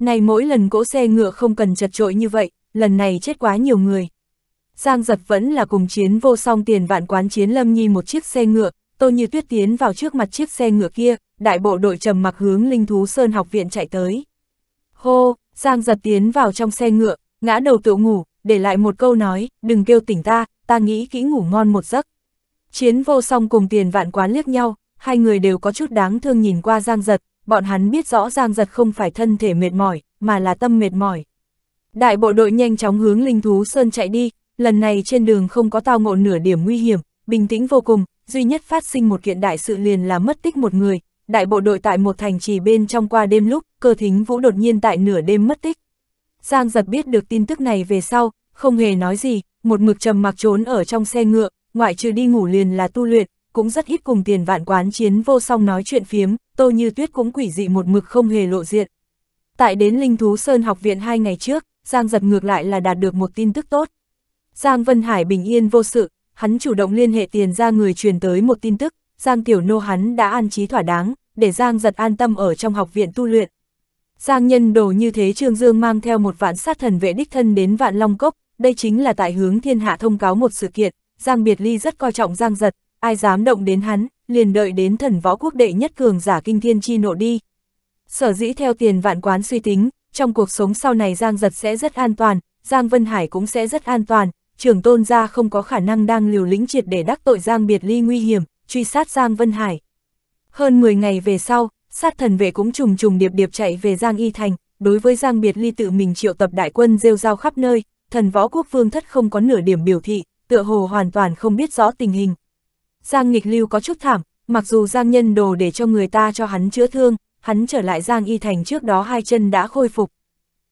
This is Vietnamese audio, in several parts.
Này mỗi lần cỗ xe ngựa không cần chật trội như vậy, lần này chết quá nhiều người. Giang giật vẫn là cùng chiến vô song tiền vạn quán chiến lâm nhi một chiếc xe ngựa, tô như tuyết tiến vào trước mặt chiếc xe ngựa kia, đại bộ đội trầm mặc hướng linh thú sơn học viện chạy tới. Hô, Giang giật tiến vào trong xe ngựa, ngã đầu tự ngủ, để lại một câu nói, đừng kêu tỉnh ta, ta nghĩ kỹ ngủ ngon một giấc. Chiến vô song cùng tiền vạn quán liếc nhau, hai người đều có chút đáng thương nhìn qua Giang giật, bọn hắn biết rõ Giang Giật không phải thân thể mệt mỏi, mà là tâm mệt mỏi. Đại bộ đội nhanh chóng hướng Linh Thú Sơn chạy đi, lần này trên đường không có tao ngộ nửa điểm nguy hiểm, bình tĩnh vô cùng, duy nhất phát sinh một kiện đại sự liền là mất tích một người. Đại bộ đội tại một thành trì bên trong qua đêm lúc, cơ thính vũ đột nhiên tại nửa đêm mất tích. Giang giật biết được tin tức này về sau, không hề nói gì, một mực trầm mặc trốn ở trong xe ngựa, ngoại trừ đi ngủ liền là tu luyện, cũng rất ít cùng tiền vạn quán chiến vô song nói chuyện phiếm, Tô Như Tuyết cũng quỷ dị một mực không hề lộ diện. Tại đến Linh Thú Sơn học viện hai ngày trước, Giang giật ngược lại là đạt được một tin tức tốt. Giang Vân Hải bình yên vô sự, hắn chủ động liên hệ tiền ra người truyền tới một tin tức, Giang Tiểu Nô hắn đã an trí thỏa đáng, để Giang giật an tâm ở trong học viện tu luyện. Giang nhân đồ như thế Trương Dương mang theo một vạn sát thần vệ đích thân đến vạn Long Cốc, đây chính là tại hướng thiên hạ thông cáo một sự kiện, Giang Biệt Ly rất coi trọng Giang giật, ai dám động đến hắn, liền đợi đến thần võ quốc đệ nhất cường giả kinh thiên chi nộ đi. Sở dĩ theo tiền vạn quán suy tính, trong cuộc sống sau này Giang Giật sẽ rất an toàn, Giang Vân Hải cũng sẽ rất an toàn, trưởng tôn gia không có khả năng đang liều lĩnh triệt để đắc tội Giang Biệt Ly nguy hiểm, truy sát Giang Vân Hải. Hơn 10 ngày về sau, sát thần vệ cũng trùng trùng điệp điệp chạy về Giang Y Thành, đối với Giang Biệt Ly tự mình triệu tập đại quân rêu rao khắp nơi, thần võ quốc vương thất không có nửa điểm biểu thị, tựa hồ hoàn toàn không biết rõ tình hình. Giang nghịch lưu có chút thảm, mặc dù Giang nhân đồ để cho người ta cho hắn chữa thương, hắn trở lại Giang y thành trước đó hai chân đã khôi phục.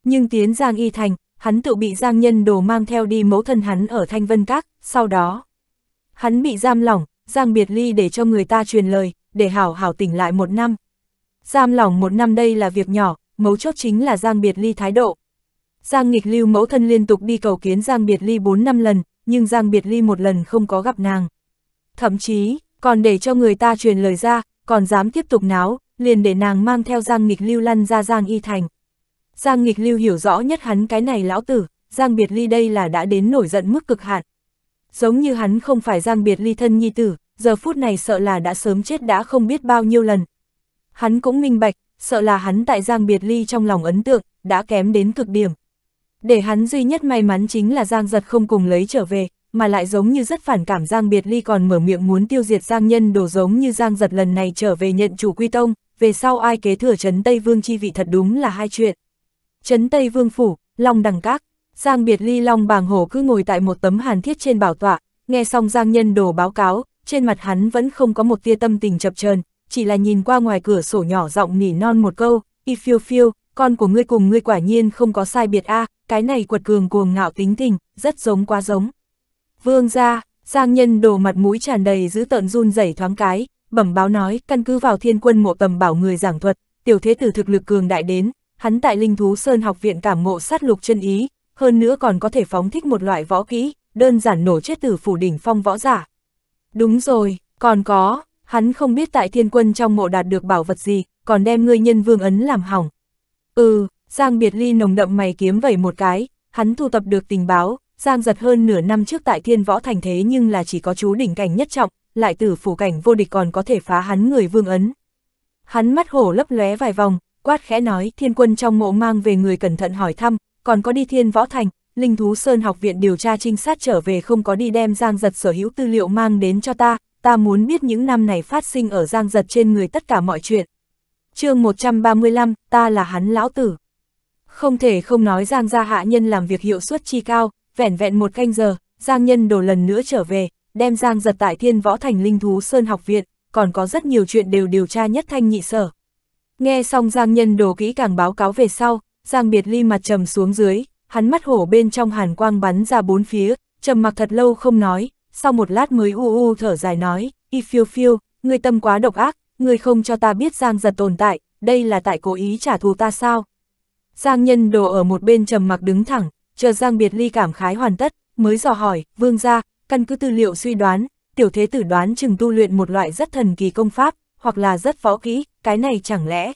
Nhưng tiến Giang y thành, hắn tự bị Giang nhân đồ mang theo đi mẫu thân hắn ở Thanh Vân Các, sau đó. Hắn bị giam lỏng, Giang biệt ly để cho người ta truyền lời, để hảo hảo tỉnh lại một năm. Giam lỏng một năm đây là việc nhỏ, mấu chốt chính là Giang biệt ly thái độ. Giang nghịch lưu mẫu thân liên tục đi cầu kiến Giang biệt ly 4 năm lần, nhưng Giang biệt ly một lần không có gặp nàng thậm chí, còn để cho người ta truyền lời ra, còn dám tiếp tục náo, liền để nàng mang theo Giang Nghịch Lưu lăn ra Giang Y Thành. Giang Nghịch Lưu hiểu rõ nhất hắn cái này lão tử, Giang Biệt Ly đây là đã đến nổi giận mức cực hạn. Giống như hắn không phải Giang Biệt Ly thân nhi tử, giờ phút này sợ là đã sớm chết đã không biết bao nhiêu lần. Hắn cũng minh bạch, sợ là hắn tại Giang Biệt Ly trong lòng ấn tượng, đã kém đến cực điểm. Để hắn duy nhất may mắn chính là Giang Giật không cùng lấy trở về, mà lại giống như rất phản cảm Giang Biệt Ly còn mở miệng muốn tiêu diệt Giang Nhân đồ giống như Giang giật lần này trở về nhận chủ quy tông, về sau ai kế thừa Trấn Tây Vương chi vị thật đúng là hai chuyện. Trấn Tây Vương Phủ, Long Đằng Các, Giang Biệt Ly Long Bàng Hổ cứ ngồi tại một tấm hàn thiết trên bảo tọa, nghe xong Giang Nhân đồ báo cáo, trên mặt hắn vẫn không có một tia tâm tình chập chờn chỉ là nhìn qua ngoài cửa sổ nhỏ giọng nỉ non một câu, y phiêu phiêu, con của ngươi cùng ngươi quả nhiên không có sai biệt a cái này quật cường cuồng ngạo tính tình, rất giống quá giống. Vương gia, Giang nhân đổ mặt mũi tràn đầy giữ tợn run rẩy thoáng cái, bẩm báo nói, căn cứ vào thiên quân mộ tầm bảo người giảng thuật, tiểu thế tử thực lực cường đại đến, hắn tại linh thú sơn học viện cảm ngộ sát lục chân ý, hơn nữa còn có thể phóng thích một loại võ kỹ, đơn giản nổ chết tử phủ đỉnh phong võ giả. Đúng rồi, còn có, hắn không biết tại thiên quân trong mộ đạt được bảo vật gì, còn đem ngươi nhân vương ấn làm hỏng. Ừ, Giang Biệt Ly nồng đậm mày kiếm vẩy một cái, hắn thu tập được tình báo, Giang giật hơn nửa năm trước tại thiên võ thành thế nhưng là chỉ có chú đỉnh cảnh nhất trọng, lại tử phủ cảnh vô địch còn có thể phá hắn người vương ấn. Hắn mắt hổ lấp lóe vài vòng, quát khẽ nói thiên quân trong mộ mang về người cẩn thận hỏi thăm, còn có đi thiên võ thành, linh thú sơn học viện điều tra trinh sát trở về không có đi đem giang giật sở hữu tư liệu mang đến cho ta, ta muốn biết những năm này phát sinh ở giang giật trên người tất cả mọi chuyện. chương 135, ta là hắn lão tử. Không thể không nói giang gia hạ nhân làm việc hiệu suất chi cao, vẻn vẹn một canh giờ, Giang Nhân Đồ lần nữa trở về, đem Giang giật tại Thiên Võ Thành Linh Thú Sơn học viện, còn có rất nhiều chuyện đều điều tra nhất thanh nhị sở. Nghe xong Giang Nhân Đồ kỹ càng báo cáo về sau, Giang Biệt Ly mặt trầm xuống dưới, hắn mắt hổ bên trong hàn quang bắn ra bốn phía, trầm mặc thật lâu không nói, sau một lát mới u u thở dài nói, y phiêu phiêu, người tâm quá độc ác, người không cho ta biết Giang giật tồn tại, đây là tại cố ý trả thù ta sao? Giang Nhân Đồ ở một bên trầm mặc đứng thẳng, chờ Giang Biệt Ly cảm khái hoàn tất, mới dò hỏi, vương gia, căn cứ tư liệu suy đoán, tiểu thế tử đoán chừng tu luyện một loại rất thần kỳ công pháp, hoặc là rất võ kỹ, cái này chẳng lẽ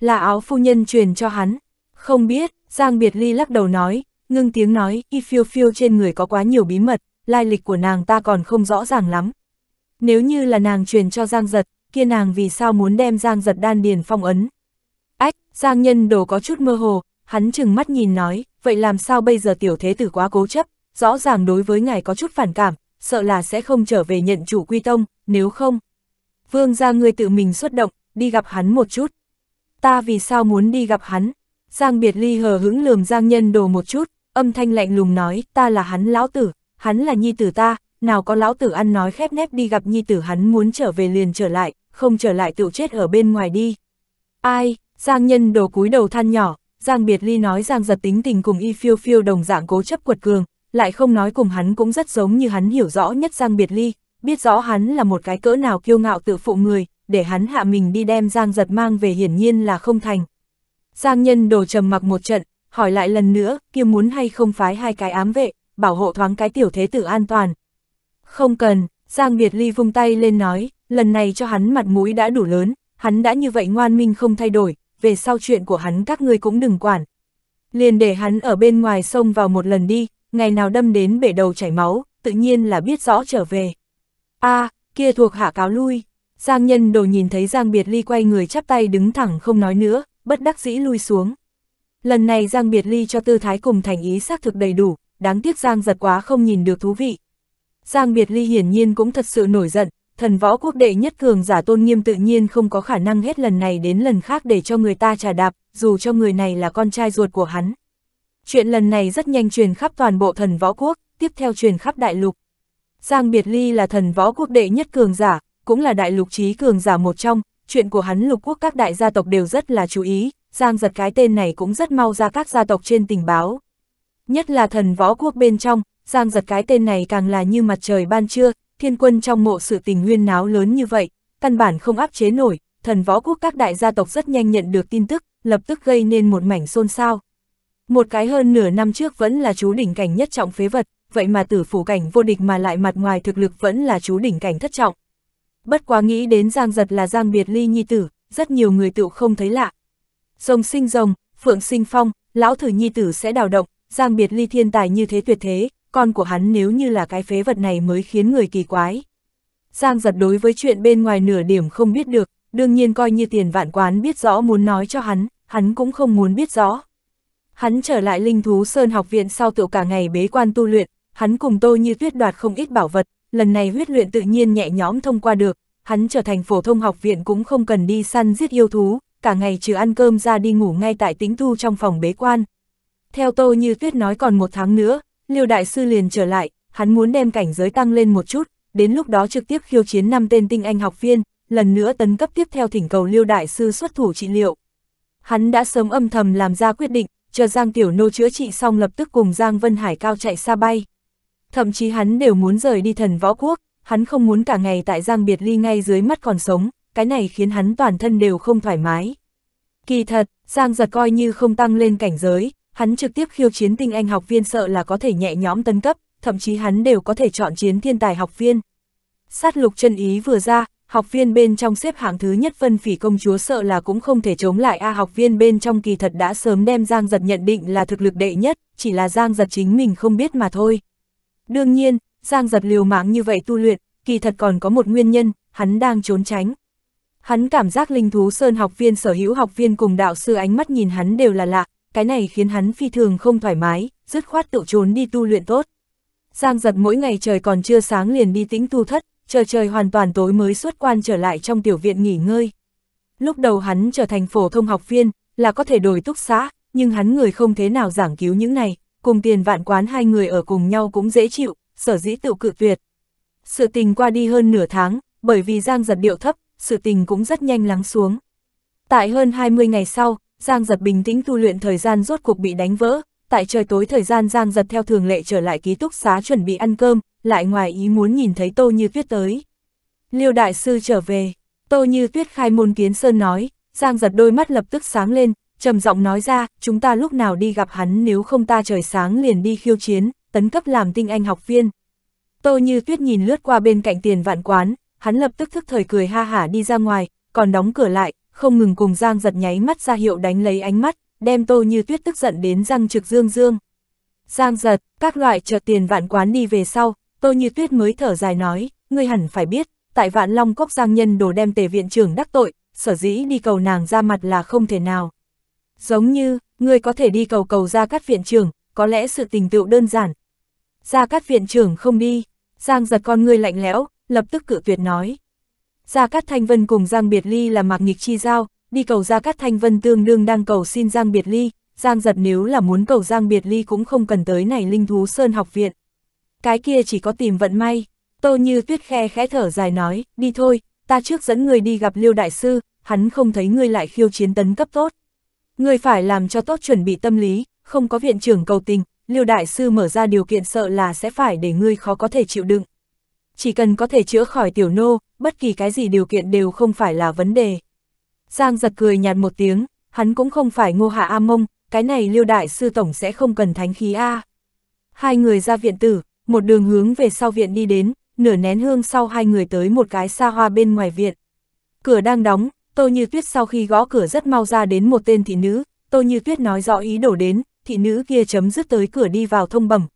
là áo phu nhân truyền cho hắn. Không biết, Giang Biệt Ly lắc đầu nói, ngưng tiếng nói, y phiêu phiêu trên người có quá nhiều bí mật, lai lịch của nàng ta còn không rõ ràng lắm. Nếu như là nàng truyền cho Giang Giật, kia nàng vì sao muốn đem Giang Giật đan điền phong ấn. Ách, Giang Nhân Đồ có chút mơ hồ, hắn chừng mắt nhìn nói, vậy làm sao bây giờ tiểu thế tử quá cố chấp, rõ ràng đối với ngài có chút phản cảm, sợ là sẽ không trở về nhận chủ quy tông, nếu không. Vương ra người tự mình xuất động, đi gặp hắn một chút. Ta vì sao muốn đi gặp hắn? Giang Biệt Ly hờ hững lườm Giang Nhân Đồ một chút, âm thanh lạnh lùng nói, ta là hắn lão tử, hắn là nhi tử ta, nào có lão tử ăn nói khép nép đi gặp nhi tử hắn muốn trở về liền trở lại, không trở lại tự chết ở bên ngoài đi. Ai, Giang Nhân Đồ cúi đầu than nhỏ, Giang Biệt Ly nói Giang giật tính tình cùng y phiêu phiêu đồng dạng cố chấp quật cường, lại không nói cùng hắn cũng rất giống như hắn hiểu rõ nhất Giang Biệt Ly, biết rõ hắn là một cái cỡ nào kiêu ngạo tự phụ người, để hắn hạ mình đi đem Giang giật mang về hiển nhiên là không thành. Giang nhân đồ trầm mặc một trận, hỏi lại lần nữa, kia muốn hay không phái hai cái ám vệ, bảo hộ thoáng cái tiểu thế tử an toàn. Không cần, Giang Biệt Ly vung tay lên nói, lần này cho hắn mặt mũi đã đủ lớn, hắn đã như vậy ngoan minh không thay đổi, về sau chuyện của hắn các ngươi cũng đừng quản. Liền để hắn ở bên ngoài sông vào một lần đi, ngày nào đâm đến bể đầu chảy máu, tự nhiên là biết rõ trở về. a à, kia thuộc hạ cáo lui. Giang nhân đồ nhìn thấy Giang Biệt Ly quay người chắp tay đứng thẳng không nói nữa, bất đắc dĩ lui xuống. Lần này Giang Biệt Ly cho tư thái cùng thành ý xác thực đầy đủ, đáng tiếc Giang giật quá không nhìn được thú vị. Giang Biệt Ly hiển nhiên cũng thật sự nổi giận, thần võ quốc đệ nhất cường giả tôn nghiêm tự nhiên không có khả năng hết lần này đến lần khác để cho người ta trả đạp, dù cho người này là con trai ruột của hắn. Chuyện lần này rất nhanh truyền khắp toàn bộ thần võ quốc, tiếp theo truyền khắp đại lục. Giang Biệt Ly là thần võ quốc đệ nhất cường giả, cũng là đại lục trí cường giả một trong, chuyện của hắn lục quốc các đại gia tộc đều rất là chú ý, Giang giật cái tên này cũng rất mau ra các gia tộc trên tình báo. Nhất là thần võ quốc bên trong, Giang giật cái tên này càng là như mặt trời ban trưa, thiên quân trong mộ sự tình nguyên náo lớn như vậy, căn bản không áp chế nổi, thần võ quốc các đại gia tộc rất nhanh nhận được tin tức, lập tức gây nên một mảnh xôn xao. Một cái hơn nửa năm trước vẫn là chú đỉnh cảnh nhất trọng phế vật, vậy mà tử phủ cảnh vô địch mà lại mặt ngoài thực lực vẫn là chú đỉnh cảnh thất trọng. Bất quá nghĩ đến Giang Giật là Giang Biệt Ly Nhi Tử, rất nhiều người tự không thấy lạ. Rồng sinh rồng, phượng sinh phong, lão thử Nhi Tử sẽ đào động, Giang Biệt Ly thiên tài như thế tuyệt thế, con của hắn nếu như là cái phế vật này mới khiến người kỳ quái. Giang giật đối với chuyện bên ngoài nửa điểm không biết được, đương nhiên coi như tiền vạn quán biết rõ muốn nói cho hắn, hắn cũng không muốn biết rõ. Hắn trở lại linh thú Sơn học viện sau tựu cả ngày bế quan tu luyện, hắn cùng tôi như tuyết đoạt không ít bảo vật, lần này huyết luyện tự nhiên nhẹ nhõm thông qua được, hắn trở thành phổ thông học viện cũng không cần đi săn giết yêu thú, cả ngày trừ ăn cơm ra đi ngủ ngay tại tính thu trong phòng bế quan. Theo tôi như tuyết nói còn một tháng nữa, Liêu Đại Sư liền trở lại, hắn muốn đem cảnh giới tăng lên một chút, đến lúc đó trực tiếp khiêu chiến năm tên tinh anh học viên, lần nữa tấn cấp tiếp theo thỉnh cầu Liêu Đại Sư xuất thủ trị liệu. Hắn đã sớm âm thầm làm ra quyết định, chờ Giang Tiểu Nô chữa trị xong lập tức cùng Giang Vân Hải cao chạy xa bay. Thậm chí hắn đều muốn rời đi thần võ quốc, hắn không muốn cả ngày tại Giang Biệt Ly ngay dưới mắt còn sống, cái này khiến hắn toàn thân đều không thoải mái. Kỳ thật, Giang giật coi như không tăng lên cảnh giới, hắn trực tiếp khiêu chiến tinh anh học viên sợ là có thể nhẹ nhõm tân cấp, thậm chí hắn đều có thể chọn chiến thiên tài học viên. Sát lục chân ý vừa ra, học viên bên trong xếp hạng thứ nhất phân phỉ công chúa sợ là cũng không thể chống lại a học viên bên trong kỳ thật đã sớm đem Giang Giật nhận định là thực lực đệ nhất, chỉ là Giang Giật chính mình không biết mà thôi. Đương nhiên, Giang Giật liều mạng như vậy tu luyện, kỳ thật còn có một nguyên nhân, hắn đang trốn tránh. Hắn cảm giác linh thú sơn học viên sở hữu học viên cùng đạo sư ánh mắt nhìn hắn đều là lạ, cái này khiến hắn phi thường không thoải mái, dứt khoát tự trốn đi tu luyện tốt. Giang giật mỗi ngày trời còn chưa sáng liền đi tĩnh tu thất, chờ trời hoàn toàn tối mới xuất quan trở lại trong tiểu viện nghỉ ngơi. Lúc đầu hắn trở thành phổ thông học viên, là có thể đổi túc xã, nhưng hắn người không thế nào giảng cứu những này, cùng tiền vạn quán hai người ở cùng nhau cũng dễ chịu, sở dĩ tự cự tuyệt. Sự tình qua đi hơn nửa tháng, bởi vì Giang giật điệu thấp, sự tình cũng rất nhanh lắng xuống. Tại hơn 20 ngày sau, Giang Giật bình tĩnh tu luyện thời gian rốt cuộc bị đánh vỡ, tại trời tối thời gian Giang Giật theo thường lệ trở lại ký túc xá chuẩn bị ăn cơm, lại ngoài ý muốn nhìn thấy Tô Như Tuyết tới. Liêu Đại Sư trở về, Tô Như Tuyết khai môn kiến sơn nói, Giang Giật đôi mắt lập tức sáng lên, trầm giọng nói ra, chúng ta lúc nào đi gặp hắn nếu không ta trời sáng liền đi khiêu chiến, tấn cấp làm tinh anh học viên. Tô Như Tuyết nhìn lướt qua bên cạnh tiền vạn quán, hắn lập tức thức thời cười ha hả đi ra ngoài, còn đóng cửa lại, không ngừng cùng Giang giật nháy mắt ra hiệu đánh lấy ánh mắt, đem Tô Như Tuyết tức giận đến răng trực dương dương. Giang giật, các loại chợt tiền vạn quán đi về sau, Tô Như Tuyết mới thở dài nói, ngươi hẳn phải biết, tại vạn long cốc Giang nhân đồ đem tề viện trưởng đắc tội, sở dĩ đi cầu nàng ra mặt là không thể nào. Giống như, ngươi có thể đi cầu cầu ra cắt viện trưởng, có lẽ sự tình tựu đơn giản. Ra cắt viện trưởng không đi, Giang giật con ngươi lạnh lẽo, lập tức cự tuyệt nói. Gia Cát Thanh Vân cùng Giang Biệt Ly là mạc nghịch chi giao, đi cầu Gia Cát Thanh Vân tương đương đang cầu xin Giang Biệt Ly, Giang giật nếu là muốn cầu Giang Biệt Ly cũng không cần tới này Linh Thú Sơn học viện. Cái kia chỉ có tìm vận may, tô như tuyết khe khẽ thở dài nói, đi thôi, ta trước dẫn người đi gặp Liêu Đại Sư, hắn không thấy ngươi lại khiêu chiến tấn cấp tốt. người phải làm cho tốt chuẩn bị tâm lý, không có viện trưởng cầu tình, Liêu Đại Sư mở ra điều kiện sợ là sẽ phải để ngươi khó có thể chịu đựng. Chỉ cần có thể chữa khỏi tiểu nô, bất kỳ cái gì điều kiện đều không phải là vấn đề. Giang giật cười nhạt một tiếng, hắn cũng không phải ngô hạ A mông, cái này liêu đại sư tổng sẽ không cần thánh khí A. Hai người ra viện tử, một đường hướng về sau viện đi đến, nửa nén hương sau hai người tới một cái xa hoa bên ngoài viện. Cửa đang đóng, Tô Như Tuyết sau khi gõ cửa rất mau ra đến một tên thị nữ, Tô Như Tuyết nói rõ ý đổ đến, thị nữ kia chấm dứt tới cửa đi vào thông bẩm.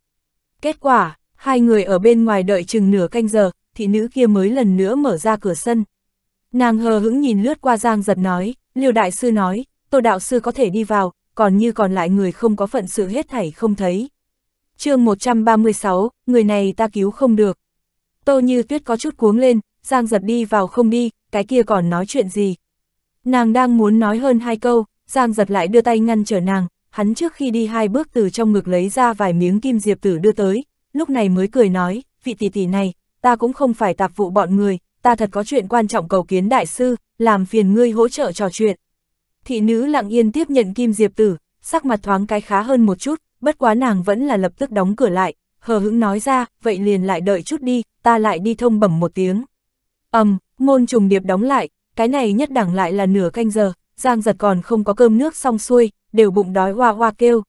Kết quả, hai người ở bên ngoài đợi chừng nửa canh giờ, thị nữ kia mới lần nữa mở ra cửa sân. Nàng hờ hững nhìn lướt qua Giang giật nói, liều đại sư nói, tô đạo sư có thể đi vào, còn như còn lại người không có phận sự hết thảy không thấy. chương 136, người này ta cứu không được. Tô như tuyết có chút cuống lên, Giang giật đi vào không đi, cái kia còn nói chuyện gì. Nàng đang muốn nói hơn hai câu, Giang giật lại đưa tay ngăn trở nàng, hắn trước khi đi hai bước từ trong ngực lấy ra vài miếng kim diệp tử đưa tới, lúc này mới cười nói, vị tỷ tỷ này, ta cũng không phải tạp vụ bọn người, ta thật có chuyện quan trọng cầu kiến đại sư, làm phiền ngươi hỗ trợ trò chuyện. Thị nữ lặng yên tiếp nhận Kim Diệp Tử, sắc mặt thoáng cái khá hơn một chút, bất quá nàng vẫn là lập tức đóng cửa lại, hờ hững nói ra, vậy liền lại đợi chút đi, ta lại đi thông bẩm một tiếng. ầm, um, môn trùng điệp đóng lại, cái này nhất đẳng lại là nửa canh giờ, Giang giật còn không có cơm nước xong xuôi, đều bụng đói hoa hoa kêu.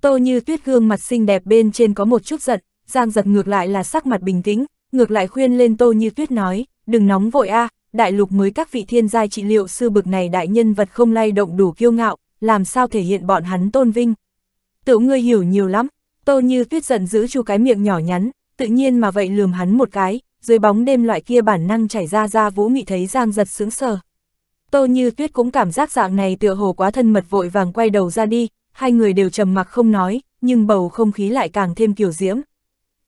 Tô như tuyết gương mặt xinh đẹp bên trên có một chút giận, Giang giật ngược lại là sắc mặt bình tĩnh, ngược lại khuyên lên Tô Như Tuyết nói, đừng nóng vội a, đại lục mới các vị thiên giai trị liệu sư bực này đại nhân vật không lay động đủ kiêu ngạo, làm sao thể hiện bọn hắn tôn vinh. Tự ngươi hiểu nhiều lắm, Tô Như Tuyết giận giữ chu cái miệng nhỏ nhắn, tự nhiên mà vậy lườm hắn một cái, dưới bóng đêm loại kia bản năng chảy ra ra Vũ Nghị thấy Giang giật sướng sờ. Tô Như Tuyết cũng cảm giác dạng này tựa hồ quá thân mật vội vàng quay đầu ra đi, hai người đều trầm mặc không nói, nhưng bầu không khí lại càng thêm kiểu diễm.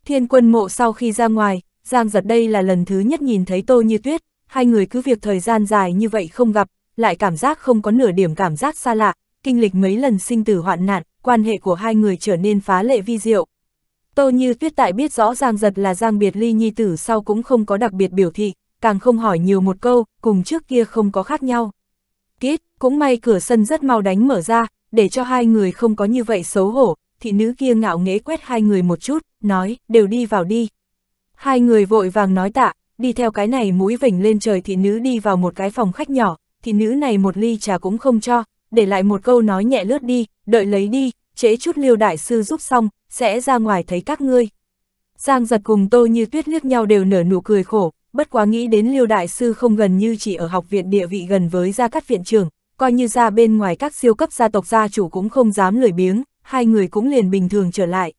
Thiên quân mộ sau khi ra ngoài, Giang giật đây là lần thứ nhất nhìn thấy Tô Như Tuyết, hai người cứ việc thời gian dài như vậy không gặp, lại cảm giác không có nửa điểm cảm giác xa lạ, kinh lịch mấy lần sinh tử hoạn nạn, quan hệ của hai người trở nên phá lệ vi diệu. Tô Như Tuyết tại biết rõ Giang Giật là Giang Biệt Ly Nhi tử sau cũng không có đặc biệt biểu thị, càng không hỏi nhiều một câu, cùng trước kia không có khác nhau. Kết, cũng may cửa sân rất mau đánh mở ra, để cho hai người không có như vậy xấu hổ, thị nữ kia ngạo nghễ quét hai người một chút, nói, đều đi vào đi, Hai người vội vàng nói tạ, đi theo cái này mũi vỉnh lên trời thì nữ đi vào một cái phòng khách nhỏ, thì nữ này một ly trà cũng không cho, để lại một câu nói nhẹ lướt đi, đợi lấy đi, chế chút liêu đại sư giúp xong, sẽ ra ngoài thấy các ngươi. Giang giật cùng tô như tuyết liếc nhau đều nở nụ cười khổ, bất quá nghĩ đến liêu đại sư không gần như chỉ ở học viện địa vị gần với gia cắt viện trưởng, coi như ra bên ngoài các siêu cấp gia tộc gia chủ cũng không dám lười biếng, hai người cũng liền bình thường trở lại.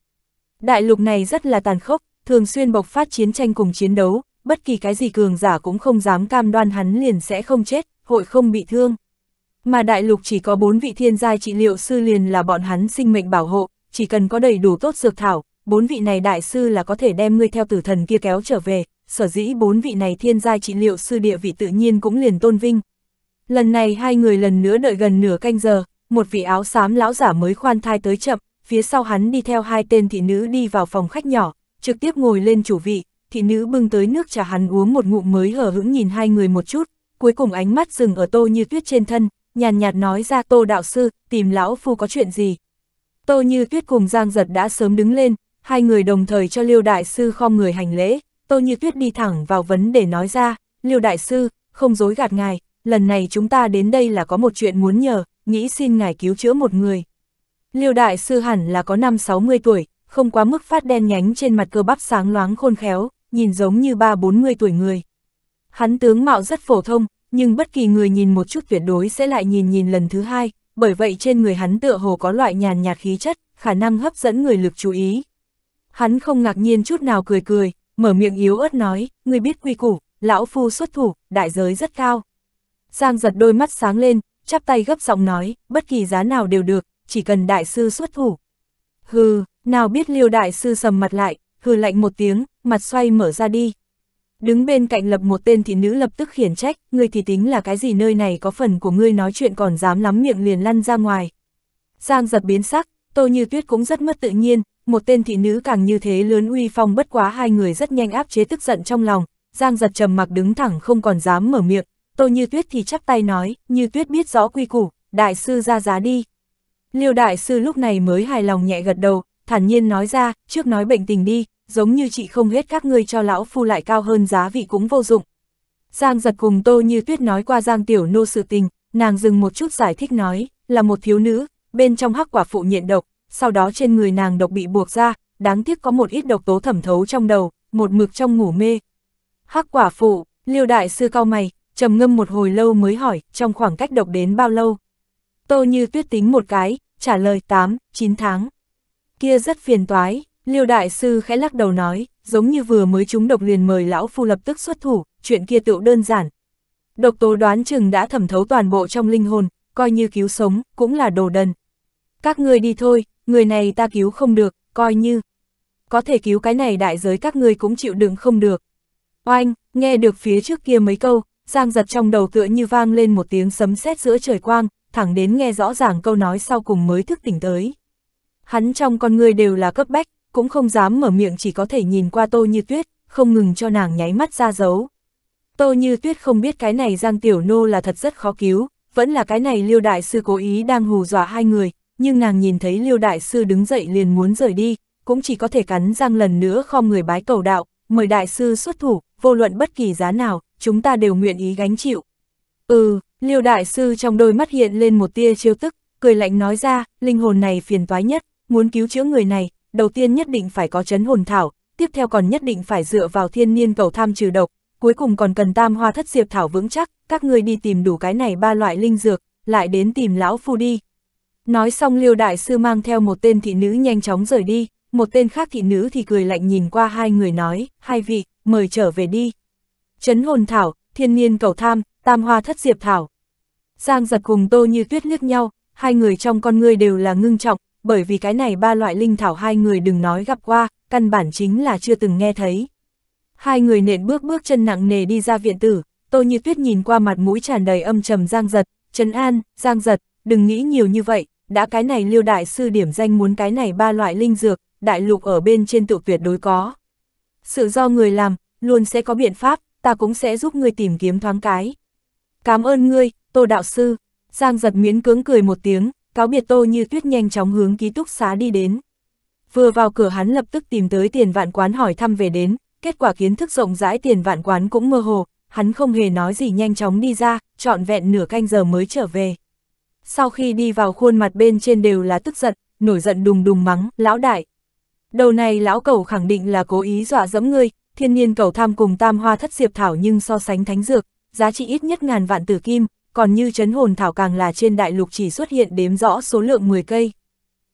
Đại lục này rất là tàn khốc, thường xuyên bộc phát chiến tranh cùng chiến đấu, bất kỳ cái gì cường giả cũng không dám cam đoan hắn liền sẽ không chết, hội không bị thương. Mà đại lục chỉ có bốn vị thiên giai trị liệu sư liền là bọn hắn sinh mệnh bảo hộ, chỉ cần có đầy đủ tốt dược thảo, bốn vị này đại sư là có thể đem ngươi theo tử thần kia kéo trở về, sở dĩ bốn vị này thiên giai trị liệu sư địa vị tự nhiên cũng liền tôn vinh. Lần này hai người lần nữa đợi gần nửa canh giờ, một vị áo xám lão giả mới khoan thai tới chậm, phía sau hắn đi theo hai tên thị nữ đi vào phòng khách nhỏ, trực tiếp ngồi lên chủ vị, thị nữ bưng tới nước trà hắn uống một ngụm mới hờ hững nhìn hai người một chút, cuối cùng ánh mắt dừng ở tô như tuyết trên thân, nhàn nhạt nói ra tô đạo sư, tìm lão phu có chuyện gì. Tô như tuyết cùng Giang Giật đã sớm đứng lên, hai người đồng thời cho Liêu Đại Sư khom người hành lễ, Tô Như Tuyết đi thẳng vào vấn đề nói ra, Liêu Đại Sư, không dối gạt ngài, lần này chúng ta đến đây là có một chuyện muốn nhờ, nghĩ xin ngài cứu chữa một người. Liêu Đại Sư hẳn là có năm 60 tuổi, không quá mức phát đen nhánh trên mặt cơ bắp sáng loáng khôn khéo, nhìn giống như ba bốn mươi tuổi người. Hắn tướng mạo rất phổ thông, nhưng bất kỳ người nhìn một chút tuyệt đối sẽ lại nhìn nhìn lần thứ hai, bởi vậy trên người hắn tựa hồ có loại nhàn nhạt khí chất, khả năng hấp dẫn người lực chú ý. Hắn không ngạc nhiên chút nào cười cười, mở miệng yếu ớt nói, người biết quy củ, lão phu xuất thủ, đại giới rất cao. Giang giật đôi mắt sáng lên, chắp tay gấp giọng nói, bất kỳ giá nào đều được, chỉ cần đại sư xuất thủ. Hừ, nào biết liêu đại sư sầm mặt lại, hừ lạnh một tiếng, mặt xoay mở ra đi. Đứng bên cạnh lập một tên thị nữ lập tức khiển trách, ngươi thì tính là cái gì nơi này có phần của ngươi nói chuyện còn dám lắm miệng liền lăn ra ngoài. Giang giật biến sắc, tô như tuyết cũng rất mất tự nhiên, một tên thị nữ càng như thế lớn uy phong bất quá hai người rất nhanh áp chế tức giận trong lòng, Giang giật trầm mặc đứng thẳng không còn dám mở miệng, tô như tuyết thì chắp tay nói, như tuyết biết rõ quy củ, đại sư ra giá đi. Liêu đại sư lúc này mới hài lòng nhẹ gật đầu, thản nhiên nói ra, trước nói bệnh tình đi, giống như chị không hết các ngươi cho lão phu lại cao hơn giá vị cũng vô dụng. Giang giật cùng Tô Như Tuyết nói qua Giang Tiểu Nô sự tình, nàng dừng một chút giải thích nói, là một thiếu nữ, bên trong hắc quả phụ nhiện độc, sau đó trên người nàng độc bị buộc ra, đáng tiếc có một ít độc tố thẩm thấu trong đầu, một mực trong ngủ mê. Hắc quả phụ, liêu đại sư cao mày, trầm ngâm một hồi lâu mới hỏi, trong khoảng cách độc đến bao lâu? Tô Như Tuyết tính một cái, trả lời 8, 9 tháng kia rất phiền toái, liêu đại sư khẽ lắc đầu nói, giống như vừa mới chúng độc liền mời lão phu lập tức xuất thủ, chuyện kia tựu đơn giản. Độc tố đoán chừng đã thẩm thấu toàn bộ trong linh hồn, coi như cứu sống, cũng là đồ đần. Các ngươi đi thôi, người này ta cứu không được, coi như. Có thể cứu cái này đại giới các ngươi cũng chịu đựng không được. Oanh, nghe được phía trước kia mấy câu, Giang giật trong đầu tựa như vang lên một tiếng sấm sét giữa trời quang, thẳng đến nghe rõ ràng câu nói sau cùng mới thức tỉnh tới hắn trong con người đều là cấp bách, cũng không dám mở miệng chỉ có thể nhìn qua Tô Như Tuyết, không ngừng cho nàng nháy mắt ra dấu. Tô Như Tuyết không biết cái này Giang Tiểu Nô là thật rất khó cứu, vẫn là cái này Liêu Đại Sư cố ý đang hù dọa hai người, nhưng nàng nhìn thấy Liêu Đại Sư đứng dậy liền muốn rời đi, cũng chỉ có thể cắn răng lần nữa khom người bái cầu đạo, mời Đại Sư xuất thủ, vô luận bất kỳ giá nào, chúng ta đều nguyện ý gánh chịu. Ừ, Liêu Đại Sư trong đôi mắt hiện lên một tia chiêu tức, cười lạnh nói ra, linh hồn này phiền toái nhất, muốn cứu chữa người này, đầu tiên nhất định phải có chấn hồn thảo, tiếp theo còn nhất định phải dựa vào thiên niên cầu tham trừ độc, cuối cùng còn cần tam hoa thất diệp thảo vững chắc, các ngươi đi tìm đủ cái này ba loại linh dược, lại đến tìm lão phu đi. Nói xong liêu đại sư mang theo một tên thị nữ nhanh chóng rời đi, một tên khác thị nữ thì cười lạnh nhìn qua hai người nói, hai vị, mời trở về đi. Chấn hồn thảo, thiên niên cầu tham, tam hoa thất diệp thảo. Giang giật cùng tô như tuyết liếc nhau, hai người trong con ngươi đều là ngưng trọng, bởi vì cái này ba loại linh thảo hai người đừng nói gặp qua, căn bản chính là chưa từng nghe thấy. Hai người nện bước bước chân nặng nề đi ra viện tử, Tô Như Tuyết nhìn qua mặt mũi tràn đầy âm trầm Giang Giật, Trấn An, Giang Giật, đừng nghĩ nhiều như vậy, đã cái này Liêu đại sư điểm danh muốn cái này ba loại linh dược, đại lục ở bên trên tự tuyệt đối có. Sự do người làm, luôn sẽ có biện pháp, ta cũng sẽ giúp người tìm kiếm thoáng cái. Cảm ơn ngươi, Tô đạo sư. Giang Giật miễn cưỡng cười một tiếng, cáo biệt Tô Như Tuyết nhanh chóng hướng ký túc xá đi đến. Vừa vào cửa hắn lập tức tìm tới tiền vạn quán hỏi thăm về đến, kết quả kiến thức rộng rãi tiền vạn quán cũng mơ hồ, hắn không hề nói gì nhanh chóng đi ra, trọn vẹn nửa canh giờ mới trở về. Sau khi đi vào khuôn mặt bên trên đều là tức giận, nổi giận đùng đùng mắng, lão đại. Đầu này lão cầu khẳng định là cố ý dọa dẫm ngươi, thiên nhiên cầu tham cùng tam hoa thất diệp thảo nhưng so sánh thánh dược, giá trị ít nhất ngàn vạn tử kim, còn như chấn hồn thảo càng là trên đại lục chỉ xuất hiện đếm rõ số lượng 10 cây.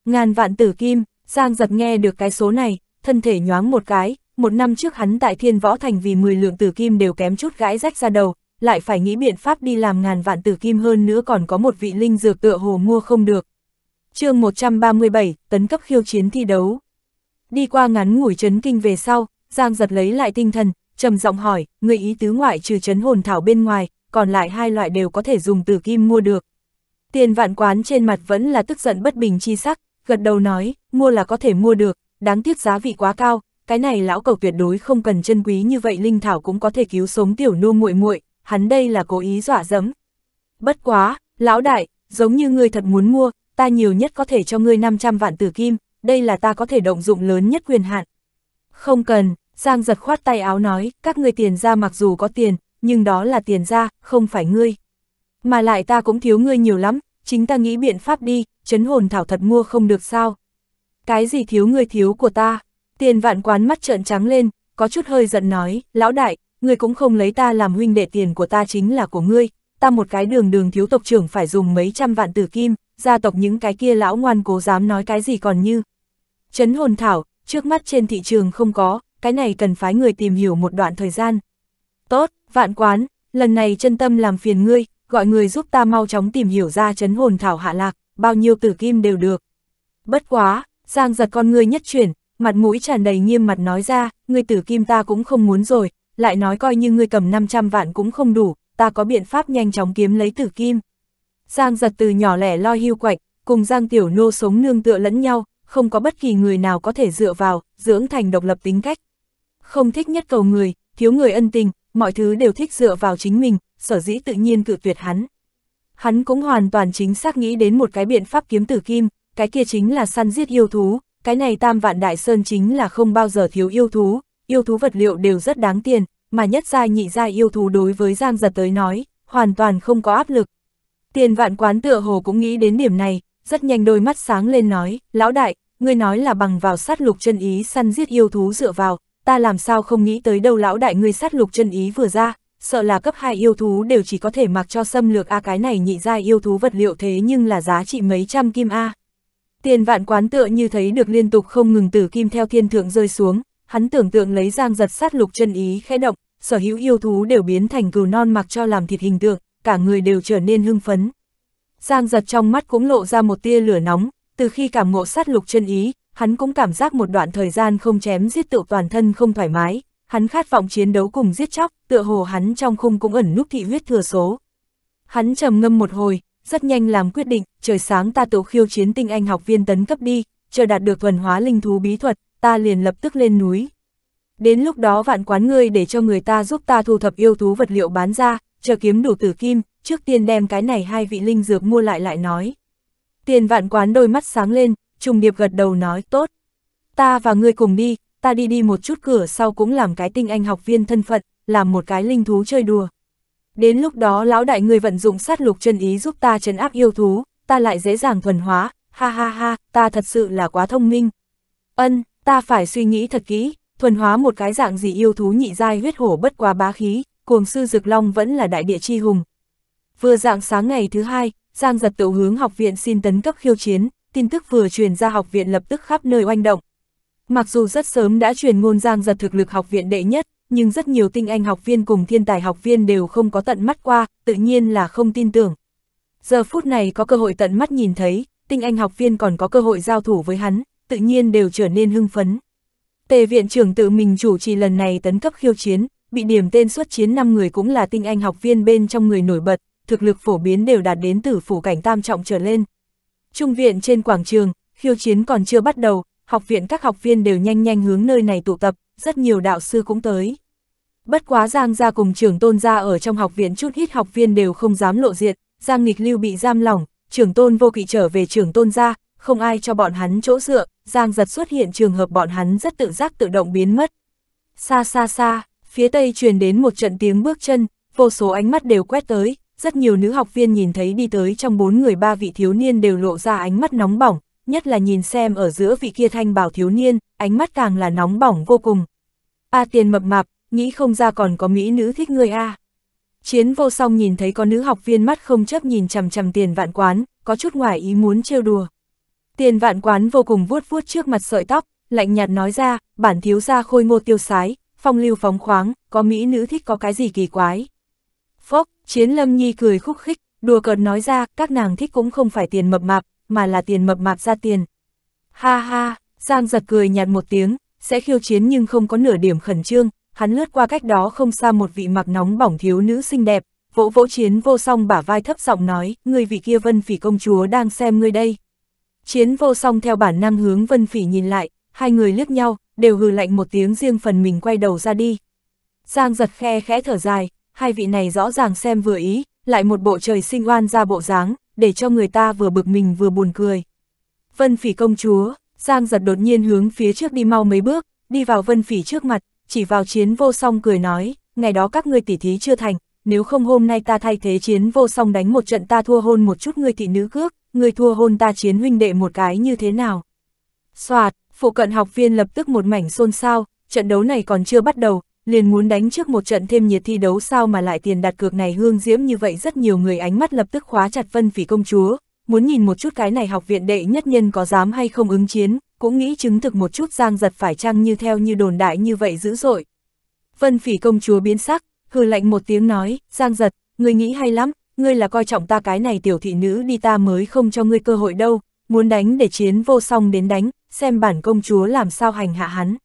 Ngàn vạn tử kim, Giang giật nghe được cái số này, thân thể nhoáng một cái, một năm trước hắn tại thiên võ thành vì 10 lượng tử kim đều kém chút gãi rách ra đầu, lại phải nghĩ biện pháp đi làm ngàn vạn tử kim hơn nữa còn có một vị linh dược tựa hồ mua không được. chương 137, tấn cấp khiêu chiến thi đấu. Đi qua ngắn ngủi chấn kinh về sau, Giang giật lấy lại tinh thần, trầm giọng hỏi, người ý tứ ngoại trừ chấn hồn thảo bên ngoài, còn lại hai loại đều có thể dùng từ kim mua được. Tiền vạn quán trên mặt vẫn là tức giận bất bình chi sắc, gật đầu nói, mua là có thể mua được, đáng tiếc giá vị quá cao, cái này lão cầu tuyệt đối không cần chân quý như vậy linh thảo cũng có thể cứu sống tiểu nô muội muội, hắn đây là cố ý dọa dẫm. Bất quá, lão đại, giống như ngươi thật muốn mua, ta nhiều nhất có thể cho ngươi 500 vạn tử kim, đây là ta có thể động dụng lớn nhất quyền hạn. Không cần, Giang giật khoát tay áo nói, các ngươi tiền ra mặc dù có tiền, nhưng đó là tiền ra, không phải ngươi. Mà lại ta cũng thiếu ngươi nhiều lắm, chính ta nghĩ biện pháp đi, chấn hồn thảo thật mua không được sao. Cái gì thiếu ngươi thiếu của ta? Tiền vạn quán mắt trợn trắng lên, có chút hơi giận nói, lão đại, ngươi cũng không lấy ta làm huynh đệ tiền của ta chính là của ngươi, ta một cái đường đường thiếu tộc trưởng phải dùng mấy trăm vạn tử kim, gia tộc những cái kia lão ngoan cố dám nói cái gì còn như. Chấn hồn thảo, trước mắt trên thị trường không có, cái này cần phái người tìm hiểu một đoạn thời gian. Tốt, vạn quán, lần này chân tâm làm phiền ngươi, gọi người giúp ta mau chóng tìm hiểu ra chấn hồn thảo hạ lạc, bao nhiêu tử kim đều được. Bất quá, Giang giật con ngươi nhất chuyển, mặt mũi tràn đầy nghiêm mặt nói ra, ngươi tử kim ta cũng không muốn rồi, lại nói coi như ngươi cầm 500 vạn cũng không đủ, ta có biện pháp nhanh chóng kiếm lấy tử kim. Giang giật từ nhỏ lẻ loi hưu quạnh, cùng Giang Tiểu Nô sống nương tựa lẫn nhau, không có bất kỳ người nào có thể dựa vào, dưỡng thành độc lập tính cách. Không thích nhất cầu người, thiếu người ân tình, mọi thứ đều thích dựa vào chính mình, sở dĩ tự nhiên cự tuyệt hắn. Hắn cũng hoàn toàn chính xác nghĩ đến một cái biện pháp kiếm tử kim, cái kia chính là săn giết yêu thú, cái này tam vạn đại sơn chính là không bao giờ thiếu yêu thú, yêu thú vật liệu đều rất đáng tiền, mà nhất gia nhị gia yêu thú đối với Giang Giật tới nói, hoàn toàn không có áp lực. Tiền vạn quán tựa hồ cũng nghĩ đến điểm này, rất nhanh đôi mắt sáng lên nói, lão đại, ngươi nói là bằng vào sát lục chân ý săn giết yêu thú dựa vào, ta làm sao không nghĩ tới đâu lão đại ngươi sát lục chân ý vừa ra, sợ là cấp hai yêu thú đều chỉ có thể mặc cho xâm lược A à cái này nhị giai yêu thú vật liệu thế nhưng là giá trị mấy trăm kim A. Tiền vạn quán tựa như thấy được liên tục không ngừng từ kim theo thiên thượng rơi xuống, hắn tưởng tượng lấy giang giật sát lục chân ý khẽ động, sở hữu yêu thú đều biến thành cừu non mặc cho làm thịt hình tượng, cả người đều trở nên hưng phấn. Giang giật trong mắt cũng lộ ra một tia lửa nóng, từ khi cảm ngộ sát lục chân ý, hắn cũng cảm giác một đoạn thời gian không chém giết tự toàn thân không thoải mái, hắn khát vọng chiến đấu cùng giết chóc, tựa hồ hắn trong khung cũng ẩn núp thị huyết thừa số. Hắn trầm ngâm một hồi, rất nhanh làm quyết định, trời sáng ta tự khiêu chiến tinh anh học viên tấn cấp đi, chờ đạt được thuần hóa linh thú bí thuật, ta liền lập tức lên núi. Đến lúc đó vạn quán ngươi để cho người ta giúp ta thu thập yêu thú vật liệu bán ra, chờ kiếm đủ tử kim, trước tiên đem cái này hai vị linh dược mua lại lại nói. Tiền vạn quán đôi mắt sáng lên, Trùng Điệp gật đầu nói, tốt. Ta và ngươi cùng đi, ta đi đi một chút cửa sau cũng làm cái tinh anh học viên thân phận, làm một cái linh thú chơi đùa. Đến lúc đó lão đại ngươi vận dụng sát lục chân ý giúp ta chấn áp yêu thú, ta lại dễ dàng thuần hóa, ha ha ha, ta thật sự là quá thông minh. Ân, ta phải suy nghĩ thật kỹ, thuần hóa một cái dạng gì yêu thú nhị giai huyết hổ bất quá bá khí, cuồng sư Dực Long vẫn là đại địa chi hùng. Vừa dạng sáng ngày thứ hai, Giang Giật tự hướng học viện xin tấn cấp khiêu chiến, tin tức vừa truyền ra học viện lập tức khắp nơi oanh động. Mặc dù rất sớm đã truyền ngôn giang giật thực lực học viện đệ nhất, nhưng rất nhiều tinh anh học viên cùng thiên tài học viên đều không có tận mắt qua, tự nhiên là không tin tưởng. Giờ phút này có cơ hội tận mắt nhìn thấy, tinh anh học viên còn có cơ hội giao thủ với hắn, tự nhiên đều trở nên hưng phấn. Tề viện trưởng tự mình chủ trì lần này tấn cấp khiêu chiến, bị điểm tên xuất chiến 5 người cũng là tinh anh học viên bên trong người nổi bật, thực lực phổ biến đều đạt đến tử phủ cảnh tam trọng trở lên, Trung viện trên quảng trường, khiêu chiến còn chưa bắt đầu, học viện các học viên đều nhanh nhanh hướng nơi này tụ tập, rất nhiều đạo sư cũng tới. Bất quá Giang gia cùng trưởng tôn gia ở trong học viện chút ít học viên đều không dám lộ diện, Giang nghịch lưu bị giam lỏng, trưởng tôn vô kỵ trở về trưởng tôn gia không ai cho bọn hắn chỗ dựa, Giang giật xuất hiện trường hợp bọn hắn rất tự giác tự động biến mất. Xa xa xa, phía tây truyền đến một trận tiếng bước chân, vô số ánh mắt đều quét tới, rất nhiều nữ học viên nhìn thấy đi tới trong bốn người ba vị thiếu niên đều lộ ra ánh mắt nóng bỏng, nhất là nhìn xem ở giữa vị kia thanh bảo thiếu niên, ánh mắt càng là nóng bỏng vô cùng. A tiền mập mạp, nghĩ không ra còn có mỹ nữ thích người a. Chiến vô song nhìn thấy có nữ học viên mắt không chấp nhìn chằm chằm tiền vạn quán, có chút ngoài ý muốn trêu đùa. Tiền vạn quán vô cùng vuốt vuốt trước mặt sợi tóc, lạnh nhạt nói ra, bản thiếu gia khôi ngô tiêu sái, phong lưu phóng khoáng, có mỹ nữ thích có cái gì kỳ quái. Chiến Lâm Nhi cười khúc khích, đùa cợt nói ra, các nàng thích cũng không phải tiền mập mạp, mà là tiền mập mạp ra tiền. Ha ha, Giang giật cười nhạt một tiếng, sẽ khiêu chiến nhưng không có nửa điểm khẩn trương, hắn lướt qua cách đó không xa một vị mặc nóng bỏng thiếu nữ xinh đẹp, vỗ vỗ chiến vô song bả vai thấp giọng nói, người vị kia vân phỉ công chúa đang xem ngươi đây. Chiến vô song theo bản năng hướng vân phỉ nhìn lại, hai người liếc nhau, đều hừ lạnh một tiếng riêng phần mình quay đầu ra đi. Giang giật khe khẽ thở dài, hai vị này rõ ràng xem vừa ý, lại một bộ trời sinh oan ra bộ dáng, để cho người ta vừa bực mình vừa buồn cười. Vân phỉ công chúa, Giang giật đột nhiên hướng phía trước đi mau mấy bước, đi vào vân phỉ trước mặt, chỉ vào chiến vô song cười nói, ngày đó các ngươi tỉ thí chưa thành, nếu không hôm nay ta thay thế chiến vô song đánh một trận ta thua hôn một chút ngươi thị nữ cước, ngươi thua hôn ta chiến huynh đệ một cái như thế nào. Xoạt, phụ cận học viên lập tức một mảnh xôn xao, trận đấu này còn chưa bắt đầu, liền muốn đánh trước một trận thêm nhiệt thi đấu sao mà lại tiền đặt cược này hương diễm như vậy rất nhiều người ánh mắt lập tức khóa chặt vân phỉ công chúa, muốn nhìn một chút cái này học viện đệ nhất nhân có dám hay không ứng chiến, cũng nghĩ chứng thực một chút giang giật phải chăng như theo như đồn đại như vậy dữ dội. Vân phỉ công chúa biến sắc, hừ lạnh một tiếng nói, giang giật, người nghĩ hay lắm, ngươi là coi trọng ta cái này tiểu thị nữ đi ta mới không cho ngươi cơ hội đâu, muốn đánh để chiến vô song đến đánh, xem bản công chúa làm sao hành hạ hắn.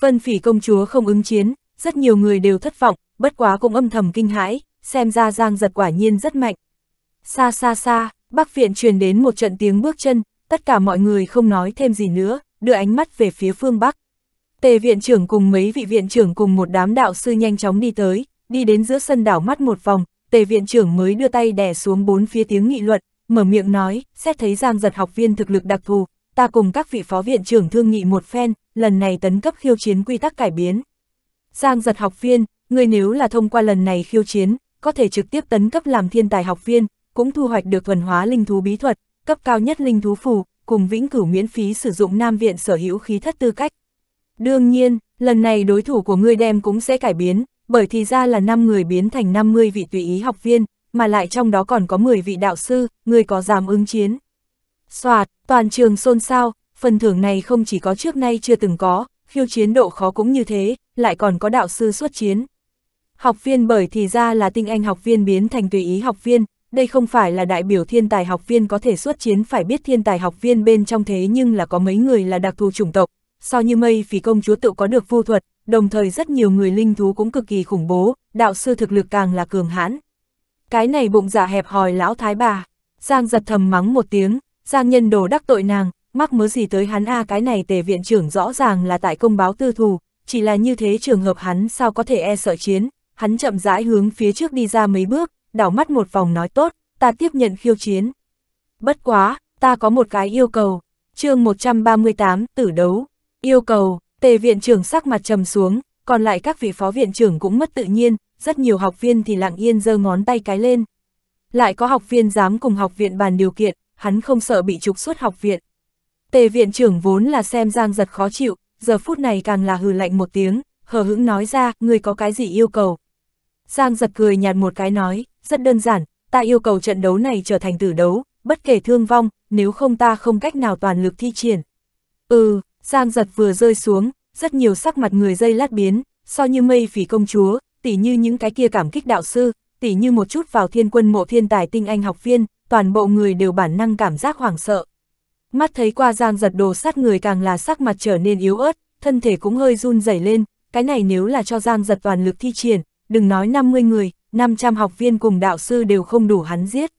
Vân phỉ công chúa không ứng chiến, rất nhiều người đều thất vọng, bất quá cũng âm thầm kinh hãi, xem ra Giang giật quả nhiên rất mạnh. Xa xa xa, Bắc Viện truyền đến một trận tiếng bước chân, tất cả mọi người không nói thêm gì nữa, đưa ánh mắt về phía phương Bắc. Tề viện trưởng cùng mấy vị viện trưởng cùng một đám đạo sư nhanh chóng đi tới, đi đến giữa sân đảo mắt một vòng, tề viện trưởng mới đưa tay đè xuống bốn phía tiếng nghị luận, mở miệng nói, xét thấy giang giật học viên thực lực đặc thù, ta cùng các vị phó viện trưởng thương nghị một phen, lần này tấn cấp khiêu chiến quy tắc cải biến. Giang giật học viên, người nếu là thông qua lần này khiêu chiến, có thể trực tiếp tấn cấp làm thiên tài học viên, cũng thu hoạch được thuần hóa linh thú bí thuật, cấp cao nhất linh thú phù, cùng vĩnh cửu miễn phí sử dụng Nam Viện sở hữu khí thất tư cách. Đương nhiên, lần này đối thủ của ngươi đem cũng sẽ cải biến, bởi thì ra là 5 người biến thành 50 vị tùy ý học viên, mà lại trong đó còn có 10 vị đạo sư, người có dám ứng chiến. Xoạt, toàn trường xôn xao, phần thưởng này không chỉ có trước nay chưa từng có, khiêu chiến độ khó cũng như thế, lại còn có đạo sư xuất chiến. Học viên bởi thì ra là tinh anh học viên biến thành tùy ý học viên, đây không phải là đại biểu thiên tài học viên có thể xuất chiến phải biết thiên tài học viên bên trong thế nhưng là có mấy người là đặc thù chủng tộc, so như mây phí công chúa tự có được vô thuật, đồng thời rất nhiều người linh thú cũng cực kỳ khủng bố, đạo sư thực lực càng là cường hãn. Cái này bụng dạ hẹp hòi lão thái bà, Giang giật thầm mắng một tiếng, Giang nhân đồ đắc tội nàng, mắc mớ gì tới hắn a cái này tề viện trưởng rõ ràng là tại công báo tư thù, chỉ là như thế trường hợp hắn sao có thể e sợ chiến, hắn chậm rãi hướng phía trước đi ra mấy bước, đảo mắt một vòng nói tốt, ta tiếp nhận khiêu chiến. Bất quá, ta có một cái yêu cầu, chương 138 tử đấu, yêu cầu, tề viện trưởng sắc mặt trầm xuống, còn lại các vị phó viện trưởng cũng mất tự nhiên, rất nhiều học viên thì lặng yên giơ ngón tay cái lên. Lại có học viên dám cùng học viện bàn điều kiện, hắn không sợ bị trục xuất học viện. Tề viện trưởng vốn là xem Giang Giật khó chịu, giờ phút này càng là hừ lạnh một tiếng, hờ hững nói ra, người có cái gì yêu cầu. Giang giật cười nhạt một cái nói, rất đơn giản, ta yêu cầu trận đấu này trở thành tử đấu, bất kể thương vong, nếu không ta không cách nào toàn lực thi triển. Ừ, Giang giật vừa rơi xuống, rất nhiều sắc mặt người dây lát biến, so như mây phỉ công chúa, tỉ như những cái kia cảm kích đạo sư, tỉ như một chút vào thiên quân mộ thiên tài tinh anh học viên, toàn bộ người đều bản năng cảm giác hoảng sợ mắt thấy qua giang giật đồ sát người càng là sắc mặt trở nên yếu ớt, thân thể cũng hơi run rẩy lên, cái này nếu là cho giang giật toàn lực thi triển, đừng nói 50 người, 500 học viên cùng đạo sư đều không đủ hắn giết.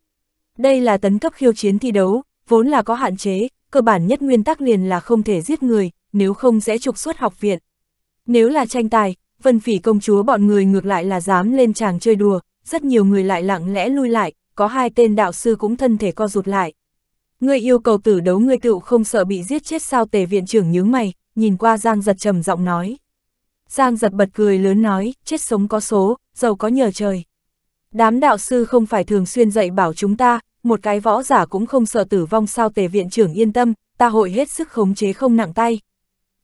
Đây là tấn cấp khiêu chiến thi đấu, vốn là có hạn chế, cơ bản nhất nguyên tắc liền là không thể giết người, nếu không sẽ trục xuất học viện. Nếu là tranh tài, vân phỉ công chúa bọn người ngược lại là dám lên chàng chơi đùa, rất nhiều người lại lặng lẽ lui lại, có hai tên đạo sư cũng thân thể co rụt lại. Ngươi yêu cầu tử đấu ngươi tựu không sợ bị giết chết sao tề viện trưởng nhướng mày, nhìn qua Giang giật trầm giọng nói. Giang giật bật cười lớn nói, chết sống có số, giàu có nhờ trời. Đám đạo sư không phải thường xuyên dạy bảo chúng ta, một cái võ giả cũng không sợ tử vong sao tề viện trưởng yên tâm, ta hội hết sức khống chế không nặng tay.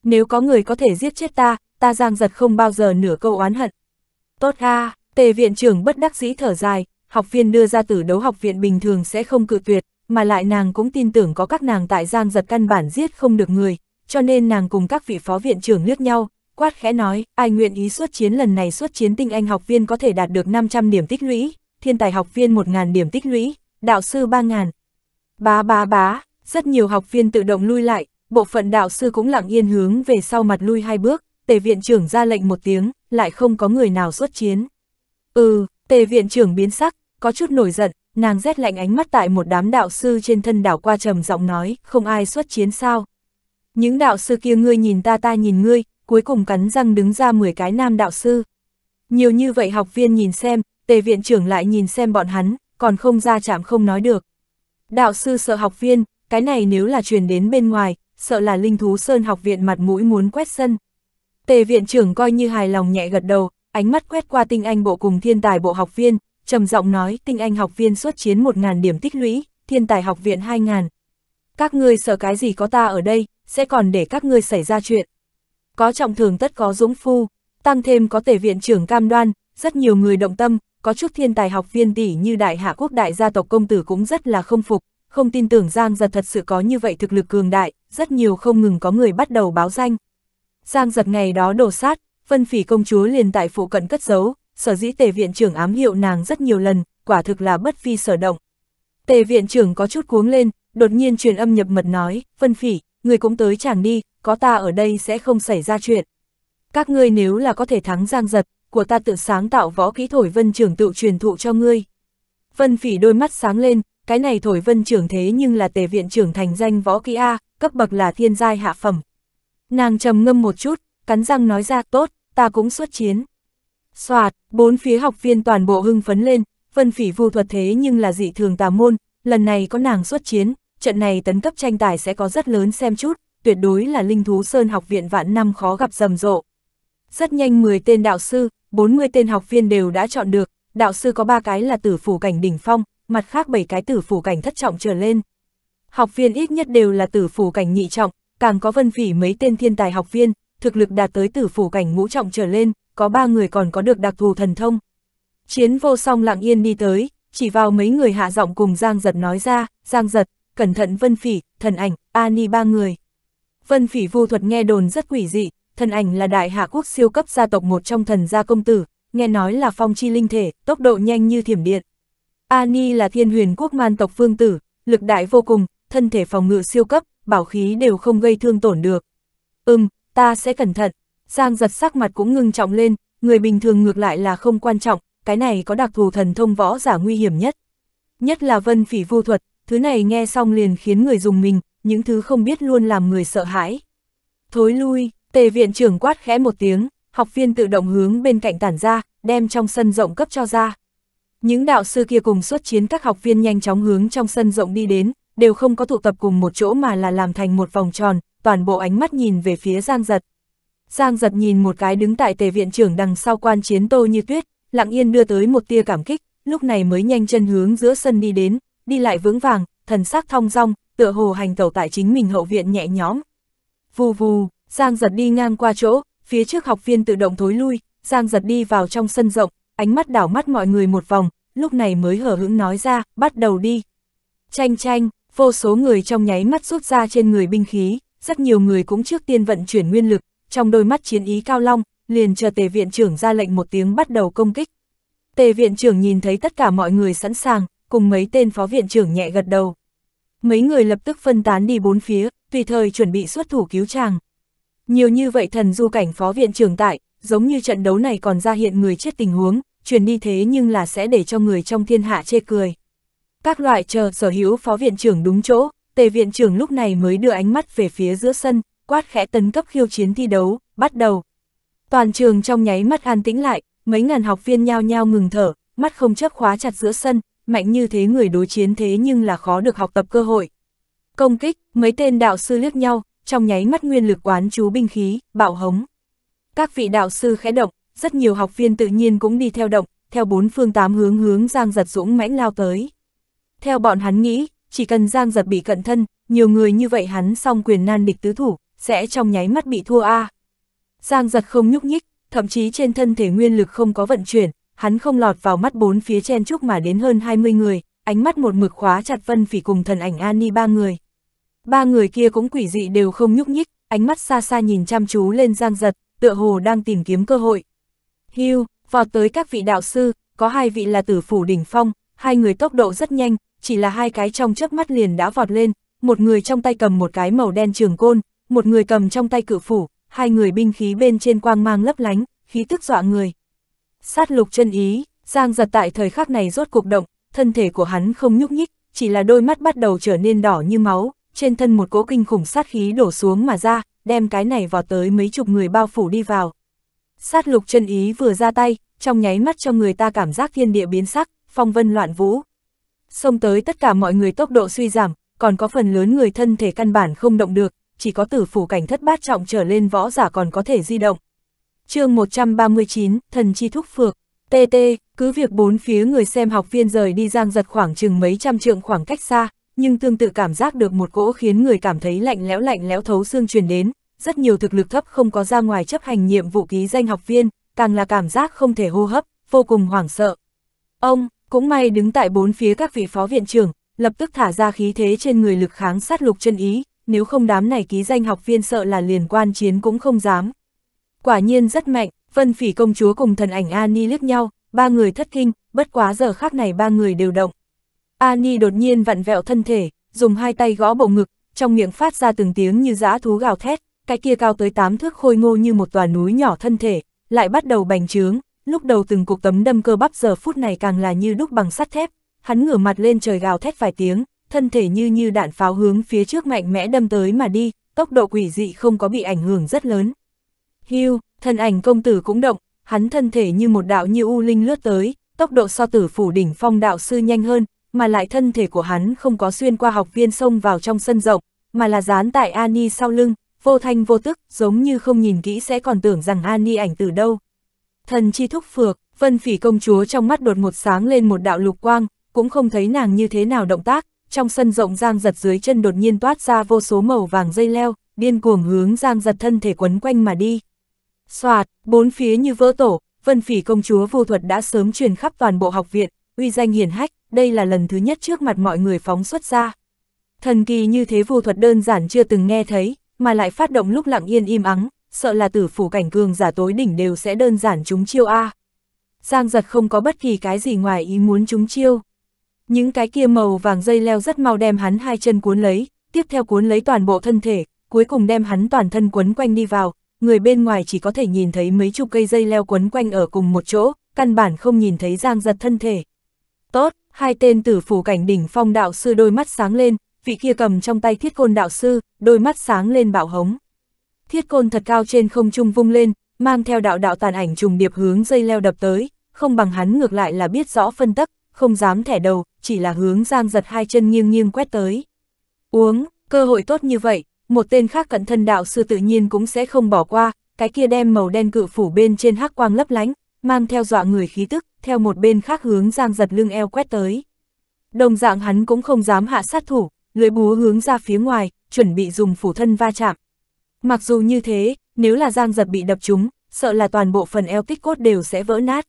Nếu có người có thể giết chết ta, ta giang giật không bao giờ nửa câu oán hận. Tốt ha tề viện trưởng bất đắc dĩ thở dài, học viên đưa ra tử đấu học viện bình thường sẽ không cự tuyệt, mà lại nàng cũng tin tưởng có các nàng tại giang giật căn bản giết không được người, cho nên nàng cùng các vị phó viện trưởng liếc nhau, quát khẽ nói, ai nguyện ý xuất chiến lần này xuất chiến tinh anh học viên có thể đạt được 500 điểm tích lũy, thiên tài học viên 1.000 điểm tích lũy, đạo sư 3.000. Bá bá bá, rất nhiều học viên tự động lui lại, bộ phận đạo sư cũng lặng yên hướng về sau mặt lui hai bước, tề viện trưởng ra lệnh một tiếng, lại không có người nào xuất chiến. Ừ, tề viện trưởng biến sắc, có chút nổi giận, nàng rét lạnh ánh mắt tại một đám đạo sư trên thân đảo qua trầm giọng nói, không ai xuất chiến sao. Những đạo sư kia ngươi nhìn ta ta nhìn ngươi, cuối cùng cắn răng đứng ra 10 cái nam đạo sư. Nhiều như vậy học viên nhìn xem, tề viện trưởng lại nhìn xem bọn hắn, còn không ra chạm không nói được. Đạo sư sợ học viên, cái này nếu là truyền đến bên ngoài, sợ là linh thú sơn học viện mặt mũi muốn quét sân. Tề viện trưởng coi như hài lòng nhẹ gật đầu, ánh mắt quét qua tinh anh bộ cùng thiên tài bộ học viên, trầm giọng nói tinh anh học viên xuất chiến 1.000 điểm tích lũy, thiên tài học viện 2.000. Các ngươi sợ cái gì có ta ở đây, sẽ còn để các ngươi xảy ra chuyện. Có trọng thường tất có dũng phu, tăng thêm có tể viện trưởng cam đoan, rất nhiều người động tâm, có chút thiên tài học viên tỷ như đại hạ quốc đại gia tộc công tử cũng rất là không phục, không tin tưởng Giang Giật thật sự có như vậy thực lực cường đại, rất nhiều không ngừng có người bắt đầu báo danh. Giang Giật ngày đó đổ sát, phân phỉ công chúa liền tại phụ cận cất giấu, sở dĩ tề viện trưởng ám hiệu nàng rất nhiều lần, quả thực là bất phi sở động. Tề viện trưởng có chút cuống lên, đột nhiên truyền âm nhập mật nói, phân phỉ, người cũng tới chàng đi, có ta ở đây sẽ không xảy ra chuyện. Các ngươi nếu là có thể thắng giang giật, của ta tự sáng tạo võ kỹ thổi vân trưởng tự truyền thụ cho ngươi. Vân phỉ đôi mắt sáng lên, cái này thổi vân trưởng thế nhưng là tề viện trưởng thành danh võ kỹ A, cấp bậc là thiên giai hạ phẩm. Nàng trầm ngâm một chút, cắn răng nói ra tốt, ta cũng xuất chiến. Soạt, bốn phía học viên toàn bộ hưng phấn lên, vân phỉ vu thuật thế nhưng là dị thường tà môn, lần này có nàng xuất chiến, trận này tấn cấp tranh tài sẽ có rất lớn xem chút, tuyệt đối là linh thú sơn học viện vạn năm khó gặp rầm rộ. Rất nhanh 10 tên đạo sư, 40 tên học viên đều đã chọn được, đạo sư có ba cái là tử phủ cảnh đỉnh phong, mặt khác 7 cái tử phủ cảnh thất trọng trở lên. Học viên ít nhất đều là tử phủ cảnh nhị trọng, càng có vân phỉ mấy tên thiên tài học viên, thực lực đạt tới tử phủ cảnh ngũ trọng trở lên, có ba người còn có được đặc thù thần thông. Chiến vô song lặng yên đi tới, chỉ vào mấy người hạ giọng cùng Giang Giật nói ra, Giang Giật, cẩn thận Vân Phỉ, thần ảnh, Ani ba người. Vân Phỉ vu thuật nghe đồn rất quỷ dị, thần ảnh là đại hạ quốc siêu cấp gia tộc một trong thần gia công tử, nghe nói là phong chi linh thể, tốc độ nhanh như thiểm điện. Ani là thiên huyền quốc man tộc phương tử, lực đại vô cùng, thân thể phòng ngự siêu cấp, bảo khí đều không gây thương tổn được. Ừm, ta sẽ cẩn thận. Giang giật sắc mặt cũng ngưng trọng lên, người bình thường ngược lại là không quan trọng, cái này có đặc thù thần thông võ giả nguy hiểm nhất. Nhất là vân phỉ vu thuật, thứ này nghe xong liền khiến người dùng mình, những thứ không biết luôn làm người sợ hãi. Thối lui, tề viện trưởng quát khẽ một tiếng, học viên tự động hướng bên cạnh tản ra, đem trong sân rộng cấp cho ra. Những đạo sư kia cùng xuất chiến các học viên nhanh chóng hướng trong sân rộng đi đến, đều không có tụ tập cùng một chỗ mà là làm thành một vòng tròn, toàn bộ ánh mắt nhìn về phía Giang Giật. Giang Giật nhìn một cái đứng tại tề viện trưởng đằng sau quan chiến tô như tuyết, lặng yên đưa tới một tia cảm kích, lúc này mới nhanh chân hướng giữa sân đi đến, đi lại vững vàng, thần sắc thong dong, tựa hồ hành tẩu tại chính mình hậu viện nhẹ nhõm. Vù vù, Giang Giật đi ngang qua chỗ, phía trước học viên tự động thối lui, Giang Giật đi vào trong sân rộng, ánh mắt đảo mắt mọi người một vòng, lúc này mới hở hững nói ra, bắt đầu đi. Chanh chanh, vô số người trong nháy mắt rút ra trên người binh khí, rất nhiều người cũng trước tiên vận chuyển nguyên lực, trong đôi mắt chiến ý cao long, liền chờ tề viện trưởng ra lệnh một tiếng bắt đầu công kích. Tề viện trưởng nhìn thấy tất cả mọi người sẵn sàng, cùng mấy tên phó viện trưởng nhẹ gật đầu. Mấy người lập tức phân tán đi bốn phía, tùy thời chuẩn bị xuất thủ cứu chàng. Nhiều như vậy thần du cảnh phó viện trưởng tại, giống như trận đấu này còn ra hiện người chết tình huống, truyền đi thế nhưng là sẽ để cho người trong thiên hạ chê cười. Các loại chờ sở hữu phó viện trưởng đúng chỗ, Tề viện trưởng lúc này mới đưa ánh mắt về phía giữa sân, quát khẽ tấn cấp khiêu chiến thi đấu, bắt đầu. Toàn trường trong nháy mắt an tĩnh lại, mấy ngàn học viên nhao nhao ngừng thở, mắt không chấp khóa chặt giữa sân, mạnh như thế người đối chiến thế nhưng là khó được học tập cơ hội. Công kích, mấy tên đạo sư liếc nhau, trong nháy mắt nguyên lực quán chú binh khí, bạo hống. Các vị đạo sư khẽ động, rất nhiều học viên tự nhiên cũng đi theo động, theo bốn phương tám hướng hướng Giang Giật Dũng mãnh lao tới. Theo bọn hắn nghĩ, chỉ cần Giang Giật bị cận thân, nhiều người như vậy hắn song quyền nan địch tứ thủ, sẽ trong nháy mắt bị thua a. Giang Giật không nhúc nhích, thậm chí trên thân thể nguyên lực không có vận chuyển, hắn không lọt vào mắt bốn phía chen chúc mà đến hơn 20 người, ánh mắt một mực khóa chặt Vân Phỉ cùng thần ảnh Ani ba người. Ba người kia cũng quỷ dị đều không nhúc nhích, ánh mắt xa xa nhìn chăm chú lên Giang Giật, tựa hồ đang tìm kiếm cơ hội. Hưu, vọt tới các vị đạo sư, có hai vị là tử phủ đỉnh phong, hai người tốc độ rất nhanh, chỉ là hai cái trong chớp mắt liền đã vọt lên, một người trong tay cầm một cái màu đen trường côn, một người cầm trong tay cự phủ, hai người binh khí bên trên quang mang lấp lánh, khí tức dọa người. Sát lục chân ý, Giang giật tại thời khắc này rốt cuộc động, thân thể của hắn không nhúc nhích, chỉ là đôi mắt bắt đầu trở nên đỏ như máu, trên thân một cỗ kinh khủng sát khí đổ xuống mà ra, đem cái này vào tới mấy chục người bao phủ đi vào. Sát lục chân ý vừa ra tay, trong nháy mắt cho người ta cảm giác thiên địa biến sắc, phong vân loạn vũ, xông tới tất cả mọi người tốc độ suy giảm, còn có phần lớn người thân thể căn bản không động được, chỉ có tử phủ cảnh thất bát trọng trở lên võ giả còn có thể di động. chương 139, Thần Chi Thúc Phược, TT, cứ việc bốn phía người xem học viên rời đi giang giật khoảng chừng mấy trăm trượng khoảng cách xa, nhưng tương tự cảm giác được một cỗ khiến người cảm thấy lạnh lẽo lạnh lẽo thấu xương truyền đến, rất nhiều thực lực thấp không có ra ngoài chấp hành nhiệm vụ ký danh học viên, càng là cảm giác không thể hô hấp, vô cùng hoảng sợ. Ông, cũng may đứng tại bốn phía các vị phó viện trưởng, lập tức thả ra khí thế trên người lực kháng sát lục chân ý, nếu không đám này ký danh học viên sợ là liền quan chiến cũng không dám. Quả nhiên rất mạnh, vân phỉ công chúa cùng thần ảnh Ani liếc nhau, ba người thất kinh, bất quá giờ khác này ba người đều động. Ani đột nhiên vặn vẹo thân thể, dùng hai tay gõ bộ ngực, trong miệng phát ra từng tiếng như dã thú gào thét, cái kia cao tới tám thước khôi ngô như một tòa núi nhỏ thân thể, lại bắt đầu bành trướng, lúc đầu từng cuộc tấm đâm cơ bắp giờ phút này càng là như đúc bằng sắt thép, hắn ngửa mặt lên trời gào thét vài tiếng, thân thể như như đạn pháo hướng phía trước mạnh mẽ đâm tới mà đi, tốc độ quỷ dị không có bị ảnh hưởng rất lớn. Hưu, thân ảnh công tử cũng động, hắn thân thể như một đạo như u linh lướt tới, tốc độ so tử phủ đỉnh phong đạo sư nhanh hơn, mà lại thân thể của hắn không có xuyên qua học viên xông vào trong sân rộng, mà là dán tại Ani sau lưng, vô thanh vô tức, giống như không nhìn kỹ sẽ còn tưởng rằng Ani ảnh từ đâu thần chi thúc phược, vân phỉ công chúa trong mắt đột ngột sáng lên một đạo lục quang, cũng không thấy nàng như thế nào động tác, trong sân rộng giang giật dưới chân đột nhiên toát ra vô số màu vàng dây leo, điên cuồng hướng giang giật thân thể quấn quanh mà đi. Xoạt, bốn phía như vỡ tổ, vân phỉ công chúa vô thuật đã sớm truyền khắp toàn bộ học viện, uy danh hiển hách, đây là lần thứ nhất trước mặt mọi người phóng xuất ra. Thần kỳ như thế vô thuật đơn giản chưa từng nghe thấy, mà lại phát động lúc lặng yên im ắng, sợ là tử phủ cảnh cường giả tối đỉnh đều sẽ đơn giản chúng chiêu A. À. Giang giật không có bất kỳ cái gì ngoài ý muốn chúng chiêu. Những cái kia màu vàng dây leo rất mau đem hắn hai chân cuốn lấy, tiếp theo cuốn lấy toàn bộ thân thể, cuối cùng đem hắn toàn thân quấn quanh đi vào, người bên ngoài chỉ có thể nhìn thấy mấy chục cây dây leo quấn quanh ở cùng một chỗ, căn bản không nhìn thấy giang giật thân thể. Tốt, hai tên tử phủ cảnh đỉnh phong đạo sư đôi mắt sáng lên, vị kia cầm trong tay thiết côn đạo sư, đôi mắt sáng lên bạo hống thiết côn thật cao trên không trung vung lên, mang theo đạo đạo tàn ảnh trùng điệp hướng dây leo đập tới, không bằng hắn ngược lại là biết rõ phân tắc, không dám thẻ đầu, chỉ là hướng giang giật hai chân nghiêng nghiêng quét tới. Uống, cơ hội tốt như vậy, một tên khác cận thân đạo sư tự nhiên cũng sẽ không bỏ qua, cái kia đem màu đen cự phủ bên trên hắc quang lấp lánh, mang theo dọa người khí tức, theo một bên khác hướng giang giật lưng eo quét tới. Đồng dạng hắn cũng không dám hạ sát thủ, lưỡi búa hướng ra phía ngoài, chuẩn bị dùng phủ thân va chạm, Mặc dù như thế, nếu là Giang Giật bị đập chúng, sợ là toàn bộ phần eo kích cốt đều sẽ vỡ nát.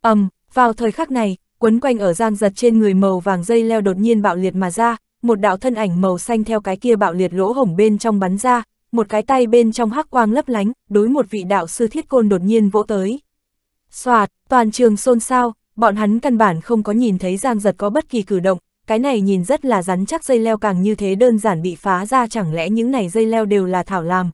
ầm, um, vào thời khắc này, quấn quanh ở Giang Giật trên người màu vàng dây leo đột nhiên bạo liệt mà ra, một đạo thân ảnh màu xanh theo cái kia bạo liệt lỗ hổng bên trong bắn ra, một cái tay bên trong hắc quang lấp lánh, đối một vị đạo sư thiết côn đột nhiên vỗ tới. Soạt, toàn trường xôn xao, bọn hắn căn bản không có nhìn thấy Giang Giật có bất kỳ cử động, cái này nhìn rất là rắn chắc dây leo càng như thế đơn giản bị phá ra chẳng lẽ những này dây leo đều là thảo làm.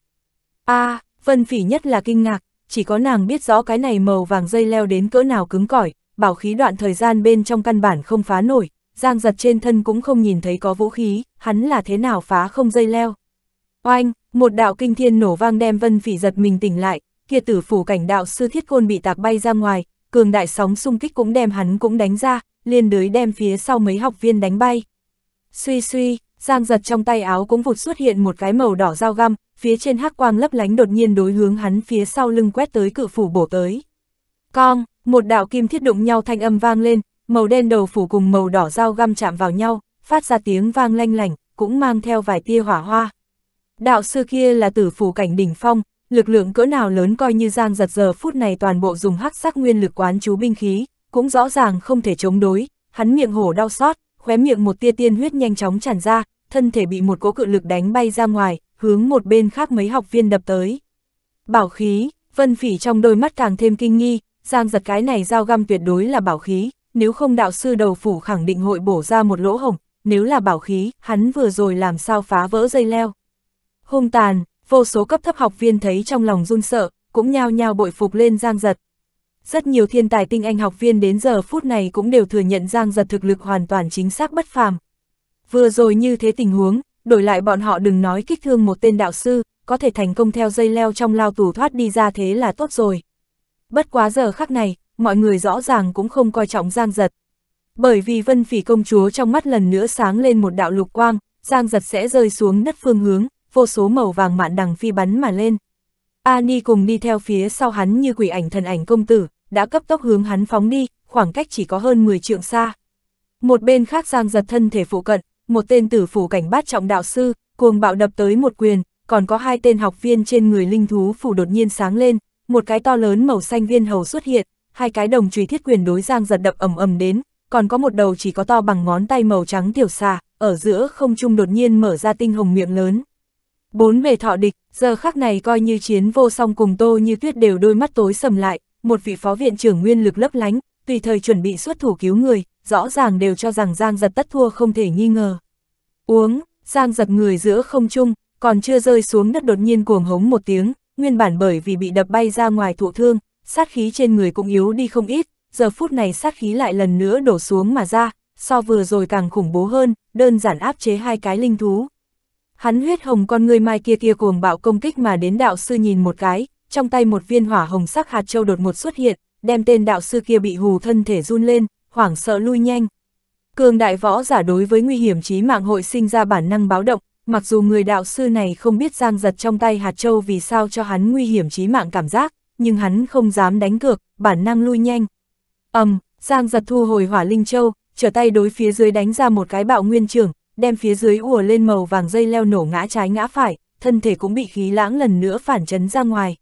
a à, Vân Phỉ nhất là kinh ngạc, chỉ có nàng biết rõ cái này màu vàng dây leo đến cỡ nào cứng cỏi, bảo khí đoạn thời gian bên trong căn bản không phá nổi, giang giật trên thân cũng không nhìn thấy có vũ khí, hắn là thế nào phá không dây leo. Oanh, một đạo kinh thiên nổ vang đem Vân Phỉ giật mình tỉnh lại, kia tử phủ cảnh đạo sư thiết côn bị tạc bay ra ngoài, cường đại sóng xung kích cũng đem hắn cũng đánh ra, liên đới đem phía sau mấy học viên đánh bay. Suy suy, Giang giật trong tay áo cũng vụt xuất hiện một cái màu đỏ dao găm, phía trên hắc quang lấp lánh đột nhiên đối hướng hắn phía sau lưng quét tới cự phủ bổ tới. con một đạo kim thiết đụng nhau thanh âm vang lên, màu đen đầu phủ cùng màu đỏ dao găm chạm vào nhau, phát ra tiếng vang lanh lảnh, cũng mang theo vài tia hỏa hoa. Đạo sư kia là tử phủ cảnh đỉnh phong, Lực lượng cỡ nào lớn coi như Giang giật giờ phút này toàn bộ dùng hắc sắc nguyên lực quán chú binh khí, cũng rõ ràng không thể chống đối, hắn miệng hổ đau xót, khóe miệng một tia tiên huyết nhanh chóng tràn ra, thân thể bị một cỗ cự lực đánh bay ra ngoài, hướng một bên khác mấy học viên đập tới. Bảo khí, vân phỉ trong đôi mắt càng thêm kinh nghi, Giang giật cái này dao găm tuyệt đối là bảo khí, nếu không đạo sư đầu phủ khẳng định hội bổ ra một lỗ hổng nếu là bảo khí, hắn vừa rồi làm sao phá vỡ dây leo. Hung tàn, vô số cấp thấp học viên thấy trong lòng run sợ, cũng nhao nhao bội phục lên Giang Giật. Rất nhiều thiên tài tinh anh học viên đến giờ phút này cũng đều thừa nhận Giang Giật thực lực hoàn toàn chính xác bất phàm. Vừa rồi như thế tình huống, đổi lại bọn họ đừng nói kích thương một tên đạo sư, có thể thành công theo dây leo trong lao tù thoát đi ra thế là tốt rồi. Bất quá giờ khắc này, mọi người rõ ràng cũng không coi trọng Giang Giật. Bởi vì vân phỉ công chúa trong mắt lần nữa sáng lên một đạo lục quang, Giang Giật sẽ rơi xuống đất phương hướng, vô số màu vàng mạn đằng phi bắn mà lên. Ani cùng đi theo phía sau hắn như quỷ ảnh thần ảnh công tử, đã cấp tốc hướng hắn phóng đi, khoảng cách chỉ có hơn 10 trượng xa. Một bên khác giang giật thân thể phụ cận, một tên tử phủ cảnh bát trọng đạo sư, cuồng bạo đập tới một quyền, còn có hai tên học viên trên người linh thú phủ đột nhiên sáng lên, một cái to lớn màu xanh viên hầu xuất hiện, hai cái đồng chùy thiết quyền đối giang giật đập ầm ầm đến, còn có một đầu chỉ có to bằng ngón tay màu trắng tiểu xà, ở giữa không trung đột nhiên mở ra tinh hồng miệng lớn. Bốn bề thọ địch, giờ khắc này coi như chiến vô song cùng tô như tuyết đều đôi mắt tối sầm lại, một vị phó viện trưởng nguyên lực lấp lánh, tùy thời chuẩn bị xuất thủ cứu người, rõ ràng đều cho rằng Giang giật tất thua không thể nghi ngờ. Uống, Giang giật người giữa không trung, còn chưa rơi xuống đất đột nhiên cuồng hống một tiếng, nguyên bản bởi vì bị đập bay ra ngoài thụ thương, sát khí trên người cũng yếu đi không ít, giờ phút này sát khí lại lần nữa đổ xuống mà ra, so vừa rồi càng khủng bố hơn, đơn giản áp chế hai cái linh thú. Hắn huyết hồng con người mai kia kia cuồng bạo công kích mà đến đạo sư nhìn một cái, trong tay một viên hỏa hồng sắc hạt châu đột một xuất hiện, đem tên đạo sư kia bị hù thân thể run lên, hoảng sợ lui nhanh. Cường đại võ giả đối với nguy hiểm chí mạng hội sinh ra bản năng báo động, mặc dù người đạo sư này không biết giang giật trong tay hạt châu vì sao cho hắn nguy hiểm chí mạng cảm giác, nhưng hắn không dám đánh cược, bản năng lui nhanh. ầm, um, giang giật thu hồi hỏa linh châu, trở tay đối phía dưới đánh ra một cái bạo nguyên trưởng, đem phía dưới ùa lên màu vàng dây leo nổ ngã trái ngã phải, thân thể cũng bị khí lãng lần nữa phản chấn ra ngoài.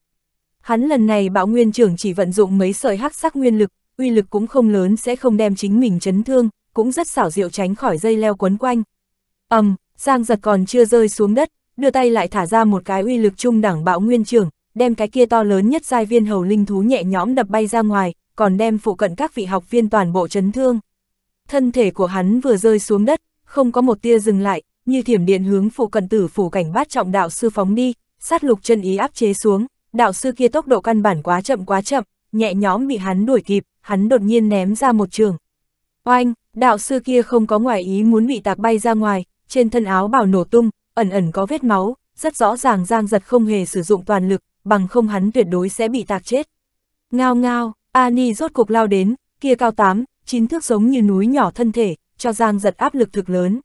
Hắn lần này bạo nguyên trưởng chỉ vận dụng mấy sợi hắc sắc nguyên lực, uy lực cũng không lớn sẽ không đem chính mình chấn thương, cũng rất xảo diệu tránh khỏi dây leo quấn quanh. ầm, um, Giang giật còn chưa rơi xuống đất, đưa tay lại thả ra một cái uy lực trung đẳng bạo nguyên trưởng, đem cái kia to lớn nhất giai viên hầu linh thú nhẹ nhõm đập bay ra ngoài, còn đem phụ cận các vị học viên toàn bộ chấn thương. Thân thể của hắn vừa rơi xuống đất, không có một tia dừng lại, như thiểm điện hướng phụ cận tử phủ cảnh bát trọng đạo sư phóng đi, sát lục chân ý áp chế xuống, đạo sư kia tốc độ căn bản quá chậm quá chậm, nhẹ nhóm bị hắn đuổi kịp, hắn đột nhiên ném ra một trường. Oanh, đạo sư kia không có ngoại ý muốn bị tạc bay ra ngoài, trên thân áo bảo nổ tung, ẩn ẩn có vết máu, rất rõ ràng Giang Giật không hề sử dụng toàn lực, bằng không hắn tuyệt đối sẽ bị tạc chết. Ngao ngao, Ani rốt cục lao đến, kia cao tám, chín thước giống như núi nhỏ thân thể, cho Giang giật áp lực thực lớn.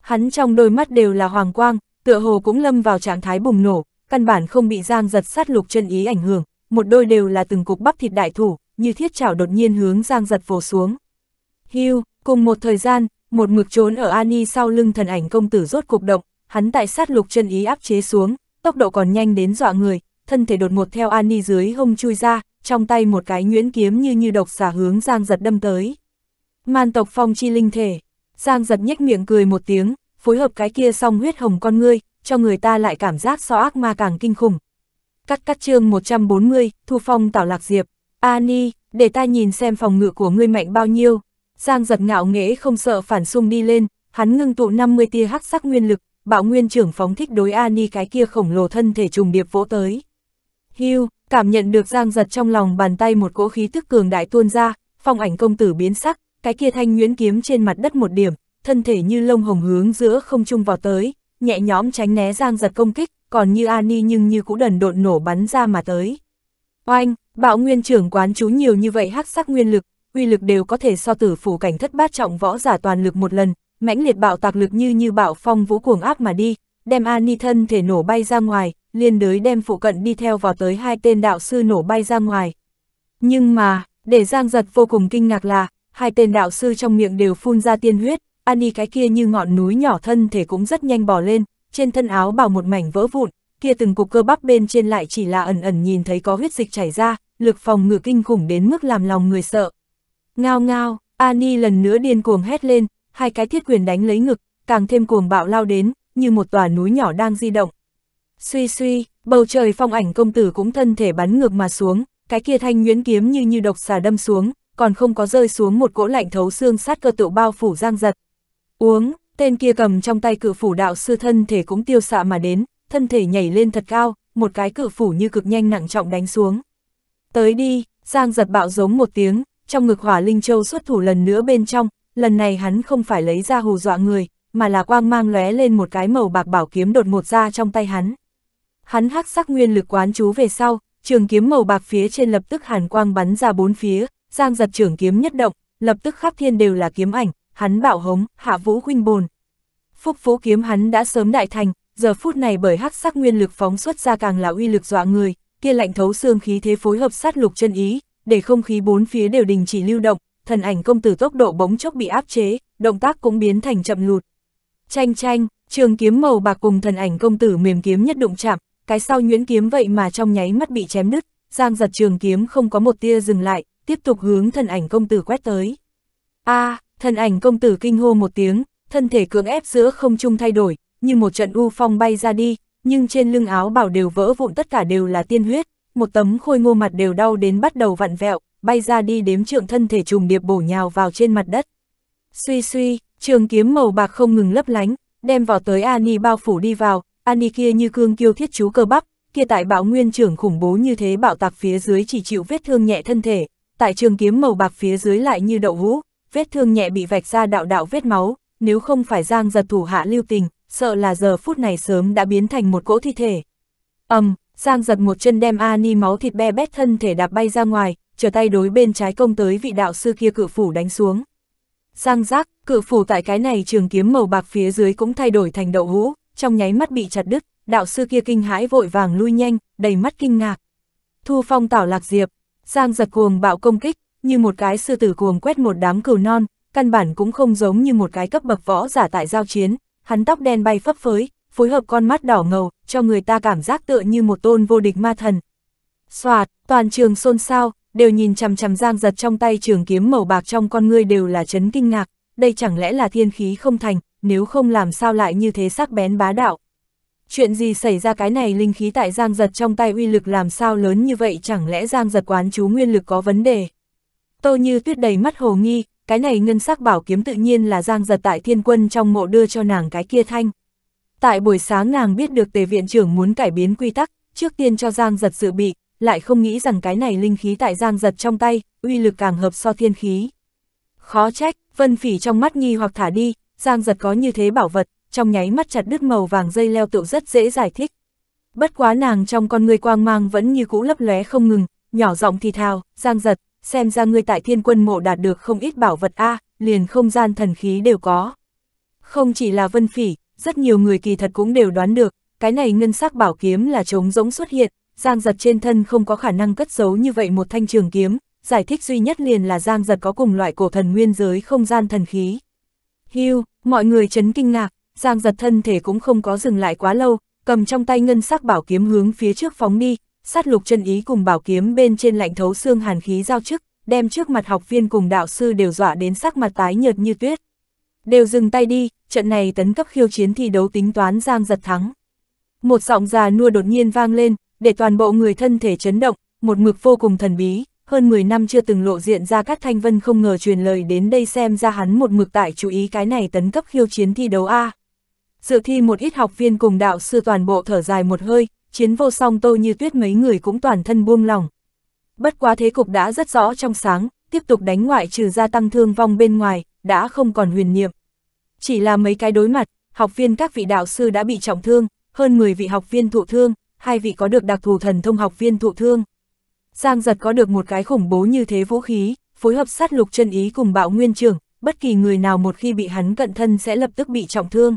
Hắn trong đôi mắt đều là hoàng quang, tựa hồ cũng lâm vào trạng thái bùng nổ, căn bản không bị Giang giật sát lục chân ý ảnh hưởng, một đôi đều là từng cục bắp thịt đại thủ, như thiết chảo đột nhiên hướng Giang giật vồ xuống. Hưu, cùng một thời gian, một mực trốn ở Ani sau lưng thần ảnh công tử rốt cục động, hắn tại sát lục chân ý áp chế xuống, tốc độ còn nhanh đến dọa người, thân thể đột ngột theo Ani dưới hông chui ra, trong tay một cái nhuyễn kiếm như như độc xả hướng Giang giật đâm tới. Man tộc phong chi linh thể. Giang giật nhếch miệng cười một tiếng, phối hợp cái kia xong huyết hồng con ngươi, cho người ta lại cảm giác so ác ma càng kinh khủng. Cắt cắt chương 140, Thu Phong tảo lạc diệp. Ani, để ta nhìn xem phòng ngự của ngươi mạnh bao nhiêu. Giang giật ngạo nghễ không sợ phản xung đi lên, hắn ngưng tụ 50 tia hắc sắc nguyên lực, bạo nguyên trưởng phóng thích đối Ani cái kia khổng lồ thân thể trùng điệp vỗ tới. Hưu, cảm nhận được Giang giật trong lòng bàn tay một cỗ khí tức cường đại tuôn ra, phong ảnh công tử biến sắc, cái kia thanh nhuyễn kiếm trên mặt đất một điểm, thân thể như lông hồng hướng giữa không trung vào tới, nhẹ nhõm tránh né giang giật công kích, còn như Ani nhưng như cũ đần độn nổ bắn ra mà tới. Oanh, bạo nguyên trưởng quán chú nhiều như vậy hắc sắc nguyên lực, uy lực đều có thể so tử phủ cảnh thất bát trọng võ giả toàn lực một lần, mãnh liệt bạo tạc lực như như bạo phong vũ cuồng áp mà đi, đem Ani thân thể nổ bay ra ngoài, liên đới đem phụ cận đi theo vào tới hai tên đạo sư nổ bay ra ngoài. Nhưng mà, để Giang Giật vô cùng kinh ngạc là, hai tên đạo sư trong miệng đều phun ra tiên huyết, Ani cái kia như ngọn núi nhỏ thân thể cũng rất nhanh bò lên, trên thân áo bào một mảnh vỡ vụn, kia từng cục cơ bắp bên trên lại chỉ là ẩn ẩn nhìn thấy có huyết dịch chảy ra, lực phòng ngự kinh khủng đến mức làm lòng người sợ. Ngao ngao, Ani lần nữa điên cuồng hét lên, hai cái thiết quyền đánh lấy ngực, càng thêm cuồng bạo lao đến, như một tòa núi nhỏ đang di động. Suy suy, bầu trời phong ảnh công tử cũng thân thể bắn ngược mà xuống, cái kia thanh nguyễn kiếm như như độc xà đâm xuống, còn không có rơi xuống một cỗ lạnh thấu xương sát cơ tự bao phủ giang giật. Uống, tên kia cầm trong tay cự phủ đạo sư thân thể cũng tiêu xạ mà đến, thân thể nhảy lên thật cao, một cái cự phủ như cực nhanh nặng trọng đánh xuống. Tới đi, giang giật bạo giống một tiếng, trong ngực hỏa linh châu xuất thủ lần nữa bên trong, lần này hắn không phải lấy ra hù dọa người, mà là quang mang lóe lên một cái màu bạc bảo kiếm đột một ra trong tay hắn. Hắn hắc sắc nguyên lực quán chú về sau, trường kiếm màu bạc phía trên lập tức hàn quang bắn ra bốn phía, Giang giật trưởng kiếm nhất động, lập tức khắp thiên đều là kiếm ảnh, hắn bạo hống, hạ vũ huynh bồn. Phúc phú kiếm hắn đã sớm đại thành, giờ phút này bởi hắc sắc nguyên lực phóng xuất ra càng là uy lực dọa người, kia lạnh thấu xương khí thế phối hợp sát lục chân ý, để không khí bốn phía đều đình chỉ lưu động, thần ảnh công tử tốc độ bỗng chốc bị áp chế, động tác cũng biến thành chậm lụt. Chanh chanh, trường kiếm màu bạc cùng thần ảnh công tử mềm kiếm nhất đụng chạm, cái sau nhuyễn kiếm vậy mà trong nháy mắt bị chém đứt, Giang giật trường kiếm không có một tia dừng lại, tiếp tục hướng thân ảnh công tử quét tới. a à, thân ảnh công tử kinh hô một tiếng, thân thể cưỡng ép giữa không trung thay đổi, như một trận u phong bay ra đi, nhưng trên lưng áo bảo đều vỡ vụn tất cả đều là tiên huyết, một tấm khôi ngô mặt đều đau đến bắt đầu vặn vẹo, bay ra đi đếm trượng thân thể trùng điệp bổ nhào vào trên mặt đất. Suy suy, trường kiếm màu bạc không ngừng lấp lánh, đem vào tới Ani bao phủ đi vào, Ani kia như cương kiêu thiết chú cơ bắp, kia tại bão nguyên trưởng khủng bố như thế bạo tạc phía dưới chỉ chịu vết thương nhẹ thân thể, tại trường kiếm màu bạc phía dưới lại như đậu hũ, vết thương nhẹ bị vạch ra đạo đạo vết máu, nếu không phải giang giật thủ hạ lưu tình, sợ là giờ phút này sớm đã biến thành một cỗ thi thể. ầm, um, giang giật một chân đem Ani máu thịt be bét thân thể đạp bay ra ngoài, trở tay đối bên trái công tới vị đạo sư kia cự phủ đánh xuống. Giang giác, cự phủ tại cái này trường kiếm màu bạc phía dưới cũng thay đổi thành đậu hũ, trong nháy mắt bị chặt đứt, đạo sư kia kinh hãi vội vàng lui nhanh, đầy mắt kinh ngạc. Thu phong tảo lạc diệp, Giang giật cuồng bạo công kích, như một cái sư tử cuồng quét một đám cừu non, căn bản cũng không giống như một cái cấp bậc võ giả tại giao chiến, hắn tóc đen bay phấp phới, phối hợp con mắt đỏ ngầu, cho người ta cảm giác tựa như một tôn vô địch ma thần. Xoạt, toàn trường xôn xao, đều nhìn chằm chằm Giang giật trong tay trường kiếm màu bạc trong con ngươi đều là chấn kinh ngạc, đây chẳng lẽ là thiên khí không thành, nếu không làm sao lại như thế sắc bén bá đạo chuyện gì xảy ra cái này linh khí tại Giang Giật trong tay uy lực làm sao lớn như vậy chẳng lẽ Giang Giật quán chú nguyên lực có vấn đề. Tô Như Tuyết đầy mắt hồ nghi, cái này ngân sắc bảo kiếm tự nhiên là Giang Giật tại thiên quân trong mộ đưa cho nàng cái kia thanh. Tại buổi sáng nàng biết được tề viện trưởng muốn cải biến quy tắc, trước tiên cho Giang Giật dự bị, lại không nghĩ rằng cái này linh khí tại Giang Giật trong tay, uy lực càng hợp so thiên khí. Khó trách, vân phỉ trong mắt nghi hoặc thả đi, Giang Giật có như thế bảo vật, trong nháy mắt chặt đứt màu vàng dây leo tựu rất dễ giải thích. Bất quá nàng trong con người quang mang vẫn như cũ lấp lóe không ngừng, nhỏ giọng thì thào, giang giật, xem ra ngươi tại thiên quân mộ đạt được không ít bảo vật A, liền không gian thần khí đều có. Không chỉ là vân phỉ, rất nhiều người kỳ thật cũng đều đoán được, cái này ngân sắc bảo kiếm là trống rỗng xuất hiện, giang giật trên thân không có khả năng cất giấu như vậy một thanh trường kiếm, giải thích duy nhất liền là giang giật có cùng loại cổ thần nguyên giới không gian thần khí. Hưu, mọi người chấn kinh ngạc, Giang giật thân thể cũng không có dừng lại quá lâu, cầm trong tay ngân sắc bảo kiếm hướng phía trước phóng đi, sát lục chân ý cùng bảo kiếm bên trên lạnh thấu xương hàn khí giao chức, đem trước mặt học viên cùng đạo sư đều dọa đến sắc mặt tái nhợt như tuyết. Đều dừng tay đi, trận này tấn cấp khiêu chiến thi đấu tính toán Giang giật thắng. Một giọng già nua đột nhiên vang lên, để toàn bộ người thân thể chấn động, một mực vô cùng thần bí, hơn 10 năm chưa từng lộ diện ra các thanh vân không ngờ truyền lời đến đây xem ra hắn một mực tại chú ý cái này tấn cấp khiêu chiến thi đấu A. À. Dự thi một ít học viên cùng đạo sư toàn bộ thở dài một hơi, chiến vô song tô như tuyết mấy người cũng toàn thân buông lòng. Bất quá thế cục đã rất rõ trong sáng, tiếp tục đánh ngoại trừ gia tăng thương vong bên ngoài, đã không còn huyền niệm Chỉ là mấy cái đối mặt, học viên các vị đạo sư đã bị trọng thương, hơn 10 vị học viên thụ thương, hai vị có được đặc thù thần thông học viên thụ thương. Giang giật có được một cái khủng bố như thế vũ khí, phối hợp sát lục chân ý cùng bạo nguyên trưởng, bất kỳ người nào một khi bị hắn cận thân sẽ lập tức bị trọng thương.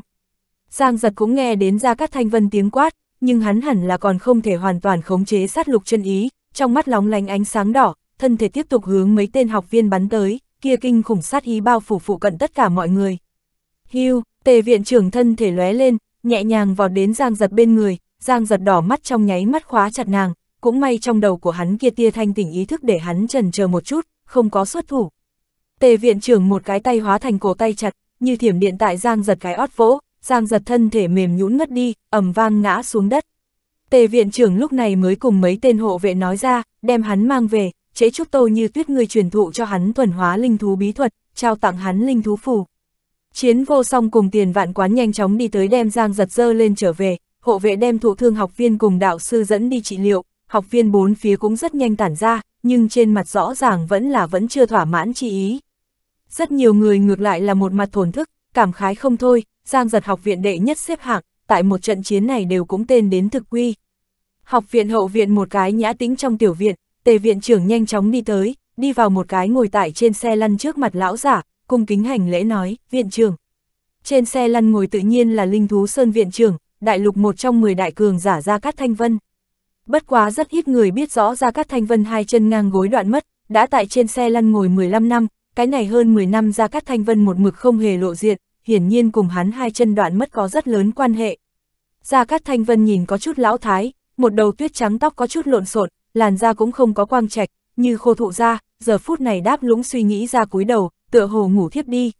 Giang giật cũng nghe đến ra các thanh vân tiếng quát, nhưng hắn hẳn là còn không thể hoàn toàn khống chế sát lục chân ý, trong mắt lóng lánh ánh sáng đỏ, thân thể tiếp tục hướng mấy tên học viên bắn tới, kia kinh khủng sát ý bao phủ phụ cận tất cả mọi người. Hưu, tề viện trưởng thân thể lóe lên, nhẹ nhàng vọt đến Giang giật bên người, Giang giật đỏ mắt trong nháy mắt khóa chặt nàng, cũng may trong đầu của hắn kia tia thanh tỉnh ý thức để hắn trần chờ một chút, không có xuất thủ. Tề viện trưởng một cái tay hóa thành cổ tay chặt, như thiểm điện tại Giang giật cái ót vỗ, Giang giật thân thể mềm nhũn ngất đi, ầm vang ngã xuống đất. Tề viện trưởng lúc này mới cùng mấy tên hộ vệ nói ra, đem hắn mang về, chế trúc tô như tuyết người truyền thụ cho hắn thuần hóa linh thú bí thuật, trao tặng hắn linh thú phù. Chiến vô song cùng tiền vạn quán nhanh chóng đi tới đem giang giật dơ lên trở về, hộ vệ đem thụ thương học viên cùng đạo sư dẫn đi trị liệu, học viên bốn phía cũng rất nhanh tản ra, nhưng trên mặt rõ ràng vẫn là vẫn chưa thỏa mãn chi ý. Rất nhiều người ngược lại là một mặt thổn thức, cảm khái không thôi, Giang giật học viện đệ nhất xếp hạng, tại một trận chiến này đều cũng tên đến thực quy. Học viện hậu viện một cái nhã tĩnh trong tiểu viện, tề viện trưởng nhanh chóng đi tới, đi vào một cái ngồi tại trên xe lăn trước mặt lão giả, cung kính hành lễ nói, viện trưởng. Trên xe lăn ngồi tự nhiên là linh thú sơn viện trưởng, đại lục một trong 10 đại cường giả ra Cát Thanh Vân. Bất quá rất ít người biết rõ ra Cát Thanh Vân hai chân ngang gối đoạn mất, đã tại trên xe lăn ngồi 15 năm, cái này hơn 10 năm ra Cát Thanh Vân một mực không hề lộ diện, hiển nhiên cùng hắn hai chân đoạn mất có rất lớn quan hệ. Gia Cát Thanh Vân nhìn có chút lão thái, một đầu tuyết trắng tóc có chút lộn xộn, làn da cũng không có quang trạch, như khô thụ da, giờ phút này đáp lũng suy nghĩ ra cúi đầu, tựa hồ ngủ thiếp đi.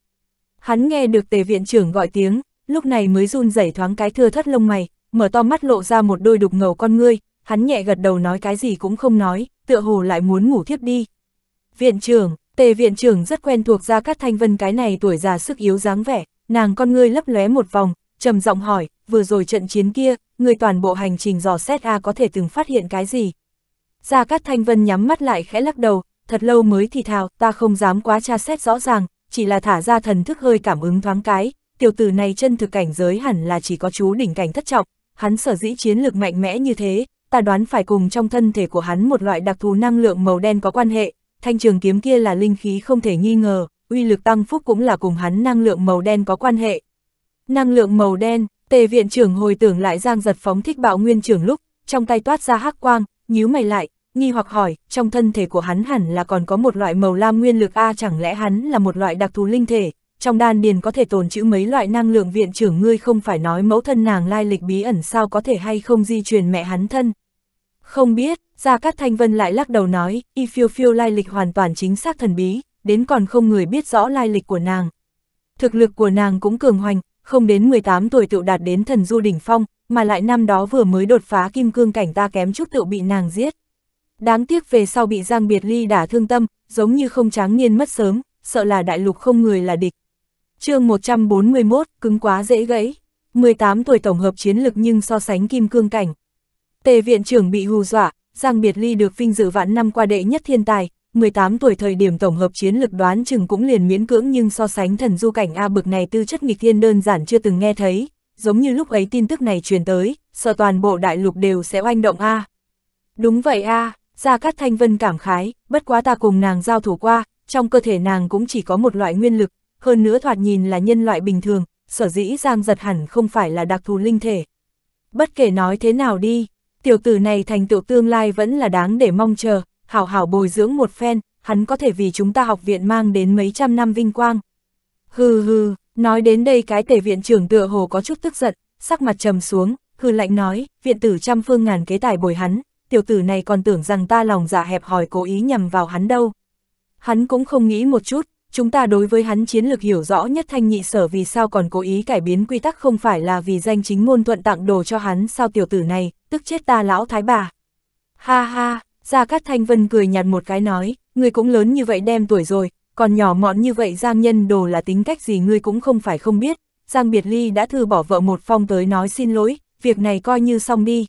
Hắn nghe được tề viện trưởng gọi tiếng, lúc này mới run rẩy thoáng cái thưa thất lông mày, mở to mắt lộ ra một đôi đục ngầu con ngươi, hắn nhẹ gật đầu nói cái gì cũng không nói, tựa hồ lại muốn ngủ thiếp đi. Viện trưởng, Tề viện trưởng rất quen thuộc ra các thanh vân cái này tuổi già sức yếu dáng vẻ, nàng con ngươi lấp lóe một vòng, trầm giọng hỏi, vừa rồi trận chiến kia, người toàn bộ hành trình dò xét A có thể từng phát hiện cái gì. Gia Cát Thanh Vân nhắm mắt lại khẽ lắc đầu, thật lâu mới thì thào, ta không dám quá tra xét rõ ràng, chỉ là thả ra thần thức hơi cảm ứng thoáng cái, tiểu tử này chân thực cảnh giới hẳn là chỉ có chú đỉnh cảnh thất trọng, hắn sở dĩ chiến lực mạnh mẽ như thế, ta đoán phải cùng trong thân thể của hắn một loại đặc thù năng lượng màu đen có quan hệ, thanh trường kiếm kia là linh khí không thể nghi ngờ, uy lực tăng phúc cũng là cùng hắn năng lượng màu đen có quan hệ. Năng lượng màu đen, tề viện trưởng hồi tưởng lại giang giật phóng thích bạo nguyên trưởng lúc, trong tay toát ra hắc quang, nhíu mày lại, nghi hoặc hỏi, trong thân thể của hắn hẳn là còn có một loại màu lam nguyên lực A chẳng lẽ hắn là một loại đặc thù linh thể, trong đan điền có thể tồn trữ mấy loại năng lượng viện trưởng ngươi không phải nói mẫu thân nàng lai lịch bí ẩn sao có thể hay không di truyền mẹ hắn thân, không biết, Gia Cát Thanh Vân lại lắc đầu nói, y phiêu phiêu lai lịch hoàn toàn chính xác thần bí, đến còn không người biết rõ lai lịch của nàng. Thực lực của nàng cũng cường hoành, không đến 18 tuổi tự đạt đến thần du đỉnh phong, mà lại năm đó vừa mới đột phá kim cương cảnh ta kém chút tự bị nàng giết. Đáng tiếc về sau bị Giang Biệt Ly đả thương tâm, giống như không tráng niên mất sớm, sợ là đại lục không người là địch. chương 141, cứng quá dễ gãy. 18 tuổi tổng hợp chiến lực nhưng so sánh kim cương cảnh, Tề viện trưởng bị hù dọa, Giang Biệt Ly được vinh dự vạn năm qua đệ nhất thiên tài, 18 tuổi thời điểm tổng hợp chiến lực đoán chừng cũng liền miễn cưỡng nhưng so sánh thần du cảnh A bực này tư chất nghịch thiên đơn giản chưa từng nghe thấy, giống như lúc ấy tin tức này truyền tới, sợ toàn bộ đại lục đều sẽ oanh động A. Đúng vậy A, Gia Cát Thanh Vân cảm khái, bất quá ta cùng nàng giao thủ qua, trong cơ thể nàng cũng chỉ có một loại nguyên lực, hơn nữa thoạt nhìn là nhân loại bình thường, sở dĩ Giang giật hẳn không phải là đặc thù linh thể. Bất kể nói thế nào đi, tiểu tử này thành tựu tương lai vẫn là đáng để mong chờ, hảo hảo bồi dưỡng một phen, hắn có thể vì chúng ta học viện mang đến mấy trăm năm vinh quang. Hừ hừ, nói đến đây cái tể viện trưởng tựa hồ có chút tức giận, sắc mặt trầm xuống, hừ lạnh nói, viện tử trăm phương ngàn kế tài bồi hắn, tiểu tử này còn tưởng rằng ta lòng dạ hẹp hòi cố ý nhằm vào hắn đâu. Hắn cũng không nghĩ một chút, chúng ta đối với hắn chiến lược hiểu rõ nhất thanh nhị sở vì sao còn cố ý cải biến quy tắc không phải là vì danh chính ngôn thuận tặng đồ cho hắn sao tiểu tử này, tức chết ta lão thái bà. Ha ha, Gia Cát Thanh Vân cười nhạt một cái nói, ngươi cũng lớn như vậy đem tuổi rồi, còn nhỏ mọn như vậy Giang Nhân Đồ là tính cách gì ngươi cũng không phải không biết. Giang Biệt Ly đã thư bỏ vợ một phong tới nói xin lỗi, việc này coi như xong đi.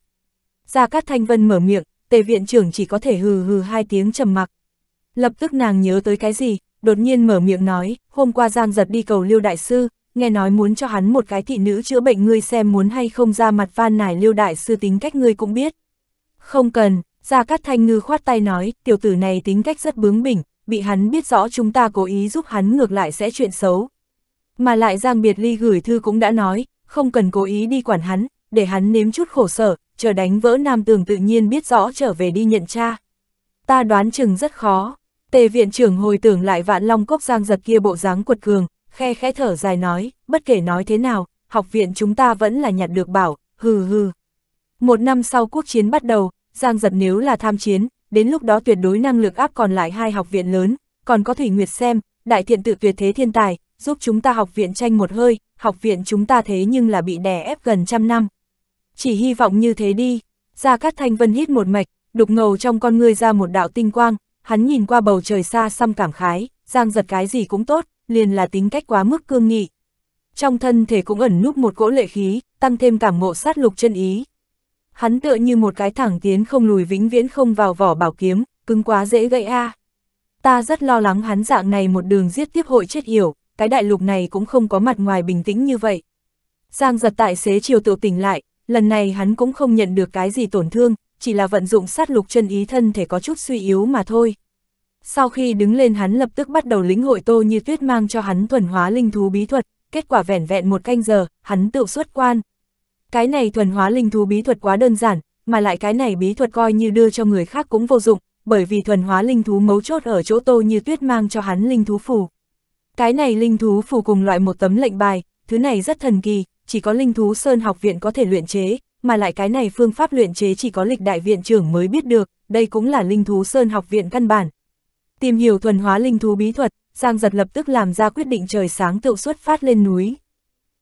Gia Cát Thanh Vân mở miệng, tề viện trưởng chỉ có thể hừ hừ hai tiếng trầm mặc. Lập tức nàng nhớ tới cái gì, đột nhiên mở miệng nói, hôm qua Giang giật đi cầu lưu Đại Sư, nghe nói muốn cho hắn một cái thị nữ chữa bệnh ngươi xem muốn hay không ra mặt van nải lưu Đại Sư tính cách ngươi cũng biết. Không cần, Gia Cát Thanh Ngư khoát tay nói, tiểu tử này tính cách rất bướng bỉnh, bị hắn biết rõ chúng ta cố ý giúp hắn ngược lại sẽ chuyện xấu. Mà lại Giang Biệt Ly gửi thư cũng đã nói, không cần cố ý đi quản hắn, để hắn nếm chút khổ sở, chờ đánh vỡ nam tường tự nhiên biết rõ trở về đi nhận cha. Ta đoán chừng rất khó, Tề viện trưởng hồi tưởng lại vạn long cốc giang giật kia bộ dáng quật cường, khe khẽ thở dài nói, bất kể nói thế nào, học viện chúng ta vẫn là nhặt được bảo, hừ hừ. Một năm sau quốc chiến bắt đầu, giang giật nếu là tham chiến, đến lúc đó tuyệt đối năng lực áp còn lại hai học viện lớn, còn có Thủy Nguyệt xem, đại thiện tự tuyệt thế thiên tài, giúp chúng ta học viện tranh một hơi, học viện chúng ta thế nhưng là bị đè ép gần trăm năm. Chỉ hy vọng như thế đi, ra Cát Thanh Vân hít một mạch, đục ngầu trong con ngươi ra một đạo tinh quang, hắn nhìn qua bầu trời xa xăm cảm khái, giang giật cái gì cũng tốt, liền là tính cách quá mức cương nghị. Trong thân thể cũng ẩn núp một cỗ lệ khí, tăng thêm cảm ngộ sát lục chân ý. Hắn tựa như một cái thẳng tiến không lùi vĩnh viễn không vào vỏ bảo kiếm, cứng quá dễ gãy a. Ta rất lo lắng hắn dạng này một đường giết tiếp hội chết hiểu, cái đại lục này cũng không có mặt ngoài bình tĩnh như vậy. Giang giật tại xế chiều tự tỉnh lại, lần này hắn cũng không nhận được cái gì tổn thương, chỉ là vận dụng sát lục chân ý thân thể có chút suy yếu mà thôi. Sau khi đứng lên hắn lập tức bắt đầu lĩnh hội tô như tuyết mang cho hắn thuần hóa linh thú bí thuật, kết quả vẻn vẹn một canh giờ, hắn tự xuất quan. Cái này thuần hóa linh thú bí thuật quá đơn giản, mà lại cái này bí thuật coi như đưa cho người khác cũng vô dụng, bởi vì thuần hóa linh thú mấu chốt ở chỗ tô như tuyết mang cho hắn linh thú phù. Cái này linh thú phù cùng loại một tấm lệnh bài, thứ này rất thần kỳ, chỉ có linh thú sơn học viện có thể luyện chế, mà lại cái này phương pháp luyện chế chỉ có lịch đại viện trưởng mới biết được, đây cũng là linh thú sơn học viện căn bản. Tìm hiểu thuần hóa linh thú bí thuật, Giang Giật lập tức làm ra quyết định trời sáng tự xuất phát lên núi.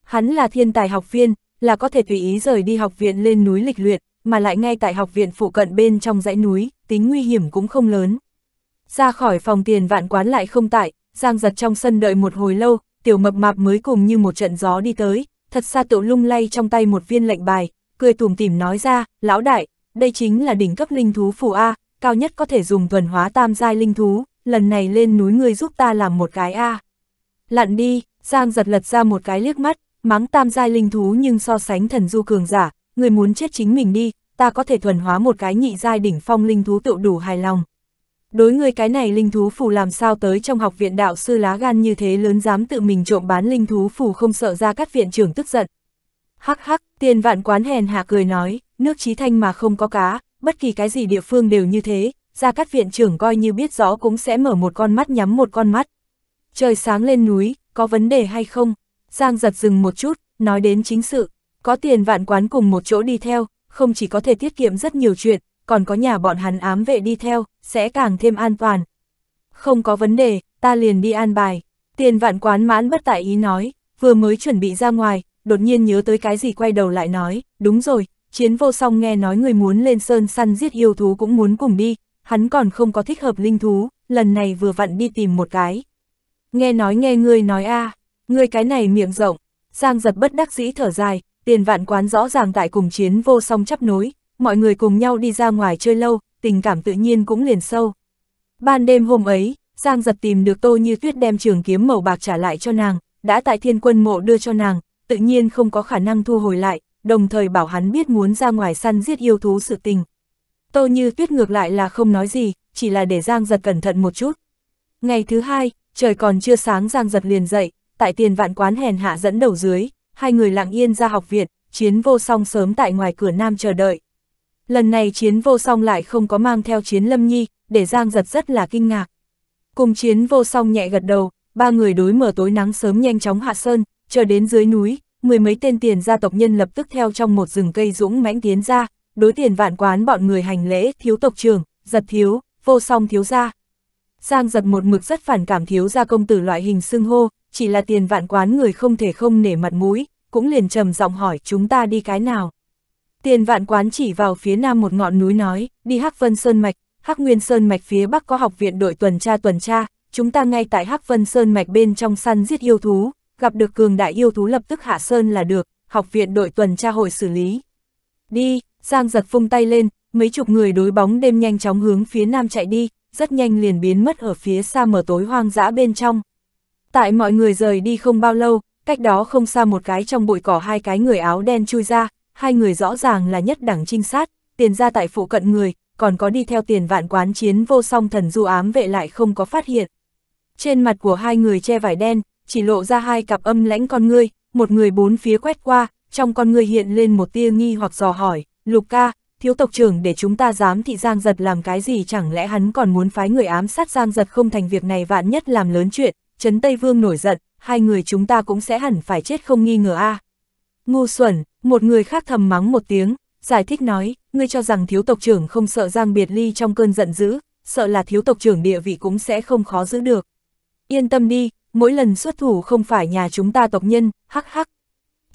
Hắn là thiên tài học viên, là có thể tùy ý rời đi học viện lên núi lịch luyện, mà lại ngay tại học viện phụ cận bên trong dãy núi, tính nguy hiểm cũng không lớn. Ra khỏi phòng tiền vạn quán lại không tại, Giang Giật trong sân đợi một hồi lâu, tiểu mập mạp mới cùng như một trận gió đi tới, thật xa tự lung lay trong tay một viên lệnh bài, cười tùm tìm nói ra, lão đại, đây chính là đỉnh cấp linh thú phù A, cao nhất có thể dùng thuần hóa tam giai linh thú, lần này lên núi ngươi giúp ta làm một cái A. Lặn đi, Giang giật lật ra một cái liếc mắt, mắng tam giai linh thú nhưng so sánh thần du cường giả, người muốn chết chính mình đi, ta có thể thuần hóa một cái nhị giai đỉnh phong linh thú tự đủ hài lòng. Đối người cái này linh thú phù làm sao tới trong học viện đạo sư lá gan như thế lớn dám tự mình trộm bán linh thú phù không sợ ra các viện trưởng tức giận, Hắc hắc, tiền vạn quán hèn hạ cười nói, nước trí thanh mà không có cá, bất kỳ cái gì địa phương đều như thế, ra các viện trưởng coi như biết rõ cũng sẽ mở một con mắt nhắm một con mắt. Trời sáng lên núi, có vấn đề hay không? Giang giật dừng một chút, nói đến chính sự, có tiền vạn quán cùng một chỗ đi theo, không chỉ có thể tiết kiệm rất nhiều chuyện, còn có nhà bọn hắn ám vệ đi theo, sẽ càng thêm an toàn. Không có vấn đề, ta liền đi an bài. Tiền vạn quán mãn bất tại ý nói, vừa mới chuẩn bị ra ngoài, đột nhiên nhớ tới cái gì quay đầu lại nói, đúng rồi, chiến vô song nghe nói người muốn lên sơn săn giết yêu thú cũng muốn cùng đi, hắn còn không có thích hợp linh thú, lần này vừa vặn đi tìm một cái. Nghe nói nghe ngươi nói a à, ngươi cái này miệng rộng, Giang giật bất đắc dĩ thở dài, tiền vạn quán rõ ràng tại cùng chiến vô song chấp nối, mọi người cùng nhau đi ra ngoài chơi lâu, tình cảm tự nhiên cũng liền sâu. Ban đêm hôm ấy, Giang giật tìm được tô như tuyết đem trường kiếm màu bạc trả lại cho nàng, đã tại thiên quân mộ đưa cho nàng, tự nhiên không có khả năng thu hồi lại, đồng thời bảo hắn biết muốn ra ngoài săn giết yêu thú sự tình. Tô Như Tuyết ngược lại là không nói gì, chỉ là để Giang Giật cẩn thận một chút. Ngày thứ hai, trời còn chưa sáng Giang Giật liền dậy, tại tiền vạn quán hèn hạ dẫn đầu dưới, hai người lặng yên ra học viện, chiến vô song sớm tại ngoài cửa nam chờ đợi. Lần này chiến vô song lại không có mang theo chiến lâm nhi, để Giang Giật rất là kinh ngạc. Cùng chiến vô song nhẹ gật đầu, ba người đối mở tối nắng sớm nhanh chóng hạ sơn, chờ đến dưới núi, mười mấy tên tiền gia tộc nhân lập tức theo trong một rừng cây dũng mãnh tiến ra, đối tiền vạn quán bọn người hành lễ, thiếu tộc trưởng, giật thiếu, vô song thiếu gia. Giang giật một mực rất phản cảm thiếu gia công tử loại hình xưng hô, chỉ là tiền vạn quán người không thể không nể mặt mũi, cũng liền trầm giọng hỏi chúng ta đi cái nào. Tiền vạn quán chỉ vào phía nam một ngọn núi nói, đi Hắc Vân Sơn Mạch, Hắc Nguyên Sơn Mạch phía bắc có học viện đội tuần tra tuần tra, chúng ta ngay tại Hắc Vân Sơn Mạch bên trong săn giết yêu thú, gặp được cường đại yêu thú lập tức hạ sơn là được, học viện đội tuần tra hội xử lý. Đi, Giang giật phung tay lên, mấy chục người đối bóng đêm nhanh chóng hướng phía nam chạy đi, rất nhanh liền biến mất ở phía xa mở tối hoang dã bên trong. Tại mọi người rời đi không bao lâu, cách đó không xa một cái trong bụi cỏ hai cái người áo đen chui ra, hai người rõ ràng là nhất đẳng trinh sát, tiền ra tại phụ cận người, còn có đi theo tiền vạn quán chiến vô song thần du ám vệ lại không có phát hiện. Trên mặt của hai người che vải đen, chỉ lộ ra hai cặp âm lãnh con ngươi, một người bốn phía quét qua, trong con ngươi hiện lên một tia nghi hoặc dò hỏi, Lục ca, thiếu tộc trưởng để chúng ta dám thị Giang Giật làm cái gì chẳng lẽ hắn còn muốn phái người ám sát Giang Giật không thành việc này vạn nhất làm lớn chuyện, Trấn Tây Vương nổi giận, hai người chúng ta cũng sẽ hẳn phải chết không nghi ngờ a à. Ngu xuẩn, một người khác thầm mắng một tiếng, giải thích nói, ngươi cho rằng thiếu tộc trưởng không sợ Giang Biệt Ly trong cơn giận dữ, sợ là thiếu tộc trưởng địa vị cũng sẽ không khó giữ được. Yên tâm đi, mỗi lần xuất thủ không phải nhà chúng ta tộc nhân, hắc hắc.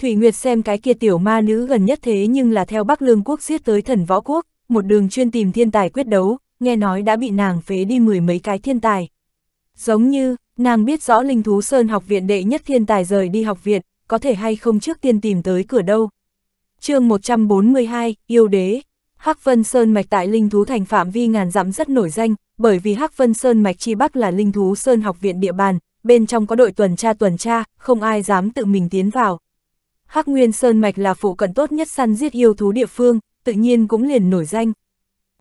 Thủy Nguyệt xem cái kia tiểu ma nữ gần nhất thế nhưng là theo Bắc Lương quốc giết tới thần võ quốc, một đường chuyên tìm thiên tài quyết đấu, nghe nói đã bị nàng phế đi mười mấy cái thiên tài. Giống như, nàng biết rõ Linh Thú Sơn học viện đệ nhất thiên tài rời đi học viện, có thể hay không trước tiên tìm tới cửa đâu. chương 142, Yêu Đế Hắc Vân Sơn Mạch tại Linh Thú Thành phạm vi ngàn dặm rất nổi danh, bởi vì Hắc Vân Sơn Mạch chi Bắc là Linh Thú Sơn học viện địa bàn, bên trong có đội tuần tra tuần tra, không ai dám tự mình tiến vào. Hắc Nguyên Sơn Mạch là phụ cận tốt nhất săn giết yêu thú địa phương, tự nhiên cũng liền nổi danh.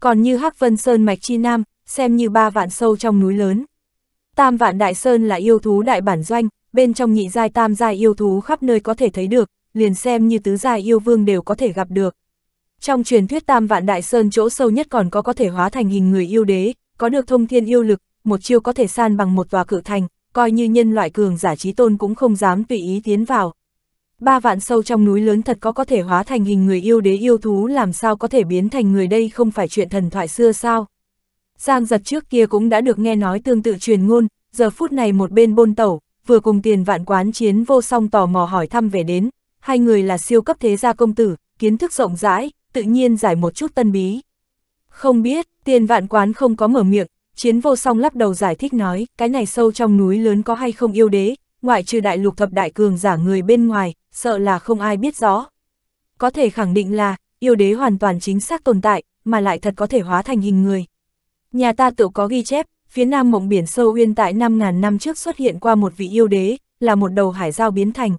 Còn như Hắc Vân Sơn Mạch Chi Nam, xem như ba vạn sâu trong núi lớn. Tam vạn đại sơn là yêu thú đại bản doanh, bên trong nhị giai tam giai yêu thú khắp nơi có thể thấy được, liền xem như tứ giai yêu vương đều có thể gặp được. Trong truyền thuyết Tam Vạn Đại Sơn chỗ sâu nhất còn có có thể hóa thành hình người yêu đế, có được thông thiên yêu lực, một chiêu có thể san bằng một tòa cự thành, coi như nhân loại cường giả trí tôn cũng không dám tùy ý tiến vào. Ba vạn sâu trong núi lớn thật có có thể hóa thành hình người yêu đế yêu thú làm sao có thể biến thành người đây không phải chuyện thần thoại xưa sao. Giang giật trước kia cũng đã được nghe nói tương tự truyền ngôn, giờ phút này một bên bôn tẩu, vừa cùng tiền vạn quán chiến vô song tò mò hỏi thăm về đến, hai người là siêu cấp thế gia công tử, kiến thức rộng rãi, tự nhiên giải một chút tân bí. Không biết, tiền vạn quán không có mở miệng, Chiến vô song lắc đầu giải thích nói, cái này sâu trong núi lớn có hay không yêu đế, ngoại trừ đại lục thập đại cường giả người bên ngoài, sợ là không ai biết rõ. Có thể khẳng định là, yêu đế hoàn toàn chính xác tồn tại, mà lại thật có thể hóa thành hình người. Nhà ta tự có ghi chép, phía nam mộng biển sâu uyên tại 5.000 năm trước xuất hiện qua một vị yêu đế, là một đầu hải giao biến thành.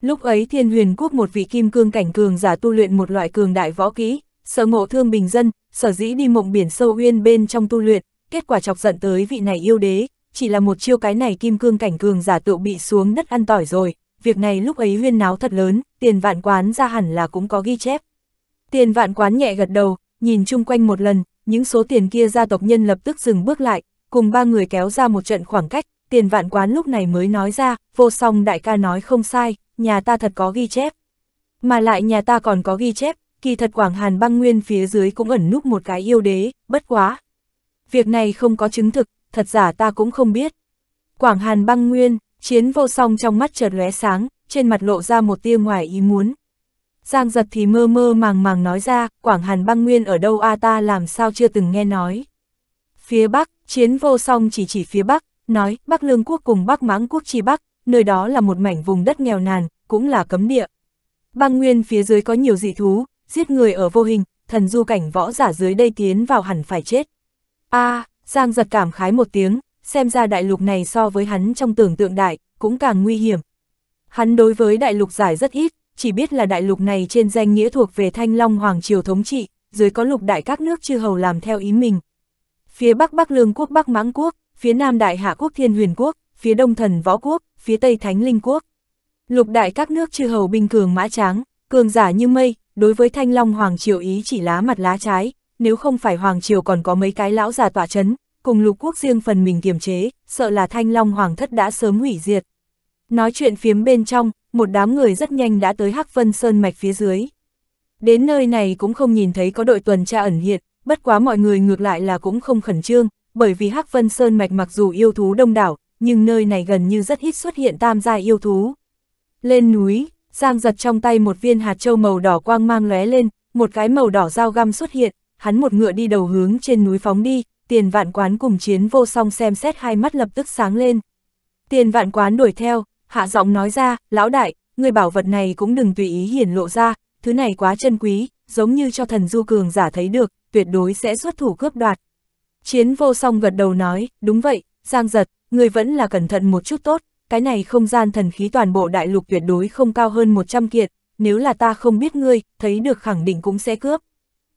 Lúc ấy thiên huyền quốc một vị kim cương cảnh cường giả tu luyện một loại cường đại võ kỹ, sở ngộ thương bình dân, sở dĩ đi mộng biển sâu uyên bên trong tu luyện, kết quả chọc giận tới vị này yêu đế, chỉ là một chiêu cái này kim cương cảnh cường giả tựu bị xuống đất ăn tỏi rồi, việc này lúc ấy huyên náo thật lớn, tiền vạn quán ra hẳn là cũng có ghi chép. Tiền vạn quán nhẹ gật đầu, nhìn chung quanh một lần, những số tiền kia gia tộc nhân lập tức dừng bước lại, cùng ba người kéo ra một trận khoảng cách, tiền vạn quán lúc này mới nói ra, vô song đại ca nói không sai, nhà ta thật có ghi chép. Mà lại nhà ta còn có ghi chép, kỳ thật Quảng Hàn băng nguyên phía dưới cũng ẩn núp một cái yêu đế, bất quá, việc này không có chứng thực, thật giả ta cũng không biết. Quảng Hàn băng nguyên, chiến vô song trong mắt chợt lóe sáng, trên mặt lộ ra một tia ngoài ý muốn. Giang giật thì mơ mơ màng màng nói ra, Quảng Hàn băng nguyên ở đâu a à ta làm sao chưa từng nghe nói. Phía Bắc, chiến vô song chỉ chỉ phía Bắc, nói Bắc Lương quốc cùng Bắc Mãng quốc chi Bắc, nơi đó là một mảnh vùng đất nghèo nàn, cũng là cấm địa. Băng nguyên phía dưới có nhiều dị thú, giết người ở vô hình, thần du cảnh võ giả dưới đây tiến vào hẳn phải chết a à, Giang giật cảm khái một tiếng, xem ra đại lục này so với hắn trong tưởng tượng đại, cũng càng nguy hiểm. Hắn đối với đại lục giải rất ít, chỉ biết là đại lục này trên danh nghĩa thuộc về Thanh Long Hoàng Triều Thống Trị, dưới có lục đại các nước chư hầu làm theo ý mình. Phía Bắc Bắc Lương Quốc Bắc Mãng Quốc, phía Nam Đại Hạ Quốc Thiên Huyền Quốc, phía Đông Thần Võ Quốc, phía Tây Thánh Linh Quốc. Lục đại các nước chư hầu binh cường mã tráng, cường giả như mây, đối với Thanh Long Hoàng Triều Ý chỉ lá mặt lá trái, nếu không phải Hoàng Triều còn có mấy cái lão già tỏa chấn, cùng lục quốc riêng phần mình kiềm chế, sợ là Thanh Long Hoàng thất đã sớm hủy diệt. Nói chuyện phiếm bên trong, một đám người rất nhanh đã tới Hắc Vân Sơn Mạch phía dưới. Đến nơi này cũng không nhìn thấy có đội tuần tra ẩn hiện, bất quá mọi người ngược lại là cũng không khẩn trương, bởi vì Hắc Vân Sơn Mạch mặc dù yêu thú đông đảo, nhưng nơi này gần như rất ít xuất hiện tam gia yêu thú. Lên núi, Giang giật trong tay một viên hạt châu màu đỏ quang mang lóe lên, một cái màu đỏ dao găm xuất hiện, hắn một ngựa đi đầu hướng trên núi phóng đi, tiền vạn quán cùng chiến vô song xem xét hai mắt lập tức sáng lên. Tiền vạn quán đuổi theo, hạ giọng nói ra, lão đại, người bảo vật này cũng đừng tùy ý hiển lộ ra, thứ này quá chân quý, giống như cho thần du cường giả thấy được, tuyệt đối sẽ xuất thủ cướp đoạt. Chiến vô song gật đầu nói, đúng vậy, giang giật, người vẫn là cẩn thận một chút tốt, cái này không gian thần khí toàn bộ đại lục tuyệt đối không cao hơn 100 kiệt, nếu là ta không biết ngươi, thấy được khẳng định cũng sẽ cướp.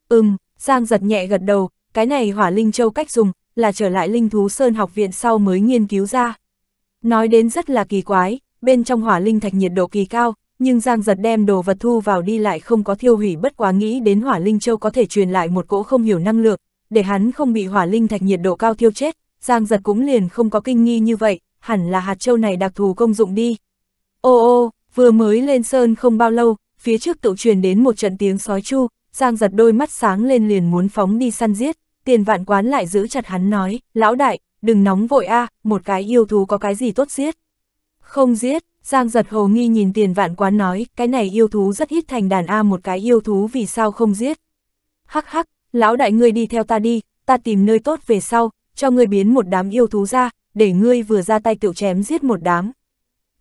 Ừm, Giang giật nhẹ gật đầu, cái này hỏa linh châu cách dùng, là trở lại linh thú sơn học viện sau mới nghiên cứu ra. Nói đến rất là kỳ quái, bên trong hỏa linh thạch nhiệt độ kỳ cao, nhưng Giang giật đem đồ vật thu vào đi lại không có thiêu hủy bất quá nghĩ đến hỏa linh châu có thể truyền lại một cỗ không hiểu năng lượng, để hắn không bị hỏa linh thạch nhiệt độ cao thiêu chết, Giang giật cũng liền không có kinh nghi như vậy, hẳn là hạt châu này đặc thù công dụng đi. Ô ô, vừa mới lên sơn không bao lâu, phía trước tự truyền đến một trận tiếng sói chu, Giang giật đôi mắt sáng lên liền muốn phóng đi săn giết, tiền vạn quán lại giữ chặt hắn nói, lão đại, đừng nóng vội a à, một cái yêu thú có cái gì tốt giết. Không giết, Giang giật hồ nghi nhìn tiền vạn quán nói, cái này yêu thú rất ít thành đàn A một cái yêu thú vì sao không giết. Hắc hắc, lão đại ngươi đi theo ta đi, ta tìm nơi tốt về sau, cho ngươi biến một đám yêu thú ra, để ngươi vừa ra tay tiểu chém giết một đám.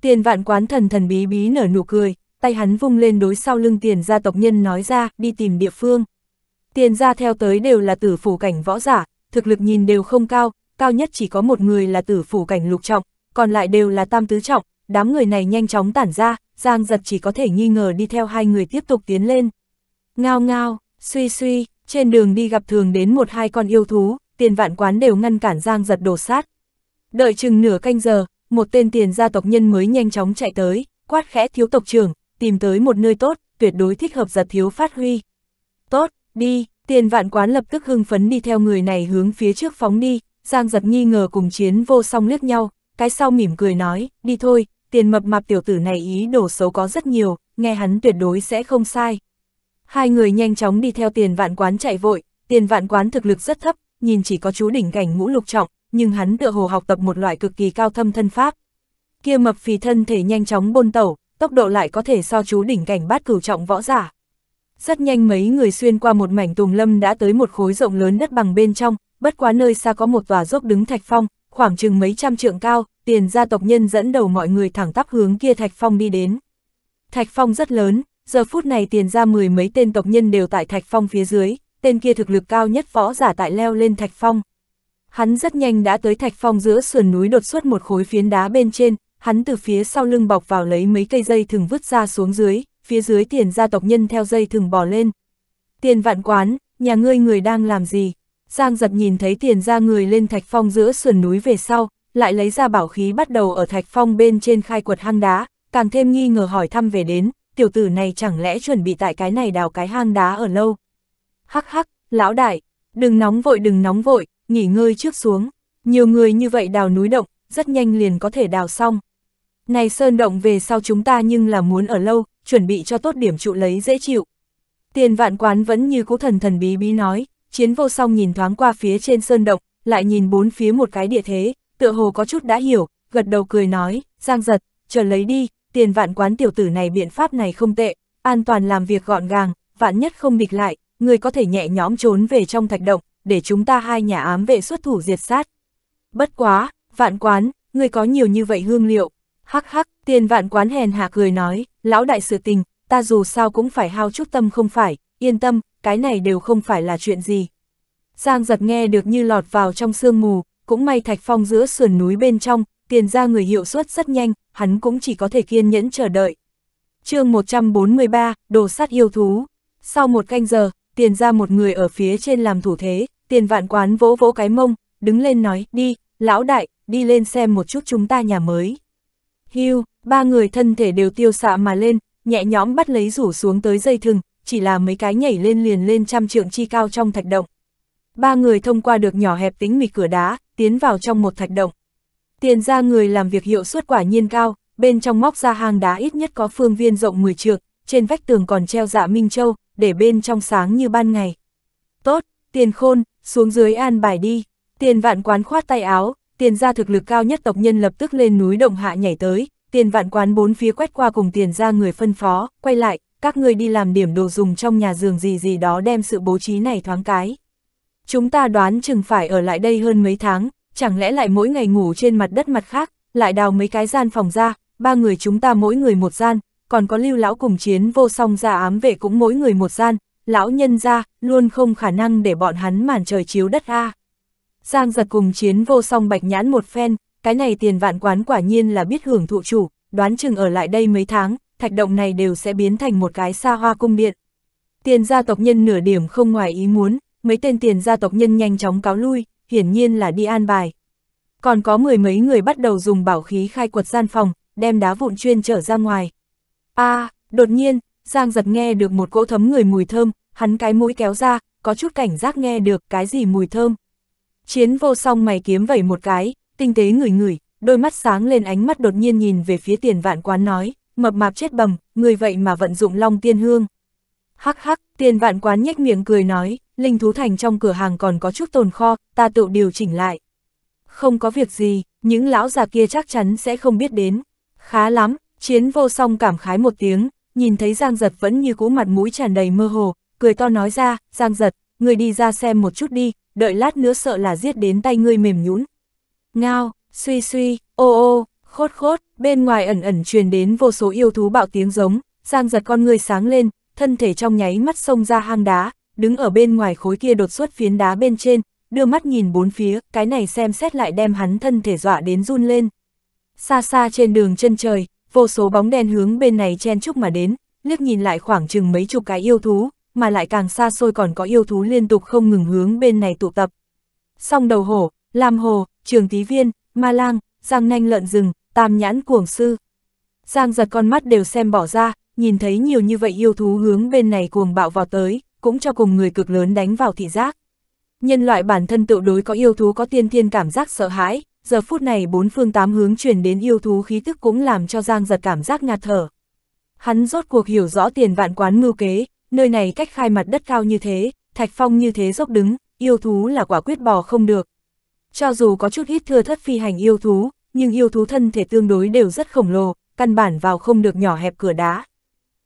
Tiền vạn quán thần thần bí bí nở nụ cười, tay hắn vung lên đối sau lưng tiền gia tộc nhân nói ra, đi tìm địa phương. Tiền gia theo tới đều là tử phủ cảnh võ giả, thực lực nhìn đều không cao, cao nhất chỉ có một người là tử phủ cảnh lục trọng, còn lại đều là tam tứ trọng, đám người này nhanh chóng tản ra, Giang giật chỉ có thể nghi ngờ đi theo hai người tiếp tục tiến lên. Ngao ngao, suy suy, trên đường đi gặp thường đến một hai con yêu thú, tiền vạn quán đều ngăn cản Giang giật đổ sát. Đợi chừng nửa canh giờ, một tên tiền gia tộc nhân mới nhanh chóng chạy tới, quát khẽ thiếu tộc trưởng, tìm tới một nơi tốt, tuyệt đối thích hợp giật thiếu phát huy. Tốt, đi, tiền vạn quán lập tức hưng phấn đi theo người này hướng phía trước phóng đi, Giang giật nghi ngờ cùng chiến vô song liếc nhau, cái sau mỉm cười nói, đi thôi, tiền mập mạp tiểu tử này ý đồ xấu có rất nhiều, nghe hắn tuyệt đối sẽ không sai. Hai người nhanh chóng đi theo tiền vạn quán chạy vội, tiền vạn quán thực lực rất thấp, nhìn chỉ có chú đỉnh cảnh ngũ lục trọng, nhưng hắn tựa hồ học tập một loại cực kỳ cao thâm thân pháp. Kia mập phì thân thể nhanh chóng bôn tẩu, tốc độ lại có thể so chú đỉnh cảnh bát cửu trọng võ giả. Rất nhanh mấy người xuyên qua một mảnh tùng lâm đã tới một khối rộng lớn đất bằng bên trong, bất quá nơi xa có một tòa dốc đứng thạch phong, khoảng chừng mấy trăm trượng cao, tiền gia tộc nhân dẫn đầu mọi người thẳng tắp hướng kia thạch phong đi đến. Thạch phong rất lớn, giờ phút này tiền gia mười mấy tên tộc nhân đều tại thạch phong phía dưới, tên kia thực lực cao nhất võ giả tại leo lên thạch phong. Hắn rất nhanh đã tới thạch phong giữa sườn núi đột xuất một khối phiến đá bên trên, hắn từ phía sau lưng bọc vào lấy mấy cây dây thừng vứt ra xuống dưới, phía dưới tiền gia tộc nhân theo dây thừng bò lên. Tiền vạn quán, nhà ngươi người đang làm gì? Giang giật nhìn thấy tiền gia người lên thạch phong giữa sườn núi về sau, lại lấy ra bảo khí bắt đầu ở thạch phong bên trên khai quật hang đá, càng thêm nghi ngờ hỏi thăm về đến, tiểu tử này chẳng lẽ chuẩn bị tại cái này đào cái hang đá ở lâu. Hắc hắc, lão đại, đừng nóng vội đừng nóng vội, nghỉ ngơi trước xuống, nhiều người như vậy đào núi động, rất nhanh liền có thể đào xong. Này sơn động về sau chúng ta nhưng là muốn ở lâu, chuẩn bị cho tốt điểm trụ lấy dễ chịu. Tiền vạn quán vẫn như cố thần thần bí bí nói, chiến vô song nhìn thoáng qua phía trên sơn động, lại nhìn bốn phía một cái địa thế, tựa hồ có chút đã hiểu, gật đầu cười nói, giang giật, chờ lấy đi, tiền vạn quán tiểu tử này biện pháp này không tệ, an toàn làm việc gọn gàng, vạn nhất không địch lại, người có thể nhẹ nhõm trốn về trong thạch động, để chúng ta hai nhà ám vệ xuất thủ diệt sát. Bất quá, vạn quán, người có nhiều như vậy hương liệu. Hắc hắc, tiền vạn quán hèn hạ cười nói, lão đại sự tình, ta dù sao cũng phải hao chút tâm không phải, yên tâm, cái này đều không phải là chuyện gì. Giang giật nghe được như lọt vào trong sương mù, cũng may thạch phong giữa sườn núi bên trong, tiền ra người hiệu suất rất nhanh, hắn cũng chỉ có thể kiên nhẫn chờ đợi. chương 143, đồ sát yêu thú. Sau một canh giờ, tiền ra một người ở phía trên làm thủ thế, tiền vạn quán vỗ vỗ cái mông, đứng lên nói, đi, lão đại, đi lên xem một chút chúng ta nhà mới. Hưu, ba người thân thể đều tiêu xạ mà lên, nhẹ nhõm bắt lấy rủ xuống tới dây thừng, chỉ là mấy cái nhảy lên liền lên trăm trượng chi cao trong thạch động. Ba người thông qua được nhỏ hẹp tính mịt cửa đá, tiến vào trong một thạch động. Tiền ra người làm việc hiệu suất quả nhiên cao, bên trong móc ra hang đá ít nhất có phương viên rộng 10 trượng, trên vách tường còn treo dạ Minh Châu, để bên trong sáng như ban ngày. Tốt, tiền khôn, xuống dưới an bài đi, tiền vạn quán khoát tay áo, tiền gia thực lực cao nhất tộc nhân lập tức lên núi Động Hạ nhảy tới, tiền vạn quán bốn phía quét qua cùng tiền gia người phân phó, quay lại, các người đi làm điểm đồ dùng trong nhà giường gì gì đó đem sự bố trí này thoáng cái. Chúng ta đoán chừng phải ở lại đây hơn mấy tháng, chẳng lẽ lại mỗi ngày ngủ trên mặt đất mặt khác, lại đào mấy cái gian phòng ra, ba người chúng ta mỗi người một gian, còn có lưu lão cùng chiến vô song ra ám vệ cũng mỗi người một gian, lão nhân ra, luôn không khả năng để bọn hắn màn trời chiếu đất a. À. Giang giật cùng chiến vô song bạch nhãn một phen, cái này tiền vạn quán quả nhiên là biết hưởng thụ chủ, đoán chừng ở lại đây mấy tháng, thạch động này đều sẽ biến thành một cái xa hoa cung điện. Tiền gia tộc nhân nửa điểm không ngoài ý muốn, mấy tên tiền gia tộc nhân nhanh chóng cáo lui, hiển nhiên là đi an bài. Còn có mười mấy người bắt đầu dùng bảo khí khai quật gian phòng, đem đá vụn chuyên trở ra ngoài. a à, đột nhiên, Giang giật nghe được một cỗ thấm người mùi thơm, hắn cái mũi kéo ra, có chút cảnh giác nghe được cái gì mùi thơm. Chiến vô song mày kiếm vẩy một cái, tinh tế ngửi ngửi, đôi mắt sáng lên ánh mắt đột nhiên nhìn về phía tiền vạn quán nói, mập mạp chết bầm, người vậy mà vận dụng long tiên hương. Hắc hắc, tiền vạn quán nhếch miệng cười nói, linh thú thành trong cửa hàng còn có chút tồn kho, ta tự điều chỉnh lại. Không có việc gì, những lão già kia chắc chắn sẽ không biết đến. Khá lắm, chiến vô song cảm khái một tiếng, nhìn thấy Giang Giật vẫn như cũ mặt mũi tràn đầy mơ hồ, cười to nói ra, Giang Giật, ngươi đi ra xem một chút đi, đợi lát nữa sợ là giết đến tay ngươi mềm nhũn. Ngao, suy suy, ô ô, khốt khốt, bên ngoài ẩn ẩn truyền đến vô số yêu thú bạo tiếng giống, Giang giật con ngươi sáng lên, thân thể trong nháy mắt xông ra hang đá, đứng ở bên ngoài khối kia đột xuất phiến đá bên trên, đưa mắt nhìn bốn phía, cái này xem xét lại đem hắn thân thể dọa đến run lên. Xa xa trên đường chân trời, vô số bóng đen hướng bên này chen chúc mà đến, liếc nhìn lại khoảng chừng mấy chục cái yêu thú, mà lại càng xa xôi còn có yêu thú liên tục không ngừng hướng bên này tụ tập. Song đầu hổ, lam hồ, trường tí viên, ma lang, giang nanh lợn rừng, tam nhãn cuồng sư. Giang giật con mắt đều xem bỏ ra, nhìn thấy nhiều như vậy yêu thú hướng bên này cuồng bạo vào tới, cũng cho cùng người cực lớn đánh vào thị giác. Nhân loại bản thân tự đối có yêu thú có tiên thiên cảm giác sợ hãi, giờ phút này bốn phương tám hướng truyền đến yêu thú khí tức cũng làm cho Giang giật cảm giác ngạt thở. Hắn rốt cuộc hiểu rõ tiền vạn quán mưu kế, nơi này cách khai mặt đất cao như thế, thạch phong như thế dốc đứng, yêu thú là quả quyết bò không được. Cho dù có chút ít thưa thất phi hành yêu thú, nhưng yêu thú thân thể tương đối đều rất khổng lồ, căn bản vào không được nhỏ hẹp cửa đá.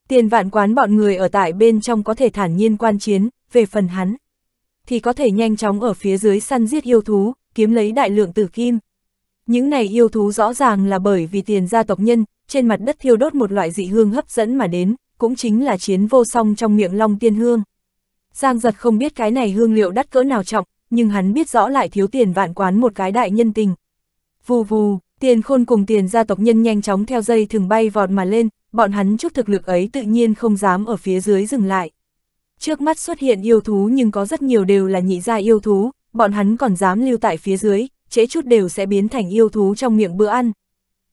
Tiền vạn quán bọn người ở tại bên trong có thể thản nhiên quan chiến, về phần hắn, thì có thể nhanh chóng ở phía dưới săn giết yêu thú, kiếm lấy đại lượng tử kim. Những này yêu thú rõ ràng là bởi vì tiền gia tộc nhân, trên mặt đất thiêu đốt một loại dị hương hấp dẫn mà đến, cũng chính là chiến vô song trong miệng long tiên hương. Giang giật không biết cái này hương liệu đắt cỡ nào trọng, nhưng hắn biết rõ lại thiếu tiền vạn quán một cái đại nhân tình. Vù vù, tiền khôn cùng tiền gia tộc nhân nhanh chóng theo dây thường bay vọt mà lên, bọn hắn chút thực lực ấy tự nhiên không dám ở phía dưới dừng lại. Trước mắt xuất hiện yêu thú nhưng có rất nhiều đều là nhị gia yêu thú, bọn hắn còn dám lưu tại phía dưới, chế chút đều sẽ biến thành yêu thú trong miệng bữa ăn.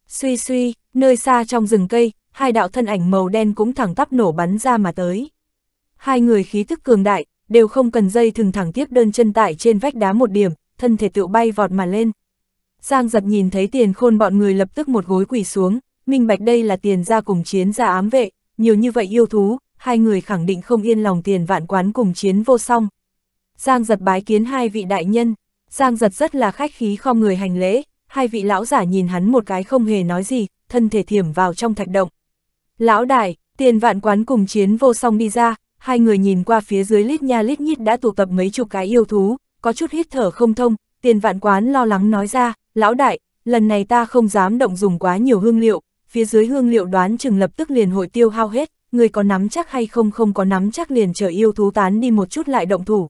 Suy suy, nơi xa trong rừng cây, hai đạo thân ảnh màu đen cũng thẳng tắp nổ bắn ra mà tới. Hai người khí thức cường đại, đều không cần dây thừng thẳng tiếp đơn chân tại trên vách đá một điểm, thân thể tự bay vọt mà lên. Giang giật nhìn thấy tiền khôn bọn người lập tức một gối quỳ xuống, minh bạch đây là tiền ra cùng chiến ra ám vệ, nhiều như vậy yêu thú, hai người khẳng định không yên lòng tiền vạn quán cùng chiến vô song. Giang giật bái kiến hai vị đại nhân, Giang giật rất là khách khí không người hành lễ, hai vị lão giả nhìn hắn một cái không hề nói gì, thân thể thiểm vào trong thạch động. Lão đại, tiền vạn quán cùng chiến vô song đi ra, hai người nhìn qua phía dưới lít nha lít nhít đã tụ tập mấy chục cái yêu thú, có chút hít thở không thông, tiền vạn quán lo lắng nói ra, lão đại, lần này ta không dám động dùng quá nhiều hương liệu, phía dưới hương liệu đoán chừng lập tức liền hội tiêu hao hết, người có nắm chắc hay không không có nắm chắc liền chờ yêu thú tán đi một chút lại động thủ.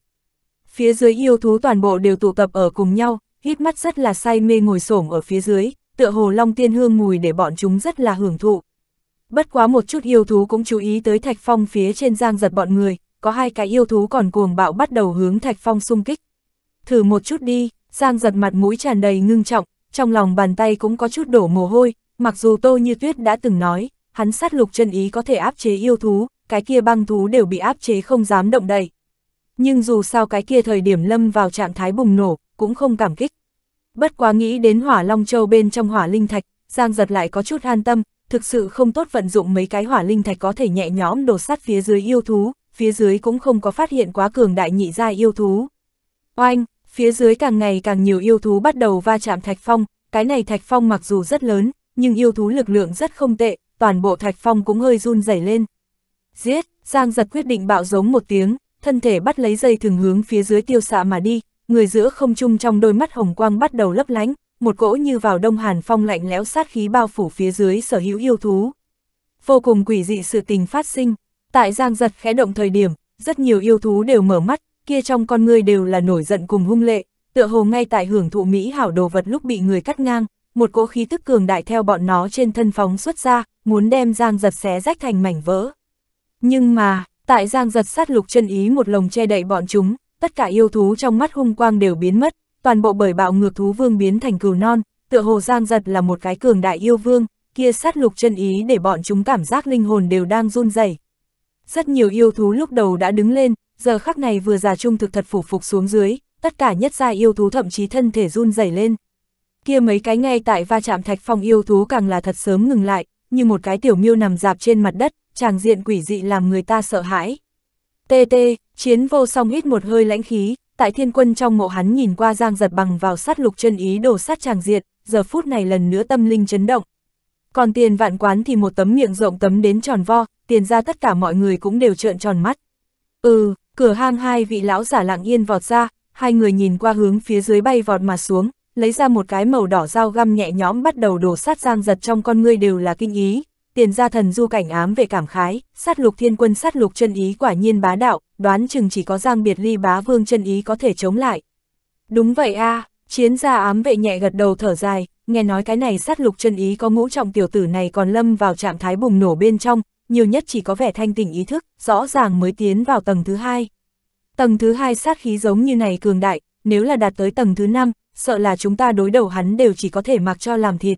Phía dưới yêu thú toàn bộ đều tụ tập ở cùng nhau, hít mắt rất là say mê ngồi xổm ở phía dưới, tựa hồ long tiên hương mùi để bọn chúng rất là hưởng thụ. Bất quá một chút yêu thú cũng chú ý tới Thạch Phong phía trên giang giật bọn người, có hai cái yêu thú còn cuồng bạo bắt đầu hướng Thạch Phong xung kích. Thử một chút đi, giang giật mặt mũi tràn đầy ngưng trọng, trong lòng bàn tay cũng có chút đổ mồ hôi, mặc dù Tô Như Tuyết đã từng nói, hắn sát lục chân ý có thể áp chế yêu thú, cái kia băng thú đều bị áp chế không dám động đậy. Nhưng dù sao cái kia thời điểm lâm vào trạng thái bùng nổ, cũng không cảm kích. Bất quá nghĩ đến hỏa Long Châu bên trong hỏa linh thạch, Giang giật lại có chút an tâm, thực sự không tốt vận dụng mấy cái hỏa linh thạch có thể nhẹ nhõm đột sát phía dưới yêu thú, phía dưới cũng không có phát hiện quá cường đại nhị giai yêu thú. Oanh, phía dưới càng ngày càng nhiều yêu thú bắt đầu va chạm thạch phong, cái này thạch phong mặc dù rất lớn, nhưng yêu thú lực lượng rất không tệ, toàn bộ thạch phong cũng hơi run rẩy lên. Giết, Giang giật quyết định bạo giống một tiếng, thân thể bắt lấy dây thường hướng phía dưới tiêu xạ mà đi, người giữa không trung trong đôi mắt hồng quang bắt đầu lấp lánh, một cỗ như vào đông hàn phong lạnh lẽo sát khí bao phủ phía dưới sở hữu yêu thú. Vô cùng quỷ dị sự tình phát sinh, tại giang giật khẽ động thời điểm, rất nhiều yêu thú đều mở mắt, kia trong con người đều là nổi giận cùng hung lệ, tựa hồ ngay tại hưởng thụ Mỹ hảo đồ vật lúc bị người cắt ngang, một cỗ khí tức cường đại theo bọn nó trên thân phóng xuất ra, muốn đem giang giật xé rách thành mảnh vỡ. Nhưng mà, tại giang giật sát lục chân ý một lồng che đậy bọn chúng, tất cả yêu thú trong mắt hung quang đều biến mất, toàn bộ bởi bạo ngược thú vương biến thành cừu non, tựa hồ Giang Giật là một cái cường đại yêu vương, kia sát lục chân ý để bọn chúng cảm giác linh hồn đều đang run rẩy. Rất nhiều yêu thú lúc đầu đã đứng lên, giờ khắc này vừa già trung thực thật phủ phục xuống dưới, tất cả nhất gia yêu thú thậm chí thân thể run rẩy lên. Kia mấy cái ngay tại va chạm thạch phong yêu thú càng là thật sớm ngừng lại, như một cái tiểu miêu nằm dạp trên mặt đất, chàng diện quỷ dị làm người ta sợ hãi. TT, chiến vô song hít một hơi lãnh khí, tại thiên quân trong mộ hắn nhìn qua giang giật bằng vào sát lục chân ý đổ sát tràng diệt, giờ phút này lần nữa tâm linh chấn động. Còn tiền vạn quán thì một tấm miệng rộng tấm đến tròn vo, tiền ra tất cả mọi người cũng đều trợn tròn mắt. Ừ, cửa hang hai vị lão giả lặng yên vọt ra, hai người nhìn qua hướng phía dưới bay vọt mà xuống, lấy ra một cái màu đỏ dao găm nhẹ nhõm bắt đầu đổ sát giang giật trong con ngươi đều là kinh ý, tiền ra thần du cảnh ám về cảm khái, sát lục thiên quân sát lục chân ý quả nhiên bá đạo, đoán chừng chỉ có Giang Biệt Ly bá vương chân ý có thể chống lại. Đúng vậy a à, chiến gia ám vệ nhẹ gật đầu thở dài, nghe nói cái này sát lục chân ý có ngũ trọng tiểu tử này còn lâm vào trạng thái bùng nổ bên trong, nhiều nhất chỉ có vẻ thanh tỉnh ý thức, rõ ràng mới tiến vào tầng thứ hai. Tầng thứ hai sát khí giống như này cường đại, nếu là đạt tới tầng thứ năm, sợ là chúng ta đối đầu hắn đều chỉ có thể mặc cho làm thịt.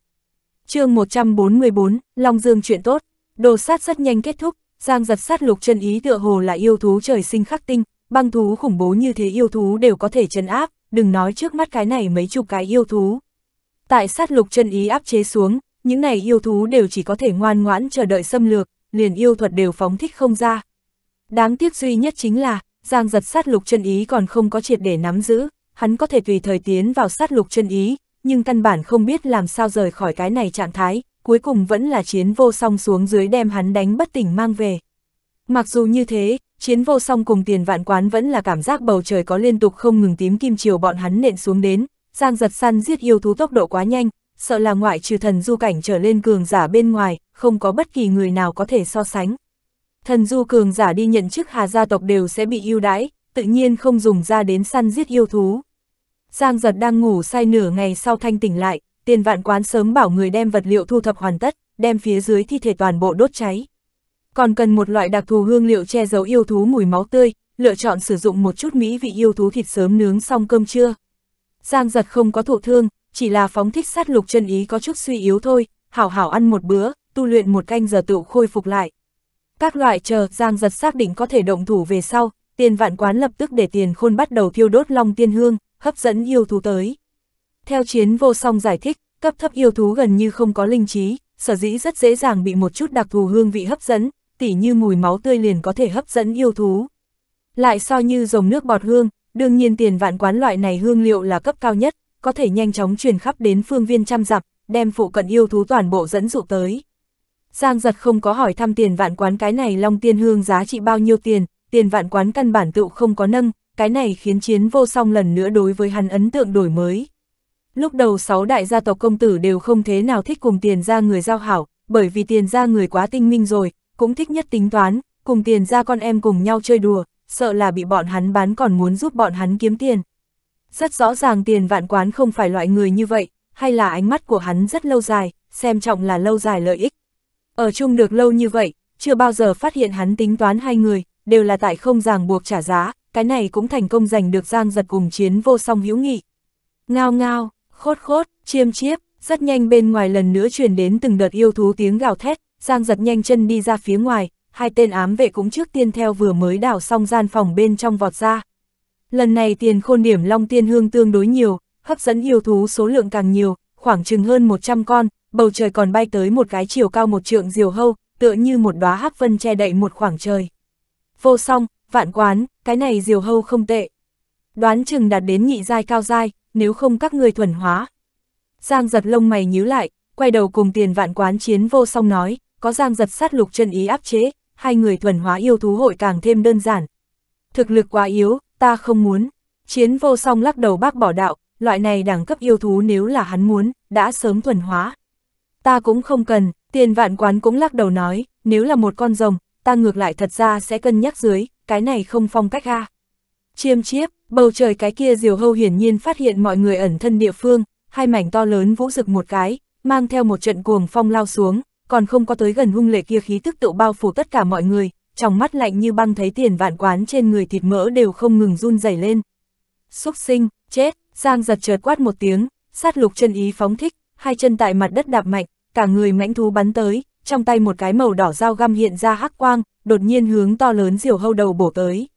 chương 144, Long Dương chuyện tốt, đồ sát rất nhanh kết thúc, Giang giật sát lục chân ý tựa hồ là yêu thú trời sinh khắc tinh, băng thú khủng bố như thế yêu thú đều có thể chấn áp, đừng nói trước mắt cái này mấy chục cái yêu thú. Tại sát lục chân ý áp chế xuống, những này yêu thú đều chỉ có thể ngoan ngoãn chờ đợi xâm lược, liền yêu thuật đều phóng thích không ra. Đáng tiếc duy nhất chính là, Giang giật sát lục chân ý còn không có triệt để nắm giữ, hắn có thể tùy thời tiến vào sát lục chân ý, nhưng căn bản không biết làm sao rời khỏi cái này trạng thái, cuối cùng vẫn là chiến vô song xuống dưới đem hắn đánh bất tỉnh mang về. Mặc dù như thế, chiến vô song cùng tiền vạn quán vẫn là cảm giác bầu trời có liên tục không ngừng tím kim chiều bọn hắn nện xuống đến, giang giật săn giết yêu thú tốc độ quá nhanh, sợ là ngoại trừ thần du cảnh trở lên cường giả bên ngoài, không có bất kỳ người nào có thể so sánh. Thần du cường giả đi nhận chức hà gia tộc đều sẽ bị ưu đãi, tự nhiên không dùng ra đến săn giết yêu thú. Giang giật đang ngủ say nửa ngày sau thanh tỉnh lại, tiền vạn quán sớm bảo người đem vật liệu thu thập hoàn tất, đem phía dưới thi thể toàn bộ đốt cháy. Còn cần một loại đặc thù hương liệu che giấu yêu thú mùi máu tươi, lựa chọn sử dụng một chút mỹ vị yêu thú thịt sớm nướng xong cơm trưa. Giang giật không có thụ thương, chỉ là phóng thích sát lục chân ý có chút suy yếu thôi, hảo hảo ăn một bữa, tu luyện một canh giờ tự khôi phục lại. Các loại chờ Giang giật xác định có thể động thủ về sau, tiền vạn quán lập tức để tiền khôn bắt đầu thiêu đốt long tiên hương, hấp dẫn yêu thú tới. Theo chiến vô song giải thích, cấp thấp yêu thú gần như không có linh trí, sở dĩ rất dễ dàng bị một chút đặc thù hương vị hấp dẫn, tỉ như mùi máu tươi liền có thể hấp dẫn yêu thú. Lại so như dòng nước bọt hương, đương nhiên tiền vạn quán loại này hương liệu là cấp cao nhất, có thể nhanh chóng truyền khắp đến phương viên trăm dặm, đem phụ cận yêu thú toàn bộ dẫn dụ tới. Giang giật không có hỏi thăm tiền vạn quán cái này long tiên hương giá trị bao nhiêu tiền, tiền vạn quán căn bản tựu không có nâng, cái này khiến chiến vô song lần nữa đối với hắn ấn tượng đổi mới. Lúc đầu sáu đại gia tộc công tử đều không thế nào thích cùng tiền ra người giao hảo, bởi vì tiền ra người quá tinh minh rồi, cũng thích nhất tính toán, cùng tiền ra con em cùng nhau chơi đùa, sợ là bị bọn hắn bán còn muốn giúp bọn hắn kiếm tiền. Rất rõ ràng tiền vạn quán không phải loại người như vậy, hay là ánh mắt của hắn rất lâu dài, xem trọng là lâu dài lợi ích. Ở chung được lâu như vậy, chưa bao giờ phát hiện hắn tính toán hai người, đều là tại không ràng buộc trả giá, cái này cũng thành công giành được giang giật cùng chiến vô song hữu nghị. Ngao ngao, Khốt khốt, chiêm chiếp, rất nhanh bên ngoài lần nữa truyền đến từng đợt yêu thú tiếng gào thét, Giang giật nhanh chân đi ra phía ngoài, hai tên ám vệ cũng trước tiên theo vừa mới đào xong gian phòng bên trong vọt ra. Lần này tiền khôn điểm long tiên hương tương đối nhiều, hấp dẫn yêu thú số lượng càng nhiều, khoảng chừng hơn 100 con, bầu trời còn bay tới một cái chiều cao một trượng diều hâu, tựa như một đóa hắc vân che đậy một khoảng trời. Vô song, vạn quán, cái này diều hâu không tệ. Đoán chừng đạt đến nhị giai cao giai, nếu không các ngươi thuần hóa. Giang giật lông mày nhíu lại, quay đầu cùng tiền vạn quán chiến vô song nói, có giang giật sát lục chân ý áp chế, hai người thuần hóa yêu thú hội càng thêm đơn giản. Thực lực quá yếu, ta không muốn. Chiến vô song lắc đầu bác bỏ đạo, loại này đẳng cấp yêu thú nếu là hắn muốn, đã sớm thuần hóa. Ta cũng không cần, tiền vạn quán cũng lắc đầu nói, nếu là một con rồng, ta ngược lại thật ra sẽ cân nhắc dưới, cái này không phong cách a. Chiêm chiếp, bầu trời cái kia diều hâu hiển nhiên phát hiện mọi người ẩn thân địa phương, hai mảnh to lớn vũ rực một cái, mang theo một trận cuồng phong lao xuống, còn không có tới gần hung lệ kia khí tức tự bao phủ tất cả mọi người, trong mắt lạnh như băng thấy tiền vạn quán trên người thịt mỡ đều không ngừng run dày lên. Xúc sinh, chết, Giang giật chợt quát một tiếng, sát lục chân ý phóng thích, hai chân tại mặt đất đạp mạnh, cả người mãnh thú bắn tới, trong tay một cái màu đỏ dao găm hiện ra hắc quang, đột nhiên hướng to lớn diều hâu đầu bổ tới.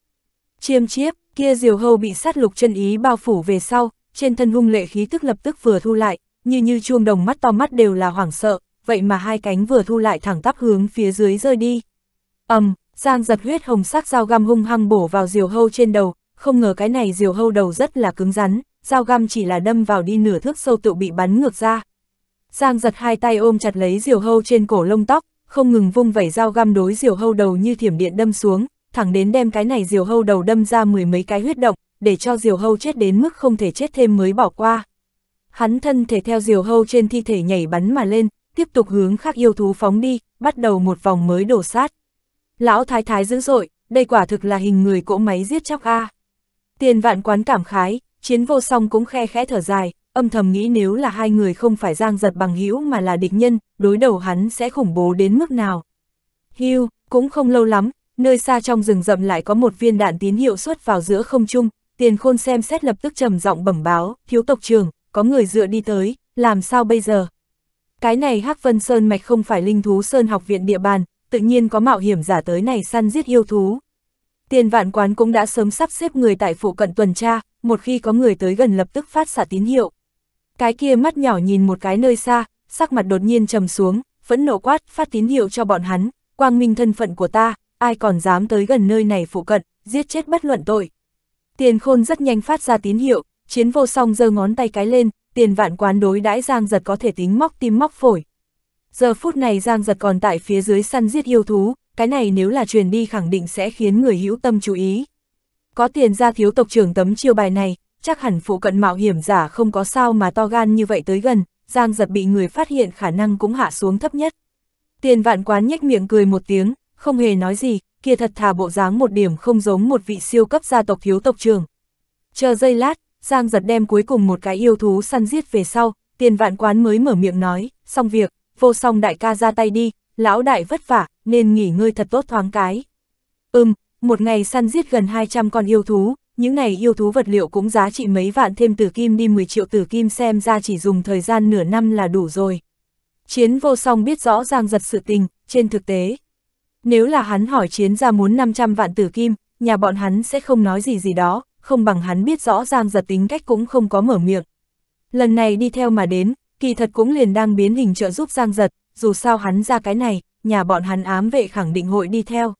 Chiêm chiếp, kia diều hâu bị sát lục chân ý bao phủ về sau, trên thân hung lệ khí tức lập tức vừa thu lại, như như chuông đồng mắt to mắt đều là hoảng sợ, vậy mà hai cánh vừa thu lại thẳng tắp hướng phía dưới rơi đi. ầm, um, Giang giật huyết hồng sắc dao găm hung hăng bổ vào diều hâu trên đầu, không ngờ cái này diều hâu đầu rất là cứng rắn, dao găm chỉ là đâm vào đi nửa thước sâu tự bị bắn ngược ra. Giang giật hai tay ôm chặt lấy diều hâu trên cổ lông tóc, không ngừng vung vẩy dao găm đối diều hâu đầu như thiểm điện đâm xuống, thẳng đến đem cái này diều hâu đầu đâm ra mười mấy cái huyết động, để cho diều hâu chết đến mức không thể chết thêm mới bỏ qua. Hắn thân thể theo diều hâu trên thi thể nhảy bắn mà lên, tiếp tục hướng khác yêu thú phóng đi, bắt đầu một vòng mới đổ sát. Lão thái thái dữ dội, đây quả thực là hình người cỗ máy giết chóc A. Tiền vạn quán cảm khái, chiến vô song cũng khe khẽ thở dài, âm thầm nghĩ nếu là hai người không phải giang giật bằng hữu mà là địch nhân, đối đầu hắn sẽ khủng bố đến mức nào. Hưu, cũng không lâu lắm, nơi xa trong rừng rậm lại có một viên đạn tín hiệu xuất vào giữa không trung, tiền khôn xem xét lập tức trầm giọng bẩm báo, thiếu tộc trường, có người dựa đi tới, làm sao bây giờ? Cái này Hắc Vân Sơn Mạch không phải linh thú Sơn học viện địa bàn, tự nhiên có mạo hiểm giả tới này săn giết yêu thú. Tiền vạn quán cũng đã sớm sắp xếp người tại phụ cận tuần tra, một khi có người tới gần lập tức phát xả tín hiệu. Cái kia mắt nhỏ nhìn một cái nơi xa, sắc mặt đột nhiên trầm xuống, phẫn nộ quát, phát tín hiệu cho bọn hắn, quang minh thân phận của ta, ai còn dám tới gần nơi này phụ cận, giết chết bất luận tội. Tiền khôn rất nhanh phát ra tín hiệu, chiến vô song giơ ngón tay cái lên, tiền vạn quán đối đãi Giang Giật có thể tính móc tim móc phổi. Giờ phút này Giang Giật còn tại phía dưới săn giết yêu thú, cái này nếu là truyền đi khẳng định sẽ khiến người hữu tâm chú ý. Có tiền ra thiếu tộc trưởng tấm chiêu bài này, chắc hẳn phụ cận mạo hiểm giả không có sao mà to gan như vậy tới gần, Giang Giật bị người phát hiện khả năng cũng hạ xuống thấp nhất. Tiền vạn quán nhếch miệng cười một tiếng, không hề nói gì, kia thật thà bộ dáng một điểm không giống một vị siêu cấp gia tộc thiếu tộc trường. Chờ giây lát, Giang giật đem cuối cùng một cái yêu thú săn giết về sau, tiền vạn quán mới mở miệng nói, xong việc, vô song đại ca ra tay đi, lão đại vất vả, nên nghỉ ngơi thật tốt thoáng cái. Ừm, một ngày săn giết gần 200 con yêu thú, những này yêu thú vật liệu cũng giá trị mấy vạn thêm tử kim đi 10 triệu tử kim xem ra chỉ dùng thời gian nửa năm là đủ rồi. Chiến vô song biết rõ Giang giật sự tình, trên thực tế, nếu là hắn hỏi chiến ra muốn 500 vạn tử kim, nhà bọn hắn sẽ không nói gì gì đó, không bằng hắn biết rõ Giang giật tính cách cũng không có mở miệng. Lần này đi theo mà đến, kỳ thật cũng liền đang biến hình trợ giúp Giang giật, dù sao hắn ra cái này, nhà bọn hắn ám vệ khẳng định hội đi theo.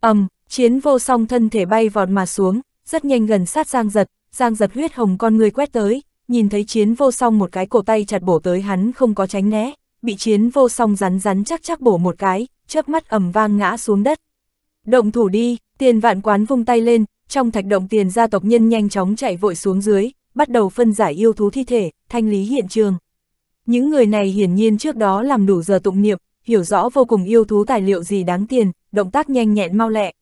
ầm um, chiến vô song thân thể bay vọt mà xuống, rất nhanh gần sát Giang giật, Giang giật huyết hồng con người quét tới, nhìn thấy chiến vô song một cái cổ tay chặt bổ tới hắn không có tránh né, bị chiến vô song rắn rắn chắc chắc bổ một cái, chớp mắt ầm vang ngã xuống đất. Động thủ đi, tiền vạn quán vung tay lên, trong thạch động tiền gia tộc nhân nhanh chóng chạy vội xuống dưới, bắt đầu phân giải yêu thú thi thể, thanh lý hiện trường. Những người này hiển nhiên trước đó làm đủ giờ tụng niệm, hiểu rõ vô cùng yêu thú tài liệu gì đáng tiền, động tác nhanh nhẹn mau lẹ.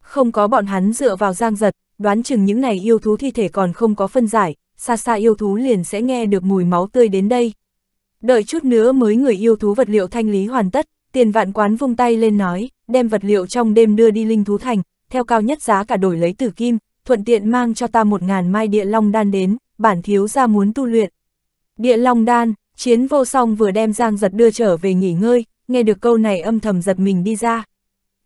Không có bọn hắn dựa vào giang giật, đoán chừng những này yêu thú thi thể còn không có phân giải, xa xa yêu thú liền sẽ nghe được mùi máu tươi đến đây. Đợi chút nữa mới người yêu thú vật liệu thanh lý hoàn tất, Tiền vạn quán vung tay lên nói, đem vật liệu trong đêm đưa đi linh thú thành, theo cao nhất giá cả đổi lấy tử kim, thuận tiện mang cho ta một ngàn mai địa long đan đến, bản thiếu ra muốn tu luyện. Địa long đan, chiến vô song vừa đem giang giật đưa trở về nghỉ ngơi, nghe được câu này âm thầm giật mình đi ra.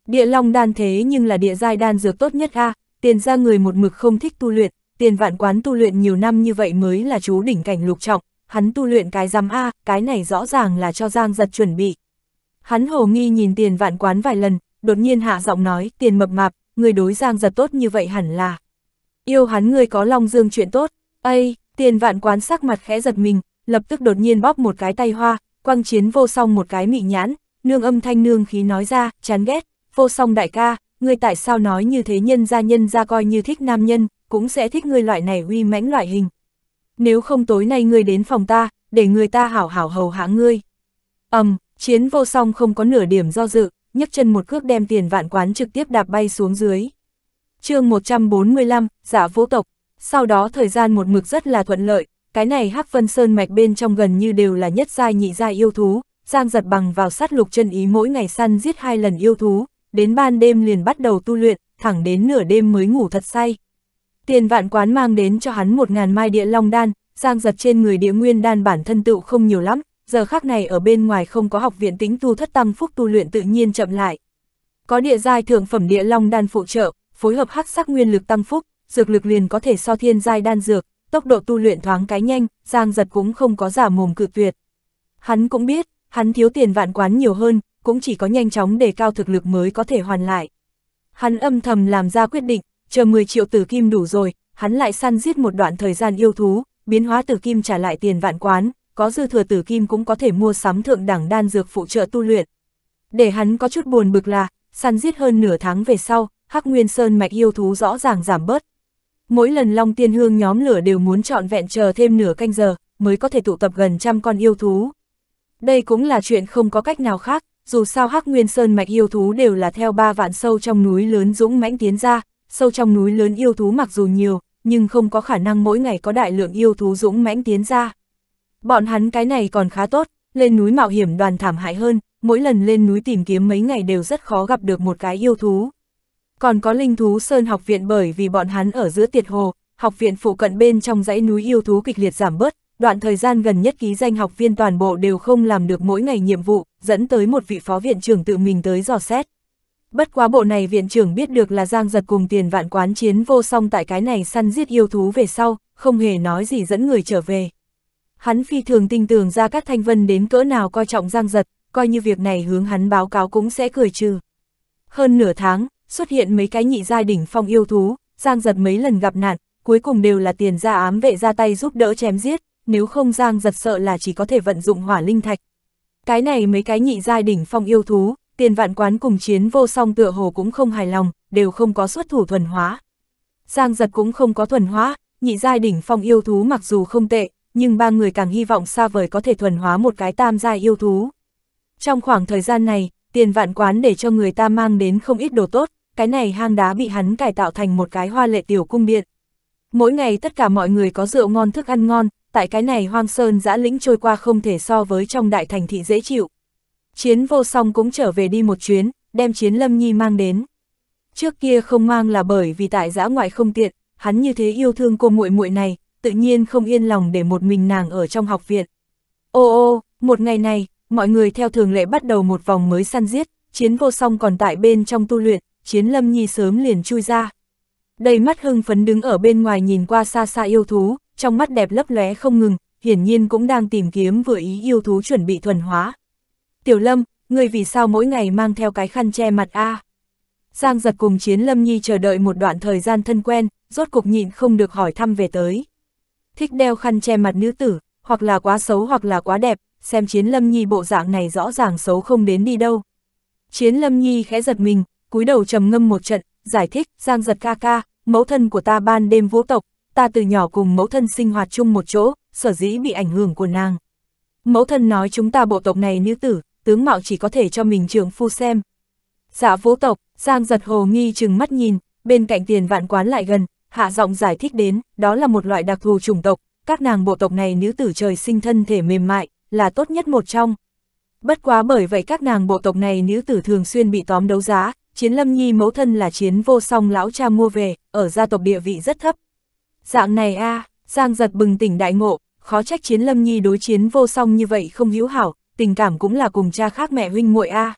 Địa long đan thế nhưng là địa giai đan dược tốt nhất a tiền ra người một mực không thích tu luyện, tiền vạn quán tu luyện nhiều năm như vậy mới là chú đỉnh cảnh lục trọng, hắn tu luyện cái giám a cái này rõ ràng là cho giang giật chuẩn bị. Hắn hồ nghi nhìn tiền vạn quán vài lần, đột nhiên hạ giọng nói, tiền mập mạp, người đối giang giật tốt như vậy hẳn là. Yêu hắn người có long dương chuyện tốt, ây, tiền vạn quán sắc mặt khẽ giật mình, lập tức đột nhiên bóp một cái tay hoa, quang chiến vô song một cái mị nhãn, nương âm thanh nương khí nói ra, chán ghét, vô song đại ca, người tại sao nói như thế nhân gia nhân ra coi như thích nam nhân, cũng sẽ thích người loại này uy mãnh loại hình. Nếu không tối nay ngươi đến phòng ta, để người ta hảo hảo hầu hạ ngươi. ầm um, Chiến vô song không có nửa điểm do dự, nhấc chân một cước đem tiền vạn quán trực tiếp đạp bay xuống dưới. chương 145, giả vô tộc. Sau đó thời gian một mực rất là thuận lợi, cái này hắc vân sơn mạch bên trong gần như đều là nhất giai nhị giai yêu thú, giang giật bằng vào sát lục chân ý mỗi ngày săn giết hai lần yêu thú, đến ban đêm liền bắt đầu tu luyện, thẳng đến nửa đêm mới ngủ thật say. Tiền vạn quán mang đến cho hắn một ngàn mai địa long đan, giang giật trên người địa nguyên đan bản thân tựu không nhiều lắm, giờ khác này ở bên ngoài không có học viện tính tu thất tăng phúc tu luyện tự nhiên chậm lại. Có địa giai thượng phẩm địa long đan phụ trợ, phối hợp hắc sắc nguyên lực tăng phúc, dược lực liền có thể so thiên giai đan dược, tốc độ tu luyện thoáng cái nhanh, Giang Giật cũng không có giả mồm cự tuyệt. Hắn cũng biết, hắn thiếu tiền vạn quán nhiều hơn, cũng chỉ có nhanh chóng đề cao thực lực mới có thể hoàn lại. Hắn âm thầm làm ra quyết định, chờ 10 triệu tử kim đủ rồi, hắn lại săn giết một đoạn thời gian yêu thú, biến hóa tử kim trả lại tiền vạn quán, có dư thừa tử kim cũng có thể mua sắm thượng đẳng đan dược phụ trợ tu luyện. Để hắn có chút buồn bực là, săn giết hơn nửa tháng về sau, Hắc Nguyên Sơn mạch yêu thú rõ ràng giảm bớt. Mỗi lần Long Tiên Hương nhóm lửa đều muốn trọn vẹn chờ thêm nửa canh giờ, mới có thể tụ tập gần trăm con yêu thú. Đây cũng là chuyện không có cách nào khác, dù sao Hắc Nguyên Sơn mạch yêu thú đều là theo ba vạn sâu trong núi lớn dũng mãnh tiến ra, sâu trong núi lớn yêu thú mặc dù nhiều, nhưng không có khả năng mỗi ngày có đại lượng yêu thú dũng mãnh tiến ra. Bọn hắn cái này còn khá tốt, lên núi mạo hiểm đoàn thảm hại hơn, mỗi lần lên núi tìm kiếm mấy ngày đều rất khó gặp được một cái yêu thú. Còn có linh thú Sơn học viện bởi vì bọn hắn ở giữa tiệt hồ, học viện phụ cận bên trong dãy núi yêu thú kịch liệt giảm bớt, đoạn thời gian gần nhất ký danh học viên toàn bộ đều không làm được mỗi ngày nhiệm vụ, dẫn tới một vị phó viện trưởng tự mình tới dò xét. Bất quá bộ này viện trưởng biết được là Giang Giật cùng tiền vạn quán chiến vô song tại cái này săn giết yêu thú về sau, không hề nói gì dẫn người trở về hắn phi thường tin tưởng ra các thanh vân đến cỡ nào coi trọng giang giật, coi như việc này hướng hắn báo cáo cũng sẽ cười trừ. Hơn nửa tháng, xuất hiện mấy cái nhị gia đỉnh phong yêu thú, giang giật mấy lần gặp nạn, cuối cùng đều là tiền ra ám vệ ra tay giúp đỡ chém giết, nếu không giang giật sợ là chỉ có thể vận dụng hỏa linh thạch. Cái này mấy cái nhị gia đỉnh phong yêu thú, tiền vạn quán cùng chiến vô song tựa hồ cũng không hài lòng, đều không có xuất thủ thuần hóa. Giang giật cũng không có thuần hóa, nhị giai đỉnh phong yêu thú mặc dù không tệ, nhưng ba người càng hy vọng xa vời có thể thuần hóa một cái tam gia yêu thú. Trong khoảng thời gian này, tiền vạn quán để cho người ta mang đến không ít đồ tốt, cái này hang đá bị hắn cải tạo thành một cái hoa lệ tiểu cung điện. Mỗi ngày tất cả mọi người có rượu ngon thức ăn ngon, tại cái này hoang sơn dã lĩnh trôi qua không thể so với trong đại thành thị dễ chịu. Chiến vô song cũng trở về đi một chuyến, đem chiến lâm nhi mang đến. Trước kia không mang là bởi vì tại giã ngoại không tiện, hắn như thế yêu thương cô muội muội này, tự nhiên không yên lòng để một mình nàng ở trong học viện. Ô ô, một ngày này, mọi người theo thường lệ bắt đầu một vòng mới săn giết, chiến vô song còn tại bên trong tu luyện, chiến lâm nhi sớm liền chui ra. Đầy mắt hưng phấn đứng ở bên ngoài nhìn qua xa xa yêu thú, trong mắt đẹp lấp lóe không ngừng, hiển nhiên cũng đang tìm kiếm vừa ý yêu thú chuẩn bị thuần hóa. Tiểu lâm, người vì sao mỗi ngày mang theo cái khăn che mặt a Giang giật cùng chiến lâm nhi chờ đợi một đoạn thời gian thân quen, rốt cục nhịn không được hỏi thăm về tới thích đeo khăn che mặt nữ tử, hoặc là quá xấu hoặc là quá đẹp, xem chiến lâm nhi bộ dạng này rõ ràng xấu không đến đi đâu. Chiến lâm nhi khẽ giật mình, cúi đầu trầm ngâm một trận, giải thích, giang giật ca ca, mẫu thân của ta ban đêm vũ tộc, ta từ nhỏ cùng mẫu thân sinh hoạt chung một chỗ, sở dĩ bị ảnh hưởng của nàng. Mẫu thân nói chúng ta bộ tộc này nữ tử, tướng mạo chỉ có thể cho mình trưởng phu xem. Dạ vũ tộc, giang giật hồ nghi chừng mắt nhìn, bên cạnh tiền vạn quán lại gần, hạ giọng giải thích đến, đó là một loại đặc thù chủng tộc, các nàng bộ tộc này nữ tử trời sinh thân thể mềm mại, là tốt nhất một trong. Bất quá bởi vậy các nàng bộ tộc này nữ tử thường xuyên bị tóm đấu giá, chiến lâm nhi mẫu thân là chiến vô song lão cha mua về, ở gia tộc địa vị rất thấp. Dạng này a à, Giang giật bừng tỉnh đại ngộ, khó trách chiến lâm nhi đối chiến vô song như vậy không hữu hảo, tình cảm cũng là cùng cha khác mẹ huynh muội a à.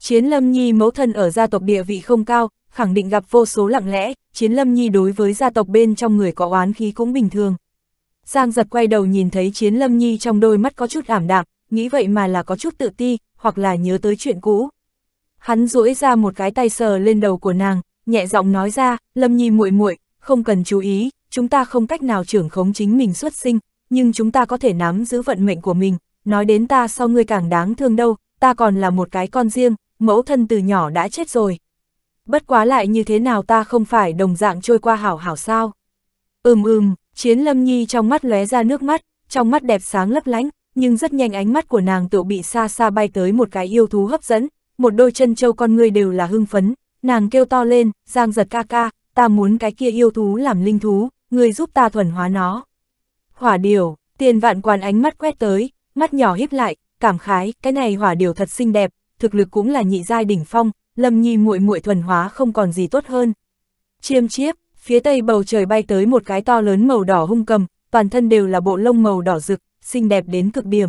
Chiến Lâm Nhi mẫu thân ở gia tộc địa vị không cao, khẳng định gặp vô số lặng lẽ, Chiến Lâm Nhi đối với gia tộc bên trong người có oán khí cũng bình thường. Giang giật quay đầu nhìn thấy Chiến Lâm Nhi trong đôi mắt có chút ảm đạm, nghĩ vậy mà là có chút tự ti, hoặc là nhớ tới chuyện cũ. Hắn duỗi ra một cái tay sờ lên đầu của nàng, nhẹ giọng nói ra, Lâm Nhi muội muội, không cần chú ý, chúng ta không cách nào trưởng khống chính mình xuất sinh, nhưng chúng ta có thể nắm giữ vận mệnh của mình, nói đến ta sau ngươi càng đáng thương đâu, ta còn là một cái con riêng, mẫu thân từ nhỏ đã chết rồi. Bất quá lại như thế nào ta không phải đồng dạng trôi qua hảo hảo sao. Ừm ừm, chiến lâm nhi trong mắt lóe ra nước mắt, trong mắt đẹp sáng lấp lánh, nhưng rất nhanh ánh mắt của nàng tự bị xa xa bay tới một cái yêu thú hấp dẫn, một đôi chân châu con người đều là hưng phấn, nàng kêu to lên, giang giật ca ca, ta muốn cái kia yêu thú làm linh thú, người giúp ta thuần hóa nó. Hỏa điều, tiền vạn quan ánh mắt quét tới, mắt nhỏ híp lại, cảm khái, cái này hỏa điều thật xinh đẹp, thực lực cũng là nhị giai đỉnh phong, Lâm Nhi muội muội thuần hóa không còn gì tốt hơn. Chiêm chiếp, phía tây bầu trời bay tới một cái to lớn màu đỏ hung cầm, toàn thân đều là bộ lông màu đỏ rực, xinh đẹp đến cực điểm.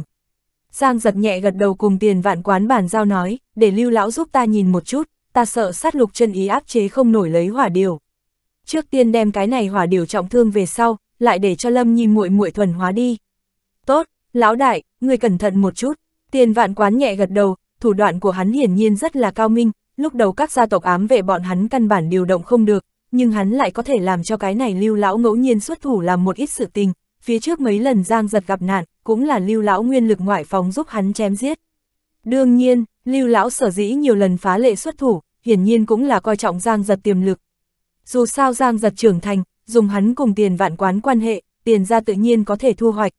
Giang giật nhẹ gật đầu cùng tiền vạn quán bàn giao nói, để lưu lão giúp ta nhìn một chút, ta sợ sát lục chân ý áp chế không nổi lấy hỏa điều. Trước tiên đem cái này hỏa điều trọng thương về sau, lại để cho Lâm Nhi muội muội thuần hóa đi. Tốt, lão đại, người cẩn thận một chút. Tiền vạn quán nhẹ gật đầu, thủ đoạn của hắn hiển nhiên rất là cao minh, lúc đầu các gia tộc ám vệ bọn hắn căn bản điều động không được, nhưng hắn lại có thể làm cho cái này lưu lão ngẫu nhiên xuất thủ làm một ít sự tình, phía trước mấy lần giang giật gặp nạn, cũng là lưu lão nguyên lực ngoại phóng giúp hắn chém giết. Đương nhiên, lưu lão sở dĩ nhiều lần phá lệ xuất thủ, hiển nhiên cũng là coi trọng giang giật tiềm lực. Dù sao giang giật trưởng thành, dùng hắn cùng tiền vạn quán quan hệ, tiền ra tự nhiên có thể thu hoạch.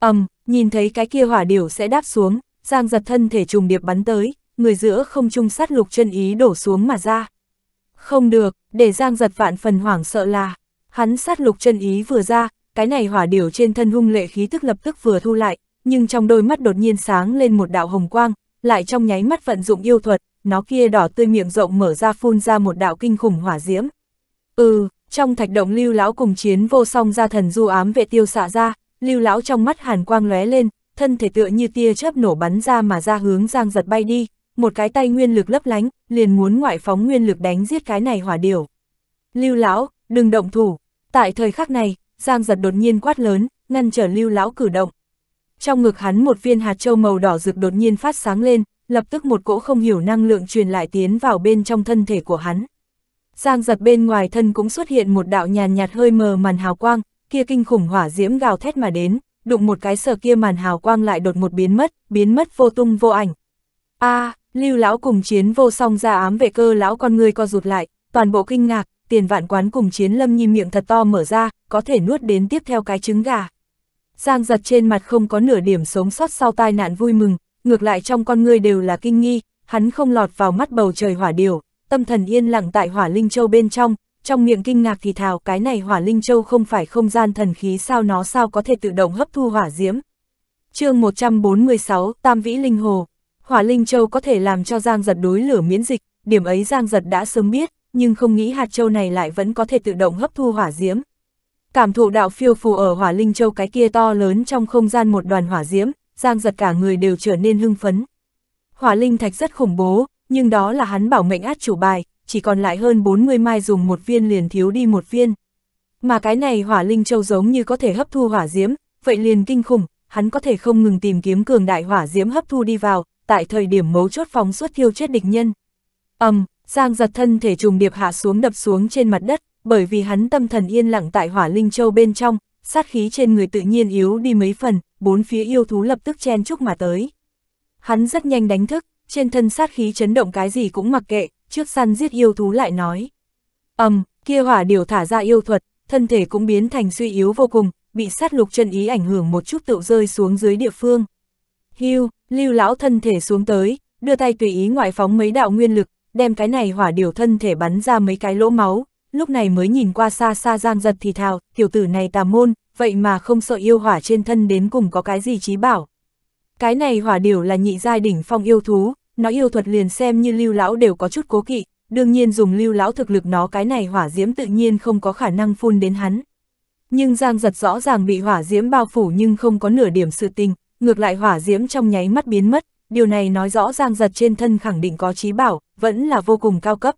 ầm um, nhìn thấy cái kia hỏa điểu sẽ đáp xuống, Giang giật thân thể trùng điệp bắn tới, người giữa không trung sát lục chân ý đổ xuống mà ra. Không được, để Giang giật vạn phần hoảng sợ là, hắn sát lục chân ý vừa ra, cái này hỏa điểu trên thân hung lệ khí tức lập tức vừa thu lại, nhưng trong đôi mắt đột nhiên sáng lên một đạo hồng quang, lại trong nháy mắt vận dụng yêu thuật, nó kia đỏ tươi miệng rộng mở ra phun ra một đạo kinh khủng hỏa diễm. Ừ, trong thạch động lưu lão cùng chiến vô song ra thần du ám vệ tiêu xạ ra, lưu lão trong mắt hàn quang lóe lên, thân thể tựa như tia chớp nổ bắn ra mà ra hướng Giang Giật bay đi, một cái tay nguyên lực lấp lánh, liền muốn ngoại phóng nguyên lực đánh giết cái này hỏa điểu. Lưu lão, đừng động thủ. Tại thời khắc này, Giang Giật đột nhiên quát lớn, ngăn trở Lưu lão cử động. Trong ngực hắn một viên hạt châu màu đỏ rực đột nhiên phát sáng lên, lập tức một cỗ không hiểu năng lượng truyền lại tiến vào bên trong thân thể của hắn. Giang Giật bên ngoài thân cũng xuất hiện một đạo nhàn nhạt hơi mờ màn hào quang, kia kinh khủng hỏa diễm gào thét mà đến, đụng một cái sờ kia màn hào quang lại đột một biến mất, biến mất vô tung vô ảnh. a à, lưu lão cùng chiến vô song ra ám vệ cơ lão con người co rụt lại, toàn bộ kinh ngạc, tiền vạn quán cùng chiến lâm nhi miệng thật to mở ra, có thể nuốt đến tiếp theo cái trứng gà. Giang giật trên mặt không có nửa điểm sống sót sau tai nạn vui mừng, ngược lại trong con người đều là kinh nghi, hắn không lọt vào mắt bầu trời hỏa điều, tâm thần yên lặng tại hỏa linh châu bên trong, trong miệng kinh ngạc thì thào cái này hỏa linh châu không phải không gian thần khí sao nó sao có thể tự động hấp thu hỏa diễm. chương 146, Tam Vĩ Linh Hồ, hỏa linh châu có thể làm cho Giang Giật đối lửa miễn dịch, điểm ấy Giang Giật đã sớm biết, nhưng không nghĩ hạt châu này lại vẫn có thể tự động hấp thu hỏa diễm. Cảm thụ đạo phiêu phù ở hỏa linh châu cái kia to lớn trong không gian một đoàn hỏa diễm, Giang Giật cả người đều trở nên hưng phấn. Hỏa linh thạch rất khủng bố, nhưng đó là hắn bảo mệnh át chủ bài, chỉ còn lại hơn 40 mai dùng một viên liền thiếu đi một viên. Mà cái này hỏa linh châu giống như có thể hấp thu hỏa diễm, vậy liền kinh khủng, hắn có thể không ngừng tìm kiếm cường đại hỏa diễm hấp thu đi vào, tại thời điểm mấu chốt phóng xuất thiêu chết địch nhân. ầm, um, Giang giật thân thể trùng điệp hạ xuống đập xuống trên mặt đất, bởi vì hắn tâm thần yên lặng tại hỏa linh châu bên trong, sát khí trên người tự nhiên yếu đi mấy phần, bốn phía yêu thú lập tức chen chúc mà tới. Hắn rất nhanh đánh thức, trên thân sát khí chấn động cái gì cũng mặc kệ, trước săn giết yêu thú lại nói. ầm, um, kia hỏa điều thả ra yêu thuật, thân thể cũng biến thành suy yếu vô cùng, bị sát lục chân ý ảnh hưởng một chút tự rơi xuống dưới địa phương. Hưu, lưu lão thân thể xuống tới, đưa tay tùy ý ngoại phóng mấy đạo nguyên lực, đem cái này hỏa điều thân thể bắn ra mấy cái lỗ máu, lúc này mới nhìn qua xa xa giang giật thì thào, tiểu tử này tà môn, vậy mà không sợ yêu hỏa trên thân đến cùng có cái gì trí bảo. Cái này hỏa điều là nhị giai đỉnh phong yêu thú, Nói yêu thuật liền xem như lưu lão đều có chút cố kỵ, đương nhiên dùng lưu lão thực lực nó cái này hỏa diễm tự nhiên không có khả năng phun đến hắn. Nhưng Giang giật rõ ràng bị hỏa diễm bao phủ nhưng không có nửa điểm sự tình, ngược lại hỏa diễm trong nháy mắt biến mất, điều này nói rõ Giang giật trên thân khẳng định có trí bảo, vẫn là vô cùng cao cấp.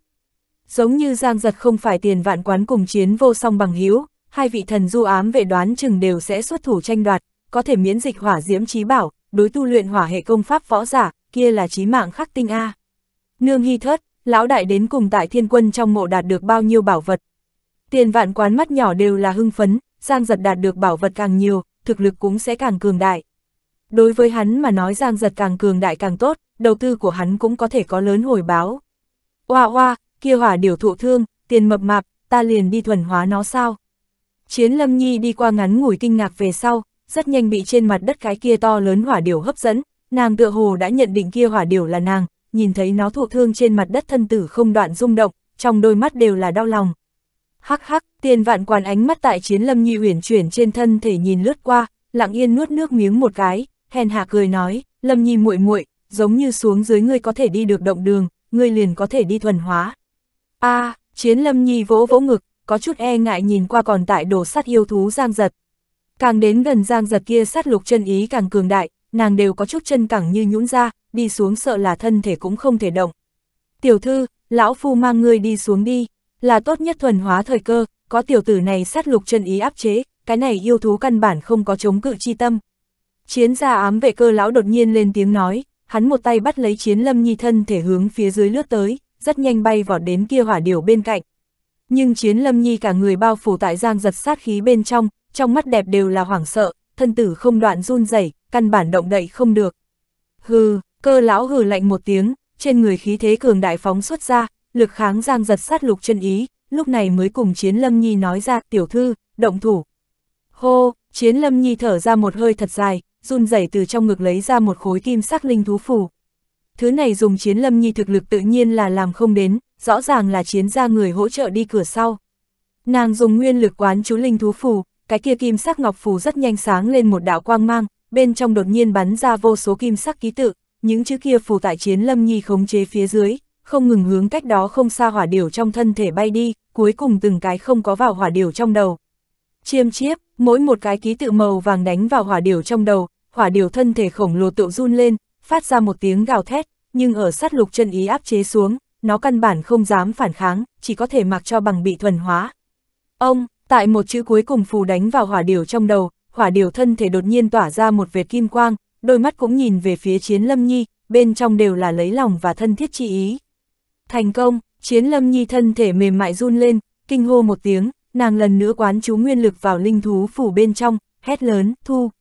Giống như Giang giật không phải tiền vạn quán cùng chiến vô song bằng hiếu, hai vị thần du ám vệ đoán chừng đều sẽ xuất thủ tranh đoạt, có thể miễn dịch hỏa diễm trí bảo, đối tu luyện hỏa hệ công pháp võ giả, kia là chí mạng khắc tinh A. Nương hy thất, lão đại đến cùng tại thiên quân trong mộ đạt được bao nhiêu bảo vật. Tiền vạn quán mắt nhỏ đều là hưng phấn, Giang giật đạt được bảo vật càng nhiều, thực lực cũng sẽ càng cường đại. Đối với hắn mà nói Giang giật càng cường đại càng tốt, đầu tư của hắn cũng có thể có lớn hồi báo. Hoa hoa, kia hỏa điều thụ thương, tiền mập mạp, ta liền đi thuần hóa nó sao? Chiến Lâm Nhi đi qua ngắn ngủi kinh ngạc về sau, rất nhanh bị trên mặt đất cái kia to lớn hỏa điều hấp dẫn, Nàng tựa hồ đã nhận định kia hỏa điều là nàng, nhìn thấy nó thụ thương trên mặt đất thân tử không đoạn rung động, trong đôi mắt đều là đau lòng. Hắc hắc, tiền vạn quan ánh mắt tại chiến lâm nhi uyển chuyển trên thân thể nhìn lướt qua, lặng yên nuốt nước miếng một cái, hèn hạ cười nói, lâm nhi muội muội giống như xuống dưới ngươi có thể đi được động đường, ngươi liền có thể đi thuần hóa. a à, chiến lâm nhi vỗ vỗ ngực, có chút e ngại nhìn qua còn tại đổ sắt yêu thú giang giật. Càng đến gần giang giật kia sát lục chân ý càng cường đại, nàng đều có chút chân cẳng như nhũn ra, đi xuống sợ là thân thể cũng không thể động. Tiểu thư, lão phu mang ngươi đi xuống đi, là tốt nhất thuần hóa thời cơ, có tiểu tử này sát lục chân ý áp chế, cái này yêu thú căn bản không có chống cự chi tâm. Chiến gia ám vệ cơ lão đột nhiên lên tiếng nói, hắn một tay bắt lấy chiến lâm nhi thân thể hướng phía dưới lướt tới, rất nhanh bay vọt đến kia hỏa điều bên cạnh. Nhưng chiến lâm nhi cả người bao phủ tại giang giật sát khí bên trong, trong mắt đẹp đều là hoảng sợ, thân tử không đoạn run rẩy căn bản động đậy không được. Hừ, cơ lão hừ lạnh một tiếng, trên người khí thế cường đại phóng xuất ra, lực kháng giang giật sát lục chân ý, lúc này mới cùng Chiến Lâm Nhi nói ra, tiểu thư, động thủ. Hô, Chiến Lâm Nhi thở ra một hơi thật dài, run rẩy từ trong ngực lấy ra một khối kim sắc linh thú phù. Thứ này dùng Chiến Lâm Nhi thực lực tự nhiên là làm không đến, rõ ràng là chiến gia người hỗ trợ đi cửa sau. Nàng dùng nguyên lực quán chú linh thú phù, cái kia kim sắc ngọc phù rất nhanh sáng lên một đạo quang mang, bên trong đột nhiên bắn ra vô số kim sắc ký tự, những chữ kia phù tại chiến lâm nhi khống chế phía dưới, không ngừng hướng cách đó không xa hỏa điều trong thân thể bay đi, cuối cùng từng cái không có vào hỏa điều trong đầu. Chiêm chiếp, mỗi một cái ký tự màu vàng đánh vào hỏa điều trong đầu, hỏa điều thân thể khổng lồ tự run lên, phát ra một tiếng gào thét, nhưng ở sát lục chân ý áp chế xuống, nó căn bản không dám phản kháng, chỉ có thể mặc cho bằng bị thuần hóa. Ông, tại một chữ cuối cùng phù đánh vào hỏa điều trong đầu, hỏa điều thân thể đột nhiên tỏa ra một vệt kim quang, đôi mắt cũng nhìn về phía chiến lâm nhi, bên trong đều là lấy lòng và thân thiết chi ý. Thành công, chiến lâm nhi thân thể mềm mại run lên, kinh hô một tiếng, nàng lần nữa quán chú nguyên lực vào linh thú phủ bên trong, hét lớn, thu.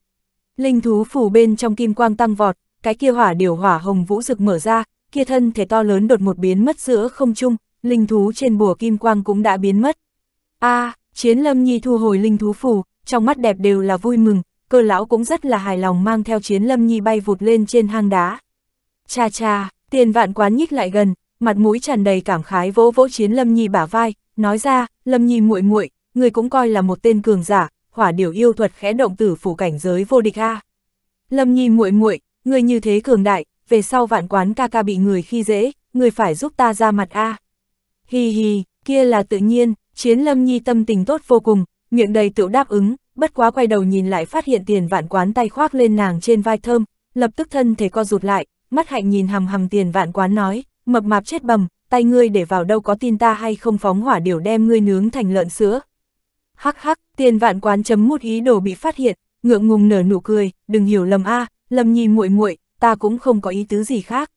Linh thú phủ bên trong kim quang tăng vọt, cái kia hỏa điều hỏa hồng vũ rực mở ra, kia thân thể to lớn đột một biến mất giữa không trung, linh thú trên bùa kim quang cũng đã biến mất. A, à, chiến lâm nhi thu hồi linh thú phủ, trong mắt đẹp đều là vui mừng, cơ lão cũng rất là hài lòng mang theo chiến lâm nhi bay vụt lên trên hang đá. Cha cha, tiền vạn quán nhích lại gần, mặt mũi tràn đầy cảm khái vỗ vỗ chiến lâm nhi bả vai, nói ra, lâm nhi muội muội người cũng coi là một tên cường giả, hỏa điều yêu thuật khẽ động tử phủ cảnh giới vô địch a. Lâm nhi muội muội người như thế cường đại, về sau vạn quán ca ca bị người khi dễ, người phải giúp ta ra mặt a. À. Hi hi, kia là tự nhiên, chiến lâm nhi tâm tình tốt vô cùng, miệng đầy tựu đáp ứng, bất quá quay đầu nhìn lại phát hiện tiền vạn quán tay khoác lên nàng trên vai thơm, lập tức thân thể co rụt lại, mắt hạnh nhìn hầm hầm tiền vạn quán nói, mập mạp chết bầm, tay ngươi để vào đâu có tin ta hay không phóng hỏa điều đem ngươi nướng thành lợn sữa. Hắc hắc, tiền vạn quán chấm mút ý đồ bị phát hiện, ngượng ngùng nở nụ cười, đừng hiểu lầm a, à, lầm nhi muội muội, ta cũng không có ý tứ gì khác.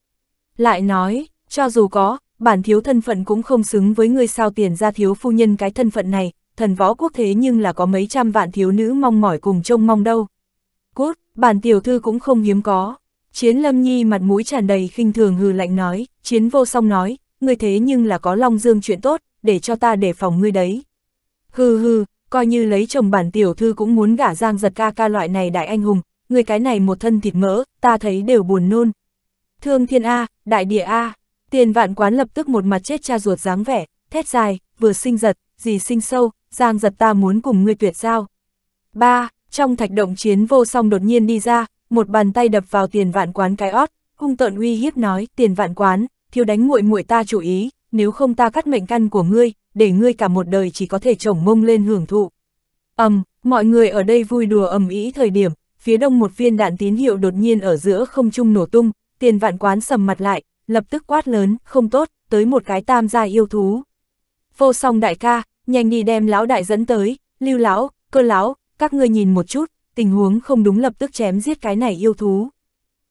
Lại nói, cho dù có, bản thiếu thân phận cũng không xứng với ngươi sao tiền ra thiếu phu nhân cái thân phận này, thần võ quốc thế nhưng là có mấy trăm vạn thiếu nữ mong mỏi cùng trông mong đâu. Cút, bản tiểu thư cũng không hiếm có. Chiến lâm nhi mặt mũi tràn đầy khinh thường hừ lạnh nói, chiến vô song nói, người thế nhưng là có long dương chuyện tốt, để cho ta đề phòng ngươi đấy. Hừ hừ, coi như lấy chồng bản tiểu thư cũng muốn gả giang giật ca ca loại này đại anh hùng, người cái này một thân thịt mỡ, ta thấy đều buồn nôn. Thương thiên A, đại địa A, tiền vạn quán lập tức một mặt chết cha ruột dáng vẻ, thét dài, vừa sinh giật, gì sinh sâu, Giang giật ta muốn cùng ngươi tuyệt giao. Ba, trong thạch động chiến vô song đột nhiên đi ra, một bàn tay đập vào tiền vạn quán cái ót, hung tợn uy hiếp nói, tiền vạn quán, thiếu đánh muội muội ta chủ ý, nếu không ta cắt mệnh căn của ngươi, để ngươi cả một đời chỉ có thể chồng mông lên hưởng thụ. ầm, um, mọi người ở đây vui đùa ầm ĩ thời điểm, phía đông một viên đạn tín hiệu đột nhiên ở giữa không trung nổ tung, tiền vạn quán sầm mặt lại, lập tức quát lớn, không tốt, tới một cái tam gia yêu thú. Vô song đại ca, nhanh đi đem lão đại dẫn tới, lưu lão, cơ lão, các ngươi nhìn một chút, tình huống không đúng lập tức chém giết cái này yêu thú.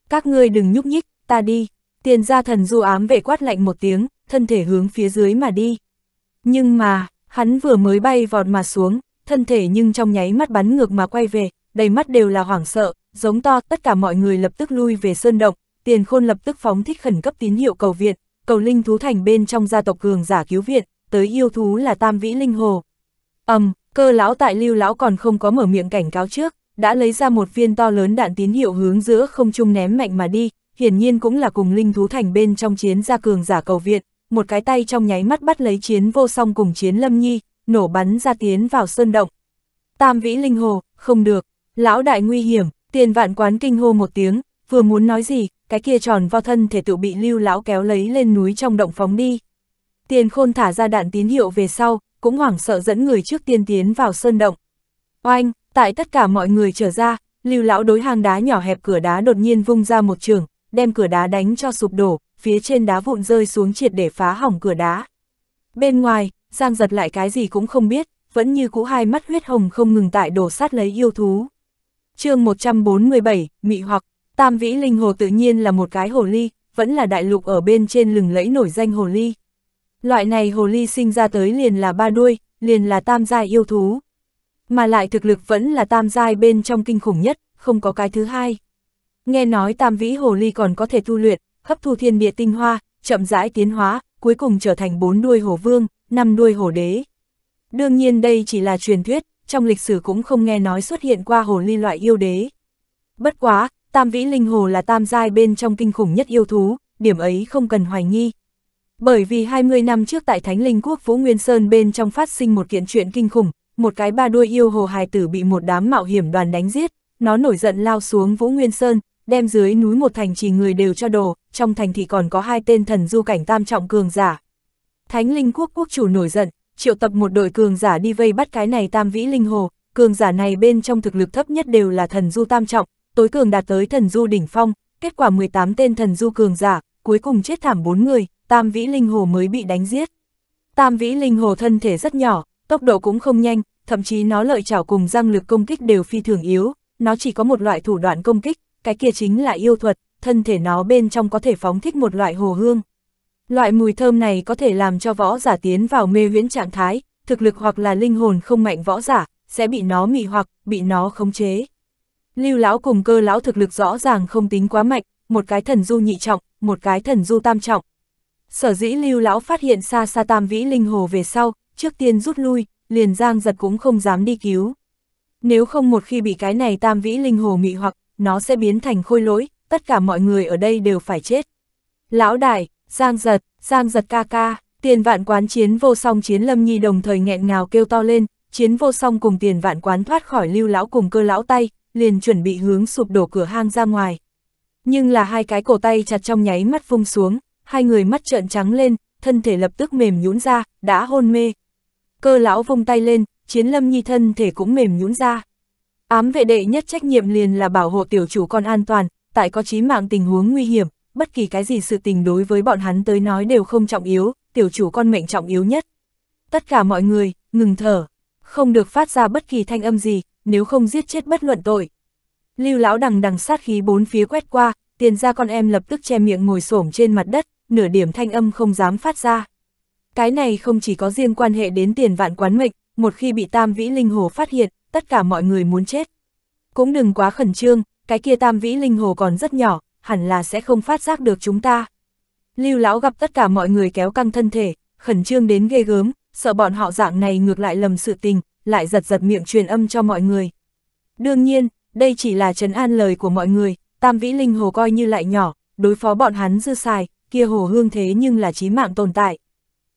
Các ngươi đừng nhúc nhích, ta đi, tiền gia thần du ám vệ quát lạnh một tiếng, thân thể hướng phía dưới mà đi. Nhưng mà, hắn vừa mới bay vọt mà xuống, thân thể nhưng trong nháy mắt bắn ngược mà quay về, đầy mắt đều là hoảng sợ, giống to, tất cả mọi người lập tức lui về sơn động, tiền khôn lập tức phóng thích khẩn cấp tín hiệu cầu viện, cầu linh thú thành bên trong gia tộc cường giả cứu viện, tới yêu thú là tam vĩ linh hồ. ầm, um, cơ lão tại lưu lão còn không có mở miệng cảnh cáo trước, đã lấy ra một viên to lớn đạn tín hiệu hướng giữa không trung ném mạnh mà đi, hiển nhiên cũng là cùng linh thú thành bên trong chiến gia cường giả cầu viện, một cái tay trong nháy mắt bắt lấy chiến vô song cùng chiến lâm nhi, nổ bắn ra tiến vào sơn động. Tam vĩ linh hồ, không được, lão đại nguy hiểm, tiền vạn quán kinh hô một tiếng, vừa muốn nói gì, cái kia tròn vo thân thể tự bị lưu lão kéo lấy lên núi trong động phóng đi. Tiền khôn thả ra đạn tín hiệu về sau, cũng hoảng sợ dẫn người trước tiên tiến vào sơn động. Oanh, tại tất cả mọi người trở ra, lưu lão đối hang đá nhỏ hẹp cửa đá đột nhiên vung ra một trường, đem cửa đá đánh cho sụp đổ, phía trên đá vụn rơi xuống triệt để phá hỏng cửa đá. Bên ngoài, Giang giật lại cái gì cũng không biết, vẫn như cũ hai mắt huyết hồng không ngừng tại đổ sát lấy yêu thú. chương 147, Mị Hoặc, Tam Vĩ Linh Hồ tự nhiên là một cái hồ ly, vẫn là đại lục ở bên trên lừng lẫy nổi danh hồ ly. Loại này hồ ly sinh ra tới liền là ba đuôi, liền là tam giai yêu thú. Mà lại thực lực vẫn là tam giai bên trong kinh khủng nhất, không có cái thứ hai. Nghe nói tam vĩ hồ ly còn có thể tu luyện, hấp thu thiên địa tinh hoa, chậm rãi tiến hóa, cuối cùng trở thành bốn đuôi hồ vương, năm đuôi hồ đế. Đương nhiên đây chỉ là truyền thuyết, trong lịch sử cũng không nghe nói xuất hiện qua hồ ly loại yêu đế. Bất quá, tam vĩ linh hồ là tam giai bên trong kinh khủng nhất yêu thú, điểm ấy không cần hoài nghi, bởi vì 20 năm trước tại Thánh Linh Quốc Vũ Nguyên Sơn bên trong phát sinh một kiện chuyện kinh khủng, một cái ba đuôi yêu hồ hài tử bị một đám mạo hiểm đoàn đánh giết, nó nổi giận lao xuống Vũ Nguyên Sơn, đem dưới núi một thành trì người đều cho đồ, trong thành thì còn có hai tên thần du cảnh tam trọng cường giả. Thánh Linh Quốc quốc chủ nổi giận, triệu tập một đội cường giả đi vây bắt cái này tam vĩ linh hồ, cường giả này bên trong thực lực thấp nhất đều là thần du tam trọng, tối cường đạt tới thần du đỉnh phong, kết quả 18 tên thần du cường giả, cuối cùng chết thảm 4 người, tam vĩ linh hồ mới bị đánh giết. Tam vĩ linh hồ thân thể rất nhỏ, tốc độ cũng không nhanh, thậm chí nó lợi chảo cùng răng lực công kích đều phi thường yếu, nó chỉ có một loại thủ đoạn công kích, cái kia chính là yêu thuật, thân thể nó bên trong có thể phóng thích một loại hồ hương. Loại mùi thơm này có thể làm cho võ giả tiến vào mê huyễn trạng thái, thực lực hoặc là linh hồn không mạnh võ giả, sẽ bị nó mị hoặc, bị nó khống chế. Lưu lão cùng cơ lão thực lực rõ ràng không tính quá mạnh, một cái thần du nhị trọng, một cái thần du tam trọng, Sở dĩ lưu lão phát hiện xa xa tam vĩ linh hồ về sau, trước tiên rút lui, liền giang giật cũng không dám đi cứu. Nếu không một khi bị cái này tam vĩ linh hồ mị hoặc, nó sẽ biến thành khôi lỗi, tất cả mọi người ở đây đều phải chết. Lão đại, giang giật, giang giật ca ca, tiền vạn quán chiến vô song chiến lâm nhi đồng thời nghẹn ngào kêu to lên, chiến vô song cùng tiền vạn quán thoát khỏi lưu lão cùng cơ lão tay, liền chuẩn bị hướng sụp đổ cửa hang ra ngoài. Nhưng là hai cái cổ tay chặt trong nháy mắt vung xuống, hai người mắt trợn trắng lên, thân thể lập tức mềm nhũn ra, đã hôn mê. Cơ lão vung tay lên, chiến lâm nhi thân thể cũng mềm nhũn ra. Ám vệ đệ nhất trách nhiệm liền là bảo hộ tiểu chủ con an toàn, tại có chí mạng tình huống nguy hiểm, bất kỳ cái gì sự tình đối với bọn hắn tới nói đều không trọng yếu, tiểu chủ con mệnh trọng yếu nhất. Tất cả mọi người, ngừng thở, không được phát ra bất kỳ thanh âm gì, nếu không giết chết bất luận tội. Lưu lão đằng đằng sát khí bốn phía quét qua, tiền ra con em lập tức che miệng ngồi xổm trên mặt đất, nửa điểm thanh âm không dám phát ra. Cái này không chỉ có riêng quan hệ đến tiền vạn quán mệnh, một khi bị tam vĩ linh hồ phát hiện, tất cả mọi người muốn chết. Cũng đừng quá khẩn trương, cái kia tam vĩ linh hồ còn rất nhỏ, hẳn là sẽ không phát giác được chúng ta. Lưu lão gặp tất cả mọi người kéo căng thân thể, khẩn trương đến ghê gớm, sợ bọn họ dạng này ngược lại lầm sự tình, lại giật giật miệng truyền âm cho mọi người. Đương nhiên, đây chỉ là trấn an lời của mọi người, Tam vĩ linh hồ coi như lại nhỏ, đối phó bọn hắn dư xài, kia hồ hương thế nhưng là chí mạng tồn tại.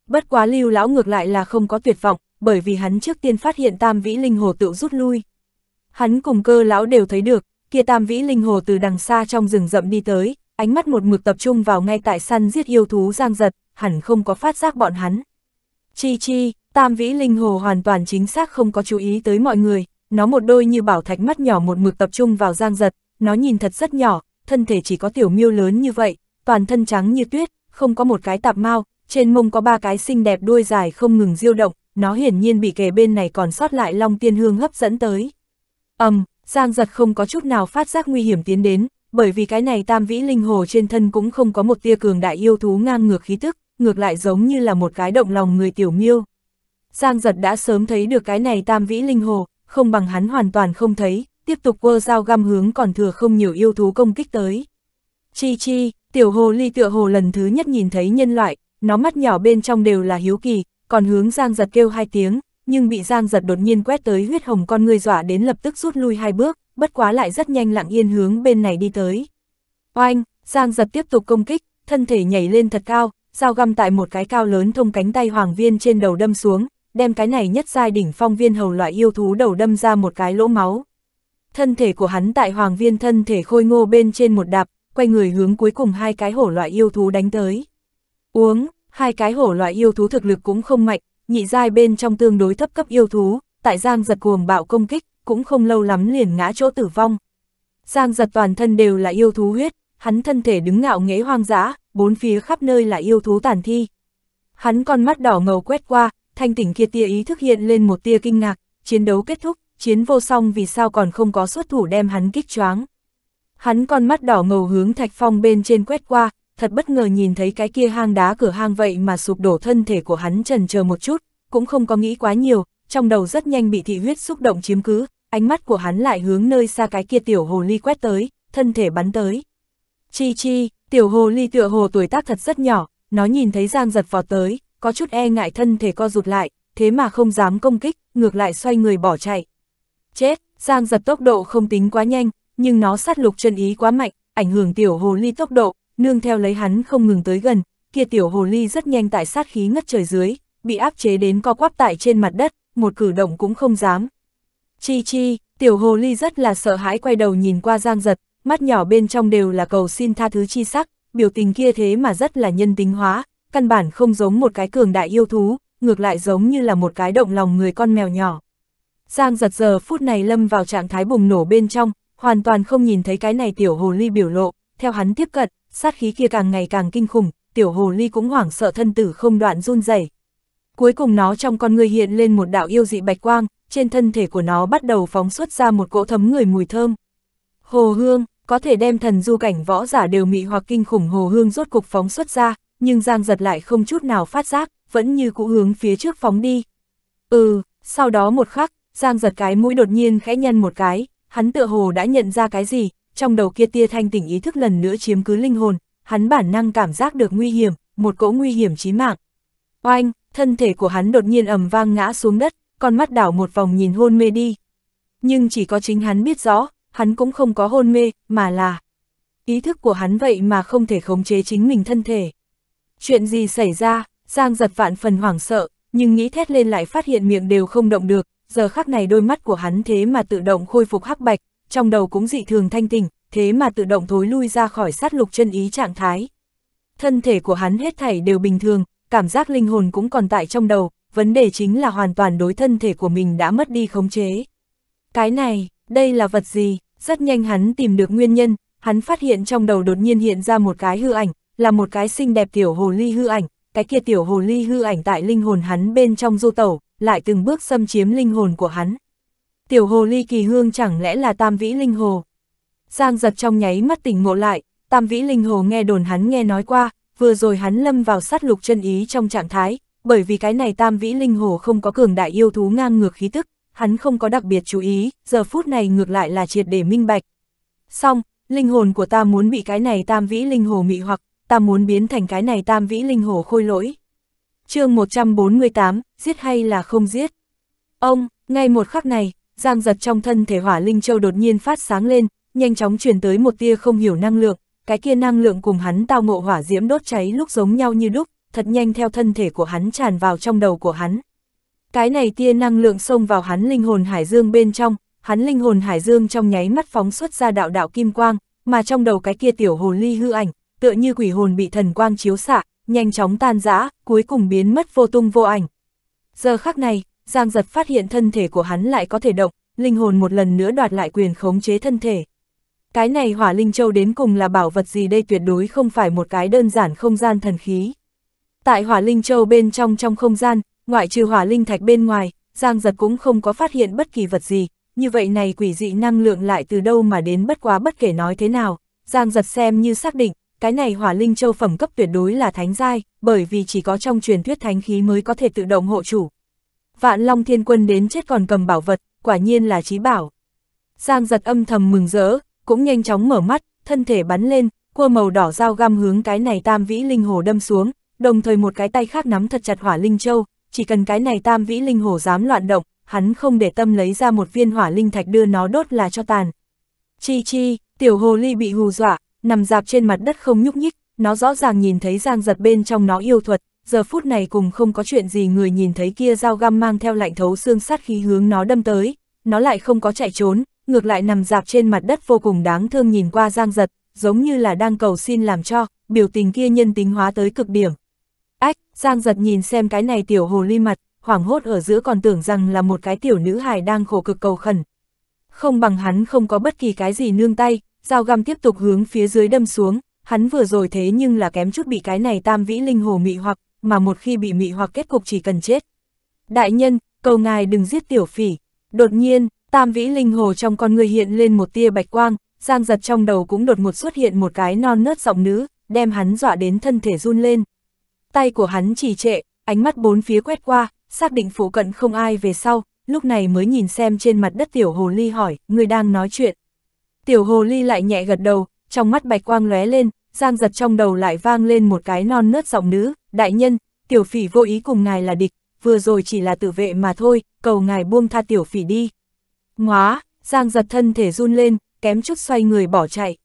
Bất quá lưu lão ngược lại là không có tuyệt vọng, bởi vì hắn trước tiên phát hiện tam vĩ linh hồ tự rút lui. Hắn cùng cơ lão đều thấy được, kia tam vĩ linh hồ từ đằng xa trong rừng rậm đi tới, ánh mắt một mực tập trung vào ngay tại săn giết yêu thú giang giật, hẳn không có phát giác bọn hắn. Chi chi, tam vĩ linh hồ hoàn toàn chính xác không có chú ý tới mọi người, nó một đôi như bảo thạch mắt nhỏ một mực tập trung vào giang giật, nó nhìn thật rất nhỏ, thân thể chỉ có tiểu miêu lớn như vậy, toàn thân trắng như tuyết, không có một cái tạp mau, trên mông có ba cái xinh đẹp đuôi dài không ngừng diêu động, nó hiển nhiên bị kề bên này còn sót lại long tiên hương hấp dẫn tới. ầm, um, Giang giật không có chút nào phát giác nguy hiểm tiến đến, bởi vì cái này tam vĩ linh hồ trên thân cũng không có một tia cường đại yêu thú ngang ngược khí tức, ngược lại giống như là một cái động lòng người tiểu miêu. Giang giật đã sớm thấy được cái này tam vĩ linh hồ, không bằng hắn hoàn toàn không thấy, tiếp tục quơ dao găm hướng còn thừa không nhiều yêu thú công kích tới. Chi chi, tiểu hồ ly tựa hồ lần thứ nhất nhìn thấy nhân loại, nó mắt nhỏ bên trong đều là hiếu kỳ, còn hướng giang giật kêu hai tiếng, nhưng bị giang giật đột nhiên quét tới huyết hồng con người dọa đến lập tức rút lui hai bước, bất quá lại rất nhanh lặng yên hướng bên này đi tới. Oanh, giang giật tiếp tục công kích, thân thể nhảy lên thật cao, dao găm tại một cái cao lớn thông cánh tay hoàng viên trên đầu đâm xuống, đem cái này nhất giai đỉnh phong viên hầu loại yêu thú đầu đâm ra một cái lỗ máu thân thể của hắn tại hoàng viên thân thể khôi ngô bên trên một đạp, quay người hướng cuối cùng hai cái hổ loại yêu thú đánh tới. Uống, hai cái hổ loại yêu thú thực lực cũng không mạnh, nhị giai bên trong tương đối thấp cấp yêu thú, tại Giang giật cuồng bạo công kích, cũng không lâu lắm liền ngã chỗ tử vong. Giang giật toàn thân đều là yêu thú huyết, hắn thân thể đứng ngạo nghễ hoang dã, bốn phía khắp nơi là yêu thú tàn thi. Hắn con mắt đỏ ngầu quét qua, thanh tỉnh kia tia ý thức hiện lên một tia kinh ngạc, chiến đấu kết thúc, chiến vô song vì sao còn không có xuất thủ đem hắn kích choáng. Hắn con mắt đỏ ngầu hướng thạch phong bên trên quét qua, thật bất ngờ nhìn thấy cái kia hang đá cửa hang vậy mà sụp đổ thân thể của hắn trần chờ một chút, cũng không có nghĩ quá nhiều, trong đầu rất nhanh bị thị huyết xúc động chiếm cứ, ánh mắt của hắn lại hướng nơi xa cái kia tiểu hồ ly quét tới, thân thể bắn tới. Chi chi, tiểu hồ ly tựa hồ tuổi tác thật rất nhỏ, nó nhìn thấy giang giật vọt tới, có chút e ngại thân thể co rụt lại, thế mà không dám công kích, ngược lại xoay người bỏ chạy. Chết, Giang giật tốc độ không tính quá nhanh, nhưng nó sát lục chân ý quá mạnh, ảnh hưởng tiểu hồ ly tốc độ, nương theo lấy hắn không ngừng tới gần, kia tiểu hồ ly rất nhanh tại sát khí ngất trời dưới, bị áp chế đến co quắp tại trên mặt đất, một cử động cũng không dám. Chi chi, tiểu hồ ly rất là sợ hãi quay đầu nhìn qua Giang giật, mắt nhỏ bên trong đều là cầu xin tha thứ chi sắc, biểu tình kia thế mà rất là nhân tính hóa, căn bản không giống một cái cường đại yêu thú, ngược lại giống như là một cái động lòng người con mèo nhỏ. Giang giật giờ phút này lâm vào trạng thái bùng nổ bên trong, hoàn toàn không nhìn thấy cái này tiểu hồ ly biểu lộ, theo hắn tiếp cận, sát khí kia càng ngày càng kinh khủng, tiểu hồ ly cũng hoảng sợ thân tử không đoạn run rẩy. Cuối cùng nó trong con người hiện lên một đạo yêu dị bạch quang, trên thân thể của nó bắt đầu phóng xuất ra một cỗ thấm người mùi thơm. Hồ hương, có thể đem thần du cảnh võ giả đều mị hoặc kinh khủng hồ hương rốt cục phóng xuất ra, nhưng Giang giật lại không chút nào phát giác, vẫn như cũ hướng phía trước phóng đi. Ừ, sau đó một khắc, Giang giật cái mũi đột nhiên khẽ nhăn một cái, hắn tựa hồ đã nhận ra cái gì, trong đầu kia tia thanh tỉnh ý thức lần nữa chiếm cứ linh hồn, hắn bản năng cảm giác được nguy hiểm, một cỗ nguy hiểm chí mạng. Oanh, thân thể của hắn đột nhiên ầm vang ngã xuống đất, con mắt đảo một vòng nhìn hôn mê đi. Nhưng chỉ có chính hắn biết rõ, hắn cũng không có hôn mê, mà là ý thức của hắn vậy mà không thể khống chế chính mình thân thể. Chuyện gì xảy ra, Giang giật vạn phần hoảng sợ, nhưng nghĩ thét lên lại phát hiện miệng đều không động được, giờ khắc này đôi mắt của hắn thế mà tự động khôi phục hắc bạch, trong đầu cũng dị thường thanh tình, thế mà tự động thối lui ra khỏi sát lục chân ý trạng thái. Thân thể của hắn hết thảy đều bình thường, cảm giác linh hồn cũng còn tại trong đầu, vấn đề chính là hoàn toàn đối thân thể của mình đã mất đi khống chế. Cái này, đây là vật gì? Rất nhanh hắn tìm được nguyên nhân, hắn phát hiện trong đầu đột nhiên hiện ra một cái hư ảnh, là một cái xinh đẹp tiểu hồ ly hư ảnh, cái kia tiểu hồ ly hư ảnh tại linh hồn hắn bên trong du tẩu, lại từng bước xâm chiếm linh hồn của hắn. Tiểu hồ ly kỳ hương chẳng lẽ là tam vĩ linh hồ? Giang giật trong nháy mắt tỉnh ngộ lại, tam vĩ linh hồ nghe đồn hắn nghe nói qua, vừa rồi hắn lâm vào sát lục chân ý trong trạng thái, bởi vì cái này tam vĩ linh hồ không có cường đại yêu thú ngang ngược khí tức, hắn không có đặc biệt chú ý, giờ phút này ngược lại là triệt để minh bạch. Xong, linh hồn của ta muốn bị cái này tam vĩ linh hồ mị hoặc, ta muốn biến thành cái này tam vĩ linh hồ khôi lỗi chương 148, giết hay là không giết. Ông, ngay một khắc này, giang giật trong thân thể hỏa linh châu đột nhiên phát sáng lên, nhanh chóng truyền tới một tia không hiểu năng lượng, cái kia năng lượng cùng hắn tao ngộ hỏa diễm đốt cháy lúc giống nhau như đúc, thật nhanh theo thân thể của hắn tràn vào trong đầu của hắn. Cái này tia năng lượng xông vào hắn linh hồn hải dương bên trong, hắn linh hồn hải dương trong nháy mắt phóng xuất ra đạo đạo kim quang, mà trong đầu cái kia tiểu hồn ly hư ảnh, tựa như quỷ hồn bị thần quang chiếu xạ, nhanh chóng tan rã, cuối cùng biến mất vô tung vô ảnh. Giờ khắc này, Giang Giật phát hiện thân thể của hắn lại có thể động, linh hồn một lần nữa đoạt lại quyền khống chế thân thể. Cái này hỏa linh châu đến cùng là bảo vật gì đây tuyệt đối không phải một cái đơn giản không gian thần khí. Tại hỏa linh châu bên trong trong không gian, ngoại trừ hỏa linh thạch bên ngoài, Giang Giật cũng không có phát hiện bất kỳ vật gì, như vậy này quỷ dị năng lượng lại từ đâu mà đến bất quá bất kể nói thế nào, Giang Giật xem như xác định, cái này hỏa linh châu phẩm cấp tuyệt đối là thánh giai, bởi vì chỉ có trong truyền thuyết thánh khí mới có thể tự động hộ chủ. Vạn Long Thiên Quân đến chết còn cầm bảo vật, quả nhiên là trí bảo. Giang giật âm thầm mừng rỡ, cũng nhanh chóng mở mắt, thân thể bắn lên, cua màu đỏ dao găm hướng cái này tam vĩ linh hồ đâm xuống, đồng thời một cái tay khác nắm thật chặt hỏa linh châu, chỉ cần cái này tam vĩ linh hồ dám loạn động, hắn không để tâm lấy ra một viên hỏa linh thạch đưa nó đốt là cho tàn. Chi chi, tiểu hồ ly bị hù dọa, nằm dạp trên mặt đất không nhúc nhích, nó rõ ràng nhìn thấy giang giật bên trong nó yêu thuật, giờ phút này cùng không có chuyện gì người nhìn thấy kia dao găm mang theo lạnh thấu xương sát khí hướng nó đâm tới, nó lại không có chạy trốn, ngược lại nằm dạp trên mặt đất vô cùng đáng thương nhìn qua giang giật, giống như là đang cầu xin làm cho, biểu tình kia nhân tính hóa tới cực điểm. Ách, giang giật nhìn xem cái này tiểu hồ ly mặt, hoảng hốt ở giữa còn tưởng rằng là một cái tiểu nữ hài đang khổ cực cầu khẩn. Không bằng hắn không có bất kỳ cái gì nương tay, dao găm tiếp tục hướng phía dưới đâm xuống, hắn vừa rồi thế nhưng là kém chút bị cái này tam vĩ linh hồ mị hoặc, mà một khi bị mị hoặc kết cục chỉ cần chết. Đại nhân, cầu ngài đừng giết tiểu phỉ. Đột nhiên, tam vĩ linh hồ trong con người hiện lên một tia bạch quang, giang giật trong đầu cũng đột ngột xuất hiện một cái non nớt giọng nữ, đem hắn dọa đến thân thể run lên. Tay của hắn trì trệ, ánh mắt bốn phía quét qua, xác định phụ cận không ai về sau, lúc này mới nhìn xem trên mặt đất tiểu hồ ly hỏi, người đang nói chuyện. Tiểu hồ ly lại nhẹ gật đầu, trong mắt bạch quang lóe lên, giang giật trong đầu lại vang lên một cái non nớt giọng nữ, đại nhân, tiểu phỉ vô ý cùng ngài là địch, vừa rồi chỉ là tự vệ mà thôi, cầu ngài buông tha tiểu phỉ đi. Ngóa, giang giật thân thể run lên, kém chút xoay người bỏ chạy.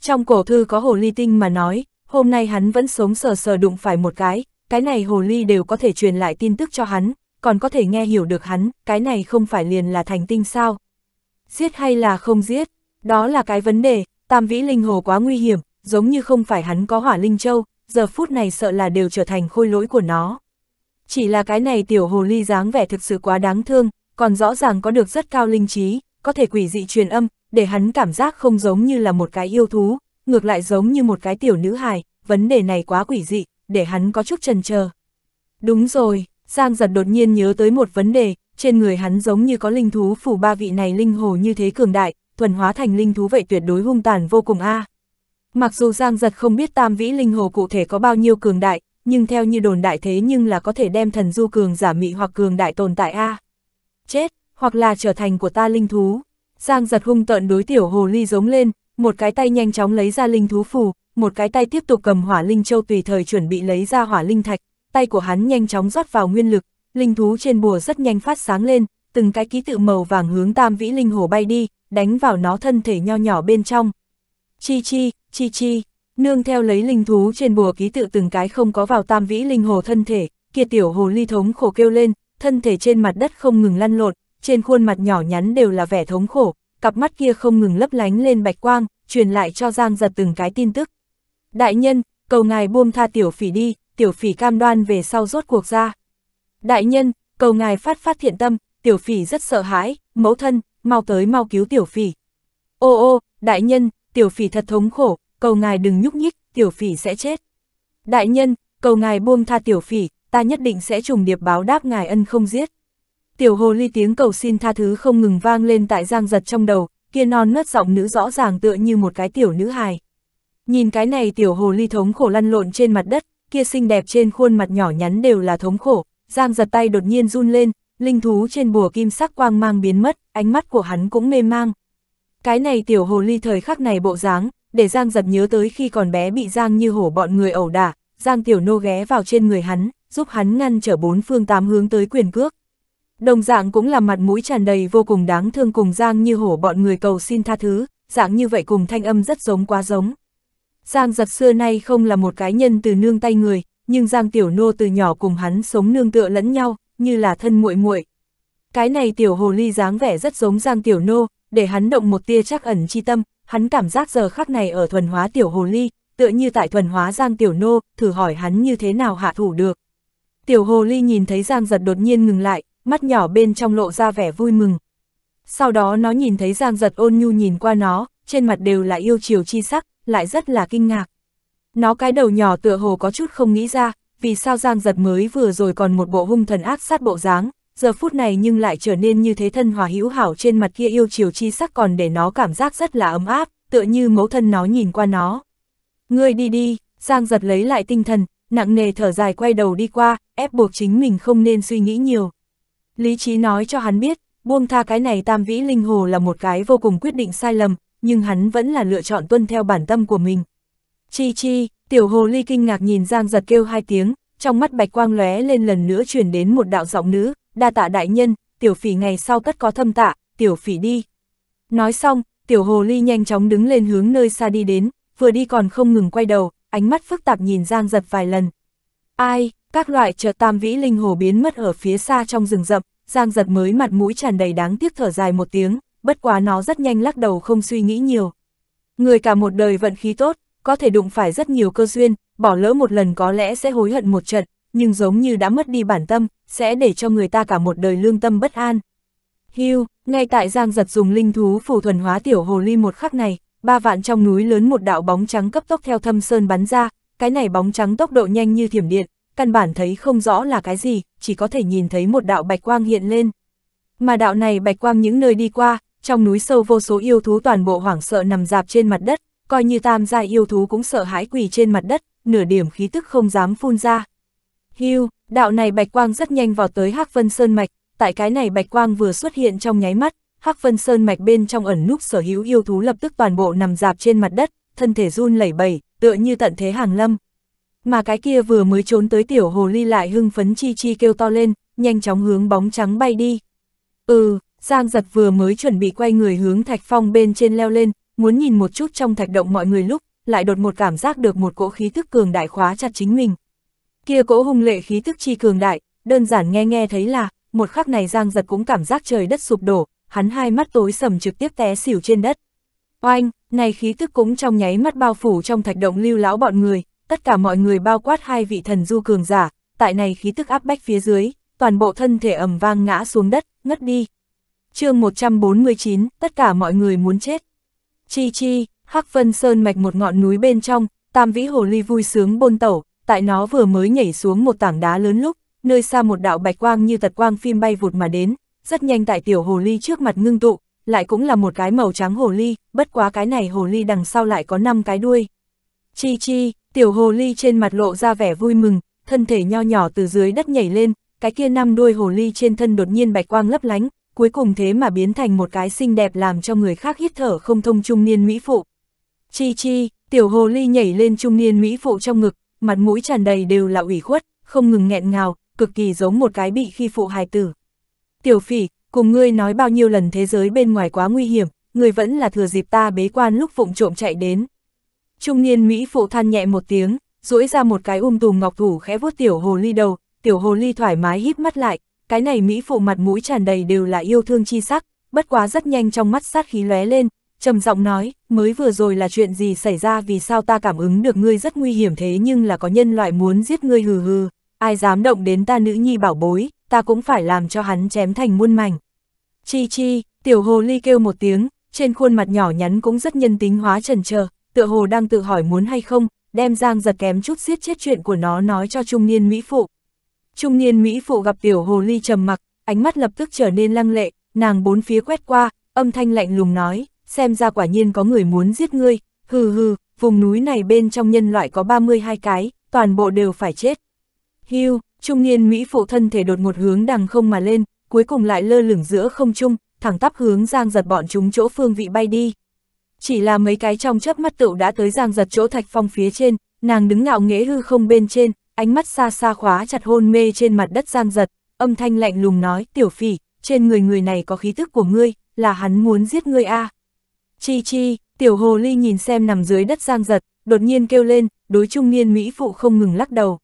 Trong cổ thư có hồ ly tinh mà nói, hôm nay hắn vẫn sống sờ sờ đụng phải một cái, cái này hồ ly đều có thể truyền lại tin tức cho hắn, còn có thể nghe hiểu được hắn, cái này không phải liền là thành tinh sao. Giết hay là không giết, đó là cái vấn đề, tam vĩ linh hồ quá nguy hiểm, giống như không phải hắn có hỏa linh châu, giờ phút này sợ là đều trở thành khôi lỗi của nó. Chỉ là cái này tiểu hồ ly dáng vẻ thực sự quá đáng thương, còn rõ ràng có được rất cao linh trí, có thể quỷ dị truyền âm, để hắn cảm giác không giống như là một cái yêu thú, ngược lại giống như một cái tiểu nữ hài, vấn đề này quá quỷ dị, để hắn có chút chần chờ. Đúng rồi, Giang giật đột nhiên nhớ tới một vấn đề, trên người hắn giống như có linh thú phủ ba vị này linh hồ như thế cường đại, thuần hóa thành linh thú vậy tuyệt đối hung tàn vô cùng a. À. Mặc dù Giang Giật không biết tam vĩ linh hồ cụ thể có bao nhiêu cường đại, nhưng theo như đồn đại thế nhưng là có thể đem thần du cường giả mị hoặc cường đại tồn tại a. À. Chết, hoặc là trở thành của ta linh thú. Giang Giật hung tợn đối tiểu hồ ly giống lên, một cái tay nhanh chóng lấy ra linh thú phù, một cái tay tiếp tục cầm hỏa linh châu tùy thời chuẩn bị lấy ra hỏa linh thạch, tay của hắn nhanh chóng rót vào nguyên lực, linh thú trên bùa rất nhanh phát sáng lên, từng cái ký tự màu vàng hướng tam vĩ linh hồ bay đi, đánh vào nó thân thể nho nhỏ bên trong. Chi chi, chi chi, nương theo lấy linh thú trên bùa ký tự từng cái không có vào tam vĩ linh hồ thân thể, kia tiểu hồ ly thống khổ kêu lên, thân thể trên mặt đất không ngừng lăn lộn, trên khuôn mặt nhỏ nhắn đều là vẻ thống khổ, cặp mắt kia không ngừng lấp lánh lên bạch quang, truyền lại cho Giang giật từng cái tin tức. Đại nhân, cầu ngài buông tha tiểu phỉ đi, tiểu phỉ cam đoan về sau rốt cuộc ra. Đại nhân, cầu ngài phát phát thiện tâm, tiểu phỉ rất sợ hãi, mẫu thân, mau tới mau cứu tiểu phỉ. Ô ô, đại nhân, tiểu phỉ thật thống khổ, cầu ngài đừng nhúc nhích, tiểu phỉ sẽ chết. Đại nhân, cầu ngài buông tha tiểu phỉ, ta nhất định sẽ trùng điệp báo đáp ngài ân không giết. Tiểu hồ ly tiếng cầu xin tha thứ không ngừng vang lên tại giang giật trong đầu, kia non nớt giọng nữ rõ ràng tựa như một cái tiểu nữ hài. Nhìn cái này tiểu hồ ly thống khổ lăn lộn trên mặt đất, kia xinh đẹp trên khuôn mặt nhỏ nhắn đều là thống khổ, giang giật tay đột nhiên run lên, linh thú trên bùa kim sắc quang mang biến mất, ánh mắt của hắn cũng mê mang. Cái này tiểu hồ ly thời khắc này bộ dáng, để Giang giật nhớ tới khi còn bé bị Giang như hổ bọn người ẩu đả, Giang tiểu nô ghé vào trên người hắn, giúp hắn ngăn trở bốn phương tám hướng tới quyền cước. Đồng dạng cũng là mặt mũi tràn đầy vô cùng đáng thương cùng Giang như hổ bọn người cầu xin tha thứ, dạng như vậy cùng thanh âm rất giống quá giống. Giang giật xưa nay không là một cái nhân từ nương tay người, nhưng Giang Tiểu Nô từ nhỏ cùng hắn sống nương tựa lẫn nhau, như là thân muội muội. Cái này tiểu hồ ly dáng vẻ rất giống Giang Tiểu Nô, để hắn động một tia chắc ẩn chi tâm, hắn cảm giác giờ khắc này ở thuần hóa tiểu hồ ly, tựa như tại thuần hóa Giang Tiểu Nô, thử hỏi hắn như thế nào hạ thủ được. Tiểu hồ ly nhìn thấy Giang giật đột nhiên ngừng lại, mắt nhỏ bên trong lộ ra vẻ vui mừng. Sau đó nó nhìn thấy Giang giật ôn nhu nhìn qua nó, trên mặt đều là yêu chiều chi sắc, lại rất là kinh ngạc. Nó cái đầu nhỏ tựa hồ có chút không nghĩ ra, vì sao Giang giật mới vừa rồi còn một bộ hung thần ác sát bộ dáng, giờ phút này nhưng lại trở nên như thế thân hòa hữu hảo trên mặt kia yêu chiều chi sắc còn để nó cảm giác rất là ấm áp, tựa như mẫu thân nó nhìn qua nó. Ngươi đi đi, Giang giật lấy lại tinh thần, nặng nề thở dài quay đầu đi qua, ép buộc chính mình không nên suy nghĩ nhiều. Lý trí nói cho hắn biết, buông tha cái này tam vĩ linh hồ là một cái vô cùng quyết định sai lầm, nhưng hắn vẫn là lựa chọn tuân theo bản tâm của mình. Chi chi, Tiểu hồ ly kinh ngạc nhìn Giang giật kêu hai tiếng, trong mắt bạch quang lóe lên lần nữa chuyển đến một đạo giọng nữ, đa tạ đại nhân, tiểu phỉ ngày sau tất có thâm tạ, tiểu phỉ đi. Nói xong, tiểu hồ ly nhanh chóng đứng lên hướng nơi xa đi đến, vừa đi còn không ngừng quay đầu, ánh mắt phức tạp nhìn Giang giật vài lần. Ai, các loại chợt tam vĩ linh hồ biến mất ở phía xa trong rừng rậm, Giang giật mới mặt mũi tràn đầy đáng tiếc thở dài một tiếng, bất quá nó rất nhanh lắc đầu không suy nghĩ nhiều. Người cả một đời vận khí tốt, có thể đụng phải rất nhiều cơ duyên, bỏ lỡ một lần có lẽ sẽ hối hận một trận, nhưng giống như đã mất đi bản tâm, sẽ để cho người ta cả một đời lương tâm bất an. Hưu, ngay tại Giang Giật dùng linh thú phù thuần hóa tiểu hồ ly một khắc này, ba vạn trong núi lớn một đạo bóng trắng cấp tốc theo thâm sơn bắn ra, cái này bóng trắng tốc độ nhanh như thiểm điện, căn bản thấy không rõ là cái gì, chỉ có thể nhìn thấy một đạo bạch quang hiện lên. Mà đạo này bạch quang những nơi đi qua, trong núi sâu vô số yêu thú toàn bộ hoảng sợ nằm dạp trên mặt đất, coi như tam gia yêu thú cũng sợ hãi quỳ trên mặt đất, nửa điểm khí tức không dám phun ra. Hưu, đạo này bạch quang rất nhanh vào tới Hắc Vân Sơn Mạch, tại cái này bạch quang vừa xuất hiện trong nháy mắt, Hắc Vân Sơn Mạch bên trong ẩn núp sở hữu yêu thú lập tức toàn bộ nằm dạp trên mặt đất, thân thể run lẩy bẩy, tựa như tận thế hàng lâm. Mà cái kia vừa mới trốn tới tiểu hồ ly lại hưng phấn chi chi kêu to lên, nhanh chóng hướng bóng trắng bay đi. Ừ, Giang giật vừa mới chuẩn bị quay người hướng thạch phong bên trên leo lên, muốn nhìn một chút trong thạch động mọi người lúc, lại đột một cảm giác được một cỗ khí thức cường đại khóa chặt chính mình. Kia cỗ hung lệ khí thức chi cường đại, đơn giản nghe nghe thấy là, một khắc này Giang Giật cũng cảm giác trời đất sụp đổ, hắn hai mắt tối sầm trực tiếp té xỉu trên đất. Oanh, này khí tức cũng trong nháy mắt bao phủ trong thạch động lưu lão bọn người, tất cả mọi người bao quát hai vị thần du cường giả, tại này khí tức áp bách phía dưới, toàn bộ thân thể ầm vang ngã xuống đất, ngất đi. chương 149, tất cả mọi người muốn chết. Chi chi, Hắc Vân Sơn mạch một ngọn núi bên trong, Tam Vĩ Hồ Ly vui sướng bôn tẩu, tại nó vừa mới nhảy xuống một tảng đá lớn lúc, nơi xa một đạo bạch quang như tật quang phim bay vụt mà đến, rất nhanh tại tiểu hồ ly trước mặt ngưng tụ, lại cũng là một cái màu trắng hồ ly, bất quá cái này hồ ly đằng sau lại có 5 cái đuôi. Chi chi, tiểu hồ ly trên mặt lộ ra vẻ vui mừng, thân thể nho nhỏ từ dưới đất nhảy lên, cái kia năm đuôi hồ ly trên thân đột nhiên bạch quang lấp lánh, cuối cùng thế mà biến thành một cái xinh đẹp làm cho người khác hít thở không thông trung niên Mỹ Phụ. Chi chi, tiểu hồ ly nhảy lên trung niên Mỹ Phụ trong ngực, mặt mũi tràn đầy đều là ủy khuất, không ngừng nghẹn ngào, cực kỳ giống một cái bị khi phụ hài tử. Tiểu phỉ, cùng ngươi nói bao nhiêu lần thế giới bên ngoài quá nguy hiểm, ngươi vẫn là thừa dịp ta bế quan lúc vụng trộm chạy đến. Trung niên Mỹ Phụ than nhẹ một tiếng, duỗi ra một cái um tùm ngọc thủ khẽ vuốt tiểu hồ ly đầu, tiểu hồ ly thoải mái hít mắt lại, cái này Mỹ phụ mặt mũi tràn đầy đều là yêu thương chi sắc, bất quá rất nhanh trong mắt sát khí lóe lên, trầm giọng nói, mới vừa rồi là chuyện gì xảy ra vì sao ta cảm ứng được ngươi rất nguy hiểm thế nhưng là có nhân loại muốn giết ngươi hừ hừ, ai dám động đến ta nữ nhi bảo bối, ta cũng phải làm cho hắn chém thành muôn mảnh. Chi chi, tiểu hồ ly kêu một tiếng, trên khuôn mặt nhỏ nhắn cũng rất nhân tính hóa trần chờ tựa hồ đang tự hỏi muốn hay không, đem giang giật kém chút xiết chết chuyện của nó nói cho trung niên Mỹ Phụ, Trung niên Mỹ phụ gặp tiểu hồ ly trầm mặc, ánh mắt lập tức trở nên lăng lệ, nàng bốn phía quét qua, âm thanh lạnh lùng nói, xem ra quả nhiên có người muốn giết ngươi, hừ hừ, vùng núi này bên trong nhân loại có 32 cái, toàn bộ đều phải chết. Hưu, trung niên Mỹ phụ thân thể đột ngột hướng đằng không mà lên, cuối cùng lại lơ lửng giữa không trung, thẳng tắp hướng giang giật bọn chúng chỗ phương vị bay đi. Chỉ là mấy cái trong chớp mắt tựu đã tới giang giật chỗ thạch phong phía trên, nàng đứng ngạo nghễ hư không bên trên, ánh mắt xa xa khóa chặt hôn mê trên mặt đất giang giật, âm thanh lạnh lùng nói, tiểu phỉ, trên người người này có khí tức của ngươi, là hắn muốn giết ngươi a à. Chi chi, tiểu hồ ly nhìn xem nằm dưới đất giang giật, đột nhiên kêu lên, đối trung niên Mỹ phụ không ngừng lắc đầu.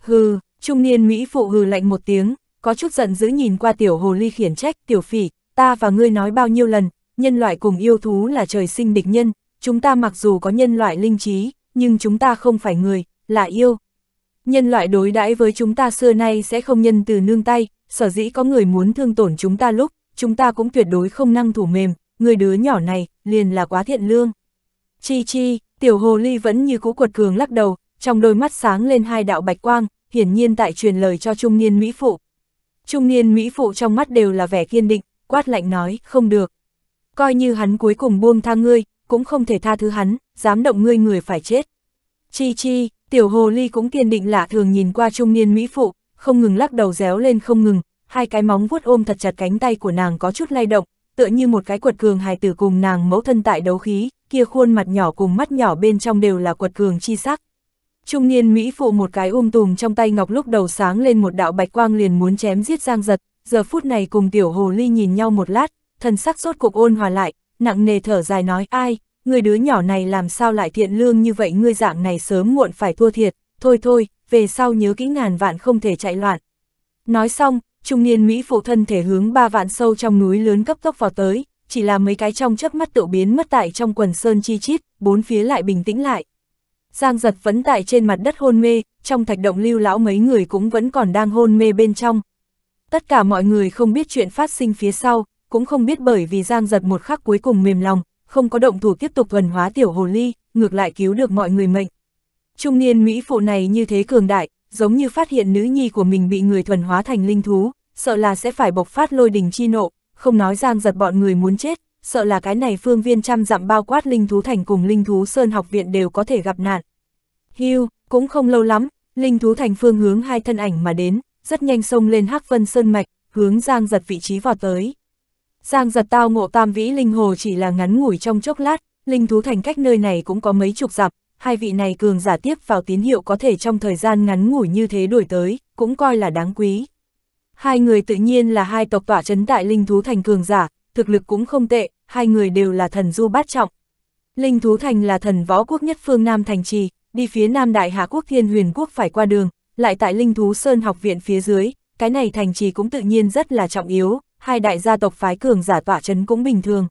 Hừ, trung niên Mỹ phụ hừ lạnh một tiếng, có chút giận dữ nhìn qua tiểu hồ ly khiển trách, tiểu phỉ, ta và ngươi nói bao nhiêu lần, nhân loại cùng yêu thú là trời sinh địch nhân, chúng ta mặc dù có nhân loại linh trí, nhưng chúng ta không phải người, là yêu, nhân loại đối đãi với chúng ta xưa nay sẽ không nhân từ nương tay, sở dĩ có người muốn thương tổn chúng ta lúc, chúng ta cũng tuyệt đối không năng thủ mềm, người đứa nhỏ này, liền là quá thiện lương. Chi chi, tiểu hồ ly vẫn như cũ cuột cường lắc đầu, trong đôi mắt sáng lên hai đạo bạch quang, hiển nhiên tại truyền lời cho trung niên Mỹ Phụ. Trung niên Mỹ Phụ trong mắt đều là vẻ kiên định, quát lạnh nói, không được. Coi như hắn cuối cùng buông tha ngươi, cũng không thể tha thứ hắn, dám động ngươi người phải chết. Chi chi, Tiểu hồ ly cũng kiên định lạ thường nhìn qua trung niên mỹ phụ, không ngừng lắc đầu réo lên không ngừng, hai cái móng vuốt ôm thật chặt cánh tay của nàng có chút lay động, tựa như một cái quật cường hài tử cùng nàng mẫu thân tại đấu khí, kia khuôn mặt nhỏ cùng mắt nhỏ bên trong đều là quật cường chi sắc. Trung niên mỹ phụ một cái ôm um tùm trong tay ngọc lúc đầu sáng lên một đạo bạch quang liền muốn chém giết Giang Giật, giờ phút này cùng tiểu hồ ly nhìn nhau một lát, thần sắc rốt cục ôn hòa lại, nặng nề thở dài nói ai, người đứa nhỏ này làm sao lại thiện lương như vậy ngươi dạng này sớm muộn phải thua thiệt, thôi thôi, về sau nhớ kỹ ngàn vạn không thể chạy loạn. Nói xong, trung niên Mỹ phụ thân thể hướng ba vạn sâu trong núi lớn cấp tốc vào tới, chỉ là mấy cái trong chớp mắt tự biến mất tại trong quần sơn chi chít, bốn phía lại bình tĩnh lại. Giang giật vẫn tại trên mặt đất hôn mê, trong thạch động lưu lão mấy người cũng vẫn còn đang hôn mê bên trong. Tất cả mọi người không biết chuyện phát sinh phía sau, cũng không biết bởi vì Giang giật một khắc cuối cùng mềm lòng, không có động thủ tiếp tục thuần hóa tiểu hồ ly, ngược lại cứu được mọi người mệnh. Trung niên Mỹ phụ này như thế cường đại, giống như phát hiện nữ nhi của mình bị người thuần hóa thành linh thú, sợ là sẽ phải bộc phát lôi đình chi nộ, không nói giang giật bọn người muốn chết, sợ là cái này phương viên trăm dặm bao quát linh thú thành cùng linh thú sơn học viện đều có thể gặp nạn. Hưu, cũng không lâu lắm, linh thú thành phương hướng hai thân ảnh mà đến, rất nhanh xông lên hắc vân sơn mạch, hướng giang giật vị trí vọt tới. Giang giật tao ngộ tam vĩ linh hồ chỉ là ngắn ngủi trong chốc lát, linh thú thành cách nơi này cũng có mấy chục dặm, hai vị này cường giả tiếp vào tín hiệu có thể trong thời gian ngắn ngủi như thế đuổi tới, cũng coi là đáng quý. Hai người tự nhiên là hai tộc tỏa trấn tại linh thú thành cường giả, thực lực cũng không tệ, hai người đều là thần du bát trọng. Linh thú thành là thần võ quốc nhất phương Nam thành trì, đi phía Nam Đại Hạ quốc Thiên Huyền quốc phải qua đường, lại tại linh thú sơn học viện phía dưới, cái này thành trì cũng tự nhiên rất là trọng yếu, hai đại gia tộc phái cường giả tỏa chấn cũng bình thường.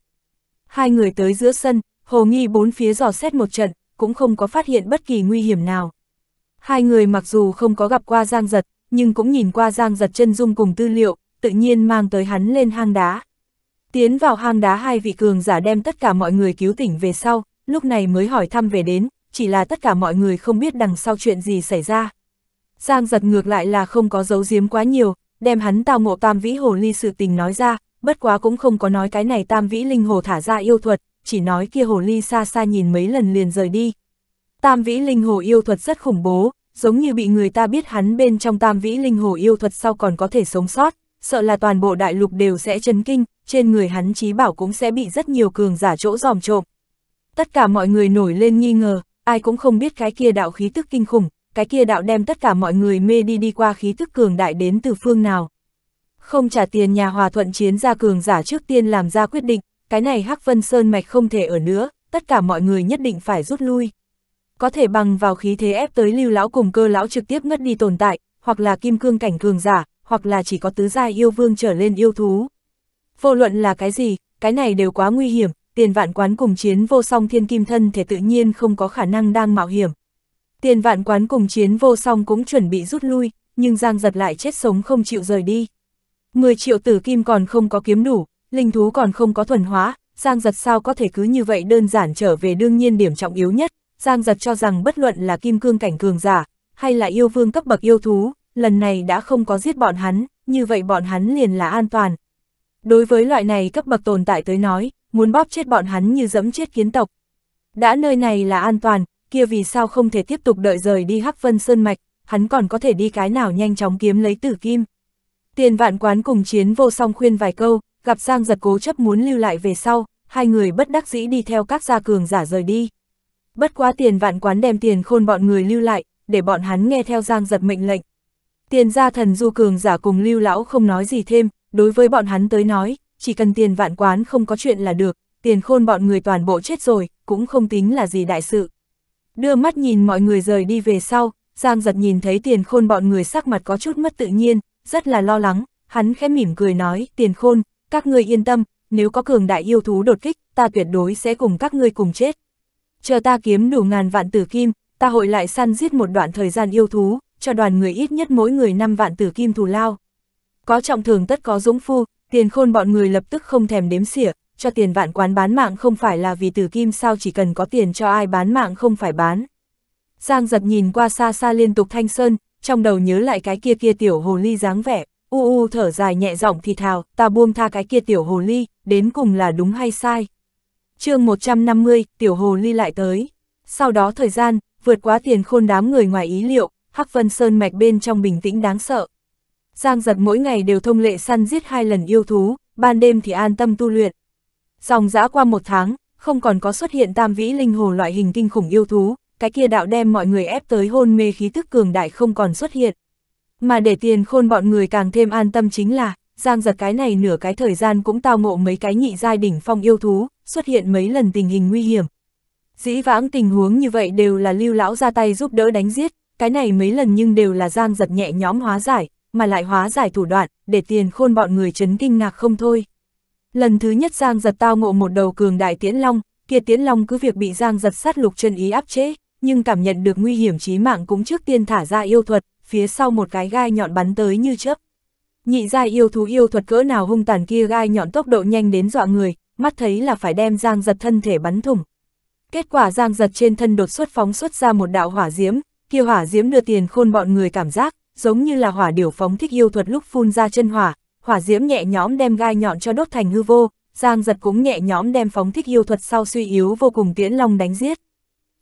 Hai người tới giữa sân, hồ nghi bốn phía dò xét một trận, cũng không có phát hiện bất kỳ nguy hiểm nào. Hai người mặc dù không có gặp qua Giang Giật, nhưng cũng nhìn qua Giang Giật chân dung cùng tư liệu, tự nhiên mang tới hắn lên hang đá. Tiến vào hang đá hai vị cường giả đem tất cả mọi người cứu tỉnh về sau, lúc này mới hỏi thăm về đến, chỉ là tất cả mọi người không biết đằng sau chuyện gì xảy ra. Giang giật ngược lại là không có dấu giếm quá nhiều, đem hắn tào ngộ tam vĩ hồ ly sự tình nói ra, bất quá cũng không có nói cái này tam vĩ linh hồ thả ra yêu thuật, chỉ nói kia hồ ly xa xa nhìn mấy lần liền rời đi. Tam vĩ linh hồ yêu thuật rất khủng bố, giống như bị người ta biết hắn bên trong tam vĩ linh hồ yêu thuật sau còn có thể sống sót, sợ là toàn bộ đại lục đều sẽ chấn kinh, trên người hắn trí bảo cũng sẽ bị rất nhiều cường giả chỗ dòm trộm. Tất cả mọi người nổi lên nghi ngờ, ai cũng không biết cái kia đạo khí tức kinh khủng, cái kia đạo đem tất cả mọi người mê đi đi qua khí thức cường đại đến từ phương nào. Không trả tiền nhà hòa thuận chiến ra cường giả trước tiên làm ra quyết định, cái này Hắc Vân Sơn Mạch không thể ở nữa, tất cả mọi người nhất định phải rút lui. Có thể bằng vào khí thế ép tới lưu lão cùng cơ lão trực tiếp ngất đi tồn tại, hoặc là kim cương cảnh cường giả, hoặc là chỉ có tứ giai yêu vương trở lên yêu thú. Vô luận là cái gì, cái này đều quá nguy hiểm, tiền vạn quán cùng chiến vô song thiên kim thân thể tự nhiên không có khả năng đang mạo hiểm. Tiền vạn quán cùng chiến vô song cũng chuẩn bị rút lui, nhưng Giang giật lại chết sống không chịu rời đi. 10 triệu tử kim còn không có kiếm đủ, linh thú còn không có thuần hóa, Giang giật sao có thể cứ như vậy đơn giản trở về đương nhiên điểm trọng yếu nhất, Giang giật cho rằng bất luận là kim cương cảnh cường giả, hay là yêu vương cấp bậc yêu thú, lần này đã không có giết bọn hắn, như vậy bọn hắn liền là an toàn. Đối với loại này cấp bậc tồn tại tới nói, muốn bóp chết bọn hắn như dẫm chết kiến tộc. Đã nơi này là an toàn, kia vì sao không thể tiếp tục đợi rời đi Hắc Vân Sơn Mạch, hắn còn có thể đi cái nào nhanh chóng kiếm lấy tử kim. Tiền vạn quán cùng chiến vô song khuyên vài câu, gặp Giang giật cố chấp muốn lưu lại về sau, hai người bất đắc dĩ đi theo các gia cường giả rời đi. Bất quá tiền vạn quán đem tiền khôn bọn người lưu lại, để bọn hắn nghe theo Giang giật mệnh lệnh. Tiền gia thần du cường giả cùng lưu lão không nói gì thêm, đối với bọn hắn tới nói, chỉ cần tiền vạn quán không có chuyện là được, tiền khôn bọn người toàn bộ chết rồi, cũng không tính là gì đại sự. Đưa mắt nhìn mọi người rời đi về sau, Giang giật nhìn thấy tiền khôn bọn người sắc mặt có chút mất tự nhiên, rất là lo lắng, hắn khẽ mỉm cười nói, tiền khôn, các ngươi yên tâm, nếu có cường đại yêu thú đột kích, ta tuyệt đối sẽ cùng các ngươi cùng chết. Chờ ta kiếm đủ ngàn vạn tử kim, ta hội lại săn giết một đoạn thời gian yêu thú, cho đoàn người ít nhất mỗi người 5 vạn tử kim thù lao. Có trọng thường tất có dũng phu, tiền khôn bọn người lập tức không thèm đếm xỉa, cho tiền vạn quán bán mạng không phải là vì tử kim sao chỉ cần có tiền cho ai bán mạng không phải bán. Giang giật nhìn qua xa xa liên tục thanh sơn, trong đầu nhớ lại cái kia kia tiểu hồ ly dáng vẻ, u u thở dài nhẹ giọng thì thào, ta buông tha cái kia tiểu hồ ly, đến cùng là đúng hay sai. chương 150, tiểu hồ ly lại tới. Sau đó thời gian, vượt quá tiền khôn đám người ngoài ý liệu, Hắc Vân Sơn mạch bên trong bình tĩnh đáng sợ. Giang giật mỗi ngày đều thông lệ săn giết hai lần yêu thú, ban đêm thì an tâm tu luyện, Dòng dã qua một tháng, không còn có xuất hiện tam vĩ linh hồ loại hình kinh khủng yêu thú, cái kia đạo đem mọi người ép tới hôn mê khí tức cường đại không còn xuất hiện. Mà để tiền khôn bọn người càng thêm an tâm chính là, giang giật cái này nửa cái thời gian cũng tao ngộ mấy cái nhị giai đỉnh phong yêu thú, xuất hiện mấy lần tình hình nguy hiểm. Dĩ vãng tình huống như vậy đều là lưu lão ra tay giúp đỡ đánh giết, cái này mấy lần nhưng đều là giang giật nhẹ nhóm hóa giải, mà lại hóa giải thủ đoạn, để tiền khôn bọn người chấn kinh ngạc không thôi. Lần thứ nhất Giang giật tao ngộ một đầu cường đại tiễn long, kia tiễn long cứ việc bị Giang giật sát lục chân ý áp chế, nhưng cảm nhận được nguy hiểm chí mạng cũng trước tiên thả ra yêu thuật, phía sau một cái gai nhọn bắn tới như chớp. Nhị giai yêu thú yêu thuật cỡ nào hung tàn kia gai nhọn tốc độ nhanh đến dọa người, mắt thấy là phải đem Giang giật thân thể bắn thủng. Kết quả Giang giật trên thân đột xuất phóng xuất ra một đạo hỏa diễm, kia hỏa diễm đưa tiền khôn bọn người cảm giác, giống như là hỏa điểu phóng thích yêu thuật lúc phun ra chân hỏa, hỏa diễm nhẹ nhõm đem gai nhọn cho đốt thành hư vô, Giang giật cũng nhẹ nhõm đem phóng thích yêu thuật sau suy yếu vô cùng tiễn long đánh giết.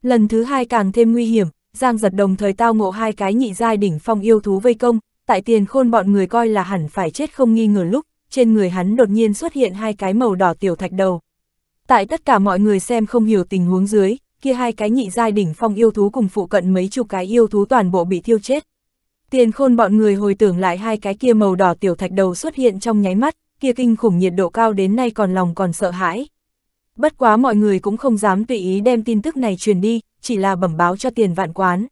Lần thứ hai càng thêm nguy hiểm, Giang giật đồng thời tao ngộ hai cái nhị giai đỉnh phong yêu thú vây công, tại tiền khôn bọn người coi là hẳn phải chết không nghi ngờ lúc, trên người hắn đột nhiên xuất hiện hai cái màu đỏ tiểu thạch đầu. Tại tất cả mọi người xem không hiểu tình huống dưới, kia hai cái nhị giai đỉnh phong yêu thú cùng phụ cận mấy chục cái yêu thú toàn bộ bị thiêu chết. Tiền khôn bọn người hồi tưởng lại hai cái kia màu đỏ tiểu thạch đầu xuất hiện trong nháy mắt, kia kinh khủng nhiệt độ cao đến nay còn lòng còn sợ hãi. Bất quá mọi người cũng không dám tùy ý đem tin tức này truyền đi, chỉ là bẩm báo cho tiền vạn quán.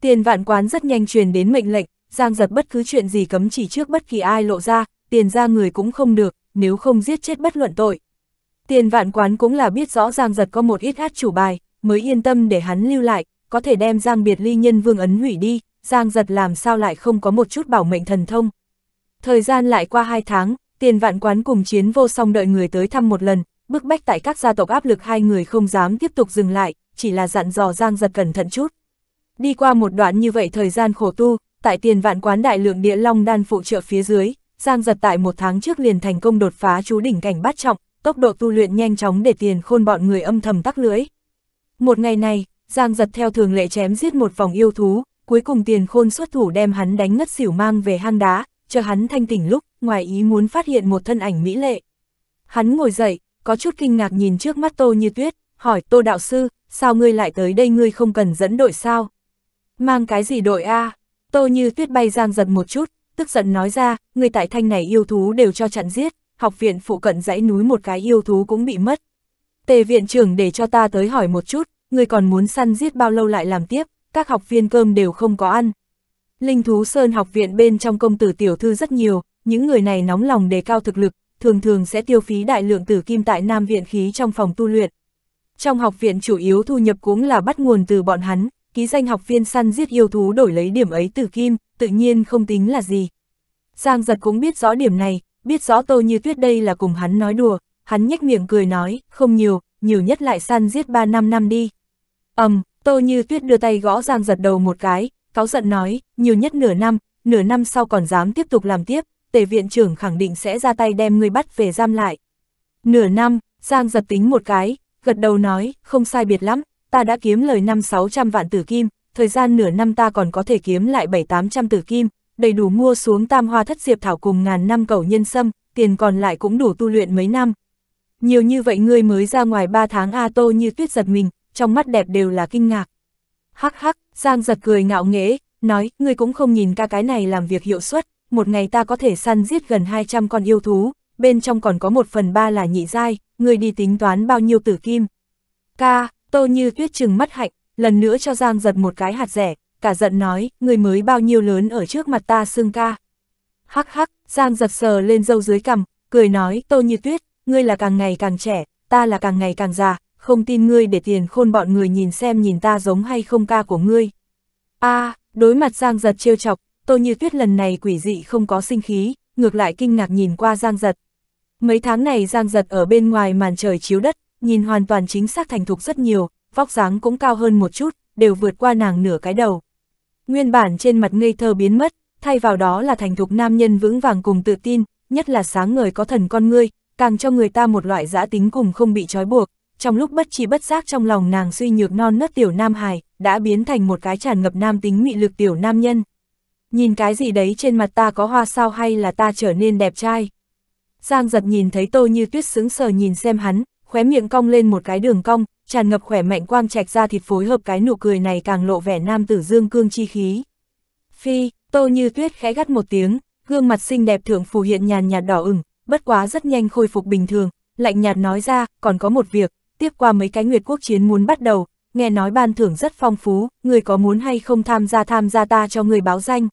Tiền vạn quán rất nhanh truyền đến mệnh lệnh, giang giật bất cứ chuyện gì cấm chỉ trước bất kỳ ai lộ ra, tiền ra người cũng không được, nếu không giết chết bất luận tội. Tiền vạn quán cũng là biết rõ giang giật có một ít hát chủ bài, mới yên tâm để hắn lưu lại, có thể đem giang biệt ly nhân vương ấn hủy đi, Giang giật làm sao lại không có một chút bảo mệnh thần thông. Thời gian lại qua hai tháng, tiền vạn quán cùng chiến vô song đợi người tới thăm một lần, bức bách tại các gia tộc áp lực hai người không dám tiếp tục dừng lại, chỉ là dặn dò Giang giật cẩn thận chút. Đi qua một đoạn như vậy thời gian khổ tu, tại tiền vạn quán đại lượng địa long đan phụ trợ phía dưới, Giang giật tại một tháng trước liền thành công đột phá chú đỉnh cảnh bát trọng, tốc độ tu luyện nhanh chóng để tiền khôn bọn người âm thầm tắc lưới. Một ngày này, Giang giật theo thường lệ chém giết một vòng yêu thú, cuối cùng tiền khôn xuất thủ đem hắn đánh ngất xỉu mang về hang đá, chờ hắn thanh tỉnh lúc, ngoài ý muốn phát hiện một thân ảnh mỹ lệ. Hắn ngồi dậy, có chút kinh ngạc nhìn trước mắt Tô Như Tuyết, hỏi Tô Đạo Sư, sao ngươi lại tới đây ngươi không cần dẫn đội sao? Mang cái gì đội a à? Tô Như Tuyết bay giang giật một chút, tức giận nói ra, người tại thanh này yêu thú đều cho chặn giết, học viện phụ cận dãy núi một cái yêu thú cũng bị mất. Tề viện trưởng để cho ta tới hỏi một chút, người còn muốn săn giết bao lâu lại làm tiếp các học viên cơm đều không có ăn. Linh thú sơn học viện bên trong công tử tiểu thư rất nhiều, những người này nóng lòng đề cao thực lực, thường thường sẽ tiêu phí đại lượng tử kim tại nam viện khí trong phòng tu luyện. Trong học viện chủ yếu thu nhập cũng là bắt nguồn từ bọn hắn, ký danh học viên săn giết yêu thú đổi lấy điểm ấy tử kim, tự nhiên không tính là gì. Giang giật cũng biết rõ điểm này, biết rõ tô như tuyết đây là cùng hắn nói đùa, hắn nhếch miệng cười nói, không nhiều, nhiều nhất lại săn giết 3 năm năm đi. Ầm, um, Tô Như Tuyết đưa tay gõ Giang giật đầu một cái, cáo giận nói, nhiều nhất nửa năm, nửa năm sau còn dám tiếp tục làm tiếp, tề viện trưởng khẳng định sẽ ra tay đem ngươi bắt về giam lại. Nửa năm, Giang giật tính một cái, gật đầu nói, không sai biệt lắm, ta đã kiếm lời năm 600 vạn tử kim, thời gian nửa năm ta còn có thể kiếm lại 7-800 tử kim, đầy đủ mua xuống tam hoa thất diệp thảo cùng ngàn năm cầu nhân sâm, tiền còn lại cũng đủ tu luyện mấy năm. Nhiều như vậy ngươi mới ra ngoài 3 tháng A Tô như tuyết giật mình, trong mắt đẹp đều là kinh ngạc. Hắc hắc, Giang giật cười ngạo nghễ, nói, ngươi cũng không nhìn ca cái này làm việc hiệu suất, một ngày ta có thể săn giết gần 200 con yêu thú, bên trong còn có một phần ba là nhị dai, ngươi đi tính toán bao nhiêu tử kim. Ca, tô như tuyết trừng mắt hạnh, lần nữa cho Giang giật một cái hạt rẻ, cả giận nói, người mới bao nhiêu lớn ở trước mặt ta xương ca. Hắc hắc, Giang giật sờ lên dâu dưới cằm, cười nói, tô như tuyết, ngươi là càng ngày càng trẻ, ta là càng ngày càng già, không tin ngươi để tiền khôn bọn người nhìn xem nhìn ta giống hay không ca của ngươi. a à, đối mặt Giang Giật trêu chọc, Tô Như Tuyết lần này quỷ dị không có sinh khí, ngược lại kinh ngạc nhìn qua Giang Giật. Mấy tháng này Giang Giật ở bên ngoài màn trời chiếu đất, nhìn hoàn toàn chính xác thành thục rất nhiều, vóc dáng cũng cao hơn một chút, đều vượt qua nàng nửa cái đầu. Nguyên bản trên mặt ngây thơ biến mất, thay vào đó là thành thục nam nhân vững vàng cùng tự tin, nhất là sáng người có thần con ngươi, càng cho người ta một loại giã tính cùng không bị trói buộc, trong lúc bất chi bất giác trong lòng nàng suy nhược non nớt tiểu nam hài, đã biến thành một cái tràn ngập nam tính mị lực tiểu nam nhân. Nhìn cái gì đấy trên mặt ta có hoa sao hay là ta trở nên đẹp trai? Giang giật nhìn thấy tô như tuyết sững sờ nhìn xem hắn, khóe miệng cong lên một cái đường cong, tràn ngập khỏe mạnh quang trạch ra thịt phối hợp cái nụ cười này càng lộ vẻ nam tử dương cương chi khí. Phi, tô như tuyết khẽ gắt một tiếng, gương mặt xinh đẹp thượng phù hiện nhàn nhạt đỏ ửng, bất quá rất nhanh khôi phục bình thường, lạnh nhạt nói ra, còn có một việc, tiếp qua mấy cái nguyệt quốc chiến muốn bắt đầu, nghe nói ban thưởng rất phong phú, người có muốn hay không tham gia tham gia ta cho người báo danh.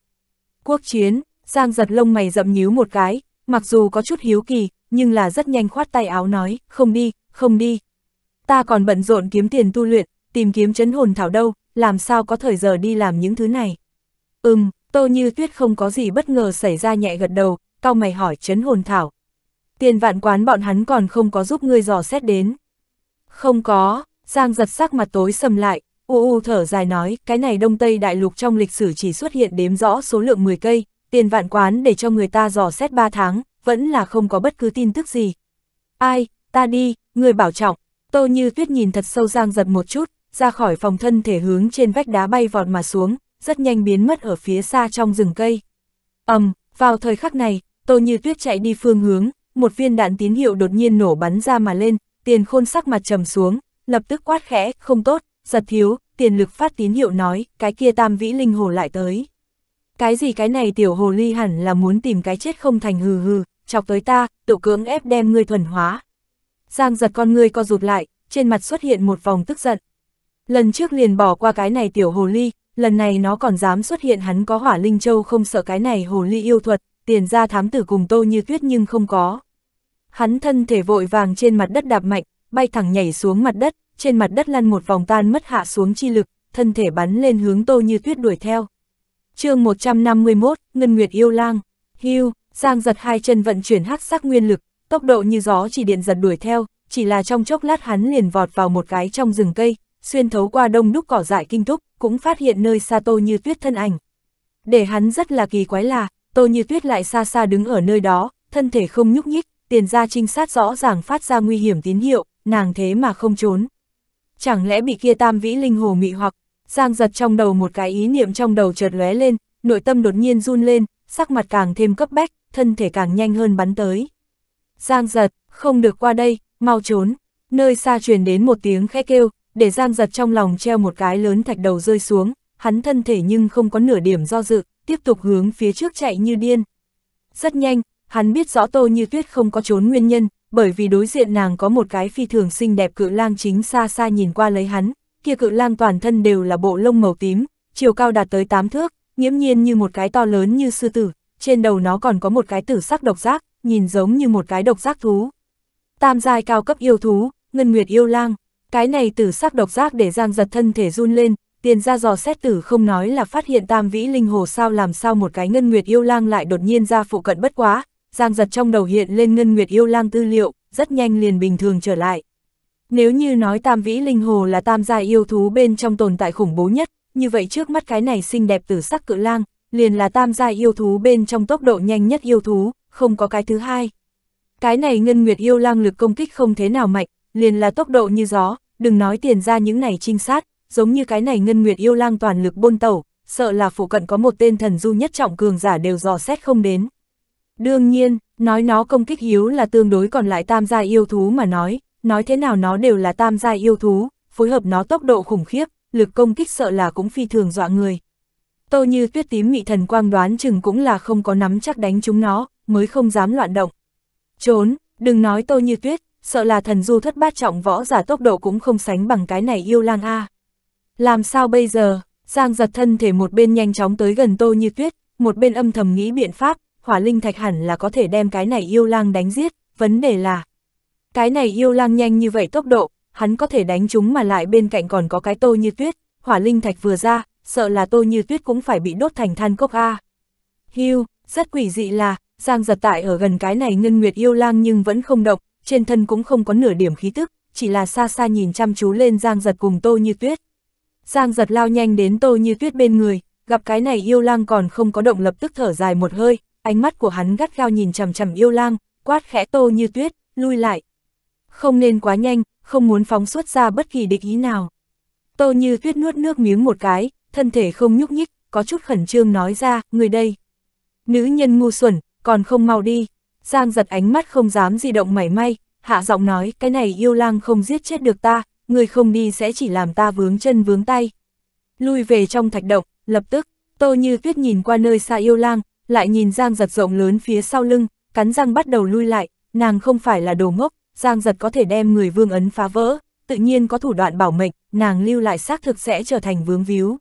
Quốc chiến, Giang giật lông mày rậm nhíu một cái, mặc dù có chút hiếu kỳ, nhưng là rất nhanh khoát tay áo nói, không đi, không đi. Ta còn bận rộn kiếm tiền tu luyện, tìm kiếm chấn hồn thảo đâu, làm sao có thời giờ đi làm những thứ này. Ừm, tô như tuyết không có gì bất ngờ xảy ra nhẹ gật đầu, cao mày hỏi chấn hồn thảo. Tiền vạn quán bọn hắn còn không có giúp ngươi dò xét đến. Không có, Giang giật sắc mặt tối sầm lại, u u thở dài nói, cái này Đông Tây Đại Lục trong lịch sử chỉ xuất hiện đếm rõ số lượng 10 cây, tiền vạn quán để cho người ta dò xét 3 tháng, vẫn là không có bất cứ tin tức gì. Ai, ta đi, người bảo trọng, tô như tuyết nhìn thật sâu Giang giật một chút, ra khỏi phòng thân thể hướng trên vách đá bay vọt mà xuống, rất nhanh biến mất ở phía xa trong rừng cây. ầm, um, vào thời khắc này, tô như tuyết chạy đi phương hướng, một viên đạn tín hiệu đột nhiên nổ bắn ra mà lên, tiền khôn sắc mặt trầm xuống, lập tức quát khẽ, không tốt, giật thiếu, tiền lực phát tín hiệu nói, cái kia tam vĩ linh hồ lại tới. Cái gì cái này tiểu hồ ly hẳn là muốn tìm cái chết không thành hừ hừ, chọc tới ta, tự cưỡng ép đem ngươi thuần hóa. Giang giật con ngươi co rụt lại, trên mặt xuất hiện một vòng tức giận. Lần trước liền bỏ qua cái này tiểu hồ ly, lần này nó còn dám xuất hiện hắn có hỏa linh châu không sợ cái này hồ ly yêu thuật, tiền ra thám tử cùng tô như tuyết nhưng không có hắn thân thể vội vàng trên mặt đất đạp mạnh, bay thẳng nhảy xuống mặt đất, trên mặt đất lăn một vòng tan mất hạ xuống chi lực, thân thể bắn lên hướng Tô Như Tuyết đuổi theo. chương 151, Ngân Nguyệt Yêu Lang, hưu, Giang giật hai chân vận chuyển hắc sắc nguyên lực, tốc độ như gió chỉ điện giật đuổi theo, chỉ là trong chốc lát hắn liền vọt vào một cái trong rừng cây, xuyên thấu qua đông đúc cỏ dại kinh túc, cũng phát hiện nơi xa Tô Như Tuyết thân ảnh. Để hắn rất là kỳ quái là, Tô Như Tuyết lại xa xa đứng ở nơi đó, thân thể không nhúc nhích, tiền gia trinh sát rõ ràng phát ra nguy hiểm tín hiệu, nàng thế mà không trốn. Chẳng lẽ bị kia tam vĩ linh hồ mị hoặc, giang giật trong đầu một cái ý niệm trong đầu chợt lóe lên, nội tâm đột nhiên run lên, sắc mặt càng thêm cấp bách, thân thể càng nhanh hơn bắn tới. Giang giật, không được qua đây, mau trốn, nơi xa truyền đến một tiếng khẽ kêu, để giang giật trong lòng treo một cái lớn thạch đầu rơi xuống, hắn thân thể nhưng không có nửa điểm do dự, tiếp tục hướng phía trước chạy như điên. Rất nhanh, Hắn biết rõ Tô Như Tuyết không có trốn nguyên nhân, bởi vì đối diện nàng có một cái phi thường xinh đẹp cự lang chính xa xa nhìn qua lấy hắn, kia cự lang toàn thân đều là bộ lông màu tím, chiều cao đạt tới 8 thước, nghiễm nhiên như một cái to lớn như sư tử, trên đầu nó còn có một cái tử sắc độc giác, nhìn giống như một cái độc giác thú. Tam giai cao cấp yêu thú, Ngân Nguyệt yêu lang, cái này tử sắc độc giác để Giang Giật thân thể run lên, tiền ra dò xét tử không nói là phát hiện Tam Vĩ Linh Hồ sao làm sao một cái Ngân Nguyệt yêu lang lại đột nhiên ra phụ cận bất quá, Giang giật trong đầu hiện lên ngân nguyệt yêu lang tư liệu, rất nhanh liền bình thường trở lại. Nếu như nói tam vĩ linh hồ là tam gia yêu thú bên trong tồn tại khủng bố nhất, như vậy trước mắt cái này xinh đẹp tử sắc cự lang, liền là tam gia yêu thú bên trong tốc độ nhanh nhất yêu thú, không có cái thứ hai. Cái này ngân nguyệt yêu lang lực công kích không thế nào mạnh, liền là tốc độ như gió, đừng nói tiền ra những này trinh sát, giống như cái này ngân nguyệt yêu lang toàn lực bôn tẩu, sợ là phụ cận có một tên thần du nhất trọng cường giả đều dò xét không đến. Đương nhiên, nói nó công kích hiếu là tương đối còn lại tam gia yêu thú mà nói, nói thế nào nó đều là tam gia yêu thú, phối hợp nó tốc độ khủng khiếp, lực công kích sợ là cũng phi thường dọa người. Tô như tuyết tím mị thần quang đoán chừng cũng là không có nắm chắc đánh chúng nó, mới không dám loạn động. Trốn, đừng nói tô như tuyết, sợ là thần du thất bát trọng võ giả tốc độ cũng không sánh bằng cái này yêu lang A. Làm sao bây giờ, Giang giật thân thể một bên nhanh chóng tới gần tô như tuyết, một bên âm thầm nghĩ biện pháp, hỏa linh thạch hẳn là có thể đem cái này yêu lang đánh giết, vấn đề là... Cái này yêu lang nhanh như vậy tốc độ, hắn có thể đánh chúng mà lại bên cạnh còn có cái tô như tuyết, hỏa linh thạch vừa ra, sợ là tô như tuyết cũng phải bị đốt thành than cốc A. Hưu, rất quỷ dị là, Giang giật tại ở gần cái này ngân nguyệt yêu lang nhưng vẫn không động, trên thân cũng không có nửa điểm khí tức, chỉ là xa xa nhìn chăm chú lên Giang giật cùng tô như tuyết. Giang giật lao nhanh đến tô như tuyết bên người, gặp cái này yêu lang còn không có động lập tức thở dài một hơi, ánh mắt của hắn gắt gao nhìn chầm chầm yêu lang, quát khẽ tô như tuyết, lui lại. Không nên quá nhanh, không muốn phóng xuất ra bất kỳ địch ý nào. Tô như tuyết nuốt nước miếng một cái, thân thể không nhúc nhích, có chút khẩn trương nói ra, người đây. Nữ nhân ngu xuẩn, còn không mau đi. Giang giật ánh mắt không dám di động mảy may, hạ giọng nói, cái này yêu lang không giết chết được ta, người không đi sẽ chỉ làm ta vướng chân vướng tay. Lui về trong thạch động, lập tức, tô như tuyết nhìn qua nơi xa yêu lang, lại nhìn Giang giật rộng lớn phía sau lưng, cắn răng bắt đầu lui lại, nàng không phải là đồ ngốc, Giang giật có thể đem người vương ấn phá vỡ, tự nhiên có thủ đoạn bảo mệnh, nàng lưu lại xác thực sẽ trở thành vướng víu.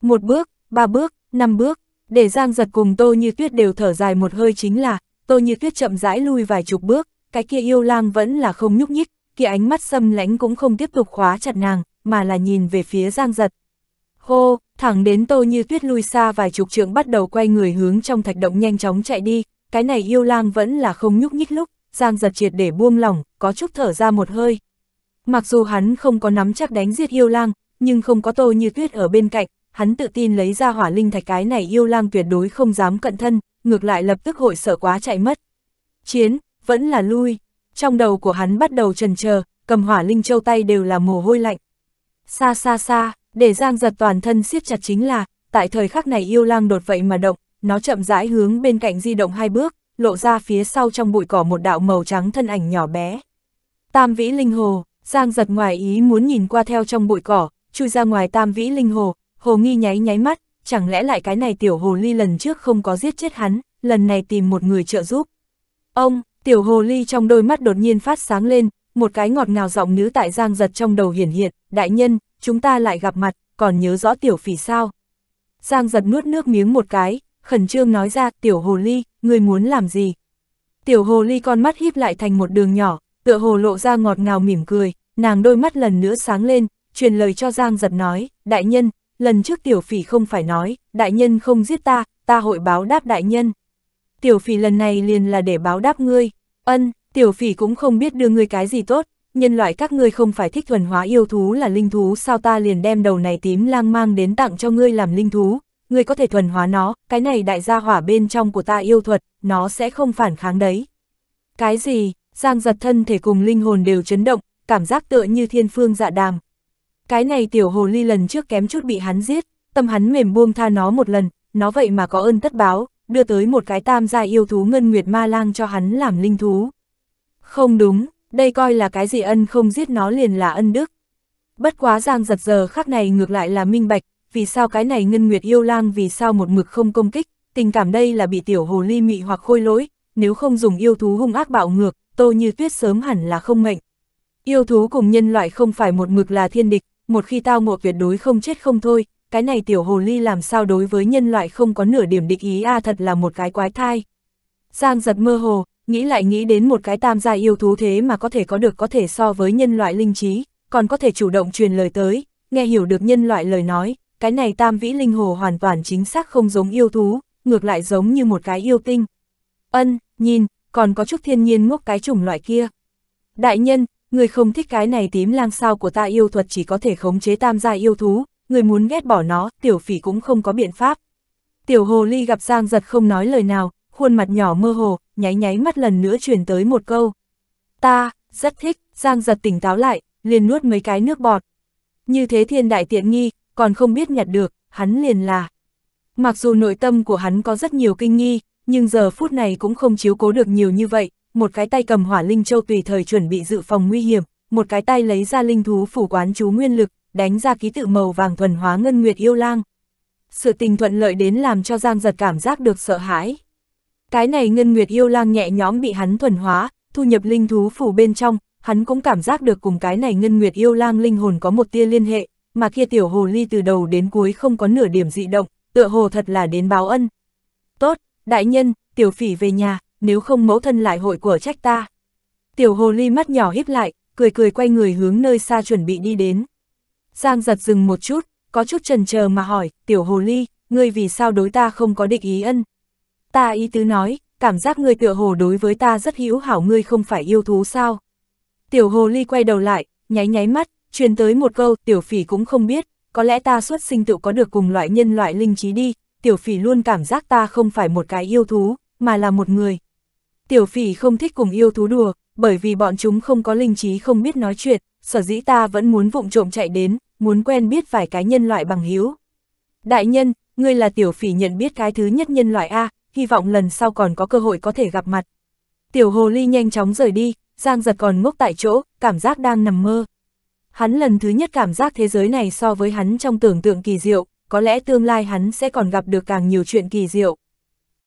Một bước, ba bước, năm bước, để Giang giật cùng Tô Như Tuyết đều thở dài một hơi chính là, Tô Như Tuyết chậm rãi lui vài chục bước, cái kia yêu lang vẫn là không nhúc nhích, kia ánh mắt xâm lãnh cũng không tiếp tục khóa chặt nàng, mà là nhìn về phía Giang giật. Hô, thẳng đến Tô Như Tuyết lui xa vài chục trượng bắt đầu quay người hướng trong thạch động nhanh chóng chạy đi, cái này yêu lang vẫn là không nhúc nhích lúc, Giang giật triệt để buông lỏng, có chút thở ra một hơi. Mặc dù hắn không có nắm chắc đánh giết yêu lang, nhưng không có Tô Như Tuyết ở bên cạnh, hắn tự tin lấy ra hỏa linh thạch cái này yêu lang tuyệt đối không dám cận thân, ngược lại lập tức hội sợ quá chạy mất. Chiến, vẫn là lui, trong đầu của hắn bắt đầu trần chờ cầm hỏa linh châu tay đều là mồ hôi lạnh. Xa xa xa, để Giang giật toàn thân siết chặt chính là, tại thời khắc này yêu lang đột vậy mà động, nó chậm rãi hướng bên cạnh di động hai bước, lộ ra phía sau trong bụi cỏ một đạo màu trắng thân ảnh nhỏ bé. Tam vĩ linh hồ, Giang giật ngoài ý muốn nhìn qua theo trong bụi cỏ, chui ra ngoài tam vĩ linh hồ, hồ nghi nháy nháy mắt, chẳng lẽ lại cái này tiểu hồ ly lần trước không có giết chết hắn, lần này tìm một người trợ giúp. Ông, tiểu hồ ly trong đôi mắt đột nhiên phát sáng lên, một cái ngọt ngào giọng nữ tại Giang giật trong đầu hiển hiện, đại nhân, chúng ta lại gặp mặt, còn nhớ rõ tiểu phỉ sao. Giang giật nuốt nước miếng một cái, khẩn trương nói ra, tiểu hồ ly, người muốn làm gì? Tiểu hồ ly con mắt híp lại thành một đường nhỏ, tựa hồ lộ ra ngọt ngào mỉm cười, nàng đôi mắt lần nữa sáng lên, truyền lời cho Giang giật nói, đại nhân, lần trước tiểu phỉ không phải nói, đại nhân không giết ta, ta hội báo đáp đại nhân. Tiểu phỉ lần này liền là để báo đáp ngươi, ân, tiểu phỉ cũng không biết đưa ngươi cái gì tốt, nhân loại các ngươi không phải thích thuần hóa yêu thú là linh thú sao ta liền đem đầu này tím lang mang đến tặng cho ngươi làm linh thú, ngươi có thể thuần hóa nó, cái này đại gia hỏa bên trong của ta yêu thuật, nó sẽ không phản kháng đấy. Cái gì, giang giật thân thể cùng linh hồn đều chấn động, cảm giác tựa như thiên phương dạ đàm. Cái này tiểu hồ ly lần trước kém chút bị hắn giết, tâm hắn mềm buông tha nó một lần, nó vậy mà có ơn tất báo, đưa tới một cái tam gia yêu thú ngân nguyệt ma lang cho hắn làm linh thú. Không đúng, đây coi là cái gì ân không giết nó liền là ân đức. Bất quá Giang giật giờ khác này ngược lại là minh bạch, vì sao cái này ngân nguyệt yêu lang vì sao một mực không công kích, tình cảm đây là bị tiểu hồ ly mị hoặc khôi lỗi, nếu không dùng yêu thú hung ác bạo ngược, tô như tuyết sớm hẳn là không mệnh. Yêu thú cùng nhân loại không phải một mực là thiên địch, một khi tao ngộ tuyệt đối không chết không thôi, cái này tiểu hồ ly làm sao đối với nhân loại không có nửa điểm địch ý a à, thật là một cái quái thai. Giang giật mơ hồ, nghĩ lại nghĩ đến một cái tam gia yêu thú thế mà có thể có được có thể so với nhân loại linh trí, còn có thể chủ động truyền lời tới, nghe hiểu được nhân loại lời nói, cái này tam vĩ linh hồ hoàn toàn chính xác không giống yêu thú, ngược lại giống như một cái yêu tinh. Ân, nhìn, còn có chút thiên nhiên ngốc cái chủng loại kia. Đại nhân, người không thích cái này tím lang sao của ta yêu thuật chỉ có thể khống chế tam gia yêu thú, người muốn ghét bỏ nó, tiểu phỉ cũng không có biện pháp. Tiểu hồ ly gặp Giang giật không nói lời nào, khuôn mặt nhỏ mơ hồ, nháy nháy mắt lần nữa truyền tới một câu. Ta, rất thích, Giang giật tỉnh táo lại, liền nuốt mấy cái nước bọt. Như thế thiên đại tiện nghi, còn không biết nhặt được, hắn liền là. Mặc dù nội tâm của hắn có rất nhiều kinh nghi, nhưng giờ phút này cũng không chiếu cố được nhiều như vậy, một cái tay cầm hỏa linh châu tùy thời chuẩn bị dự phòng nguy hiểm, một cái tay lấy ra linh thú phủ quán chú nguyên lực, đánh ra ký tự màu vàng thuần hóa ngân nguyệt yêu lang. Sự tình thuận lợi đến làm cho Giang giật cảm giác được sợ hãi. Cái này ngân nguyệt yêu lang nhẹ nhõm bị hắn thuần hóa, thu nhập linh thú phủ bên trong, hắn cũng cảm giác được cùng cái này ngân nguyệt yêu lang linh hồn có một tia liên hệ, mà kia tiểu hồ ly từ đầu đến cuối không có nửa điểm dị động, tựa hồ thật là đến báo ân. Tốt, đại nhân, tiểu phỉ về nhà, nếu không mẫu thân lại hội của trách ta. Tiểu hồ ly mắt nhỏ híp lại, cười cười quay người hướng nơi xa chuẩn bị đi đến. Giang giật dừng một chút, có chút trần chờ mà hỏi, tiểu hồ ly, ngươi vì sao đối ta không có địch ý ân? ta ý tứ nói, cảm giác ngươi tựa hồ đối với ta rất hữu hảo ngươi không phải yêu thú sao. Tiểu hồ ly quay đầu lại, nháy nháy mắt, truyền tới một câu, tiểu phỉ cũng không biết, có lẽ ta xuất sinh tự có được cùng loại nhân loại linh trí đi, tiểu phỉ luôn cảm giác ta không phải một cái yêu thú, mà là một người. Tiểu phỉ không thích cùng yêu thú đùa, bởi vì bọn chúng không có linh trí không biết nói chuyện, sở dĩ ta vẫn muốn vụng trộm chạy đến, muốn quen biết vài cái nhân loại bằng hiếu. Đại nhân, ngươi là tiểu phỉ nhận biết cái thứ nhất nhân loại A, hy vọng lần sau còn có cơ hội có thể gặp mặt. Tiểu hồ ly nhanh chóng rời đi, Giang giật còn ngốc tại chỗ, cảm giác đang nằm mơ. Hắn lần thứ nhất cảm giác thế giới này so với hắn trong tưởng tượng kỳ diệu, có lẽ tương lai hắn sẽ còn gặp được càng nhiều chuyện kỳ diệu.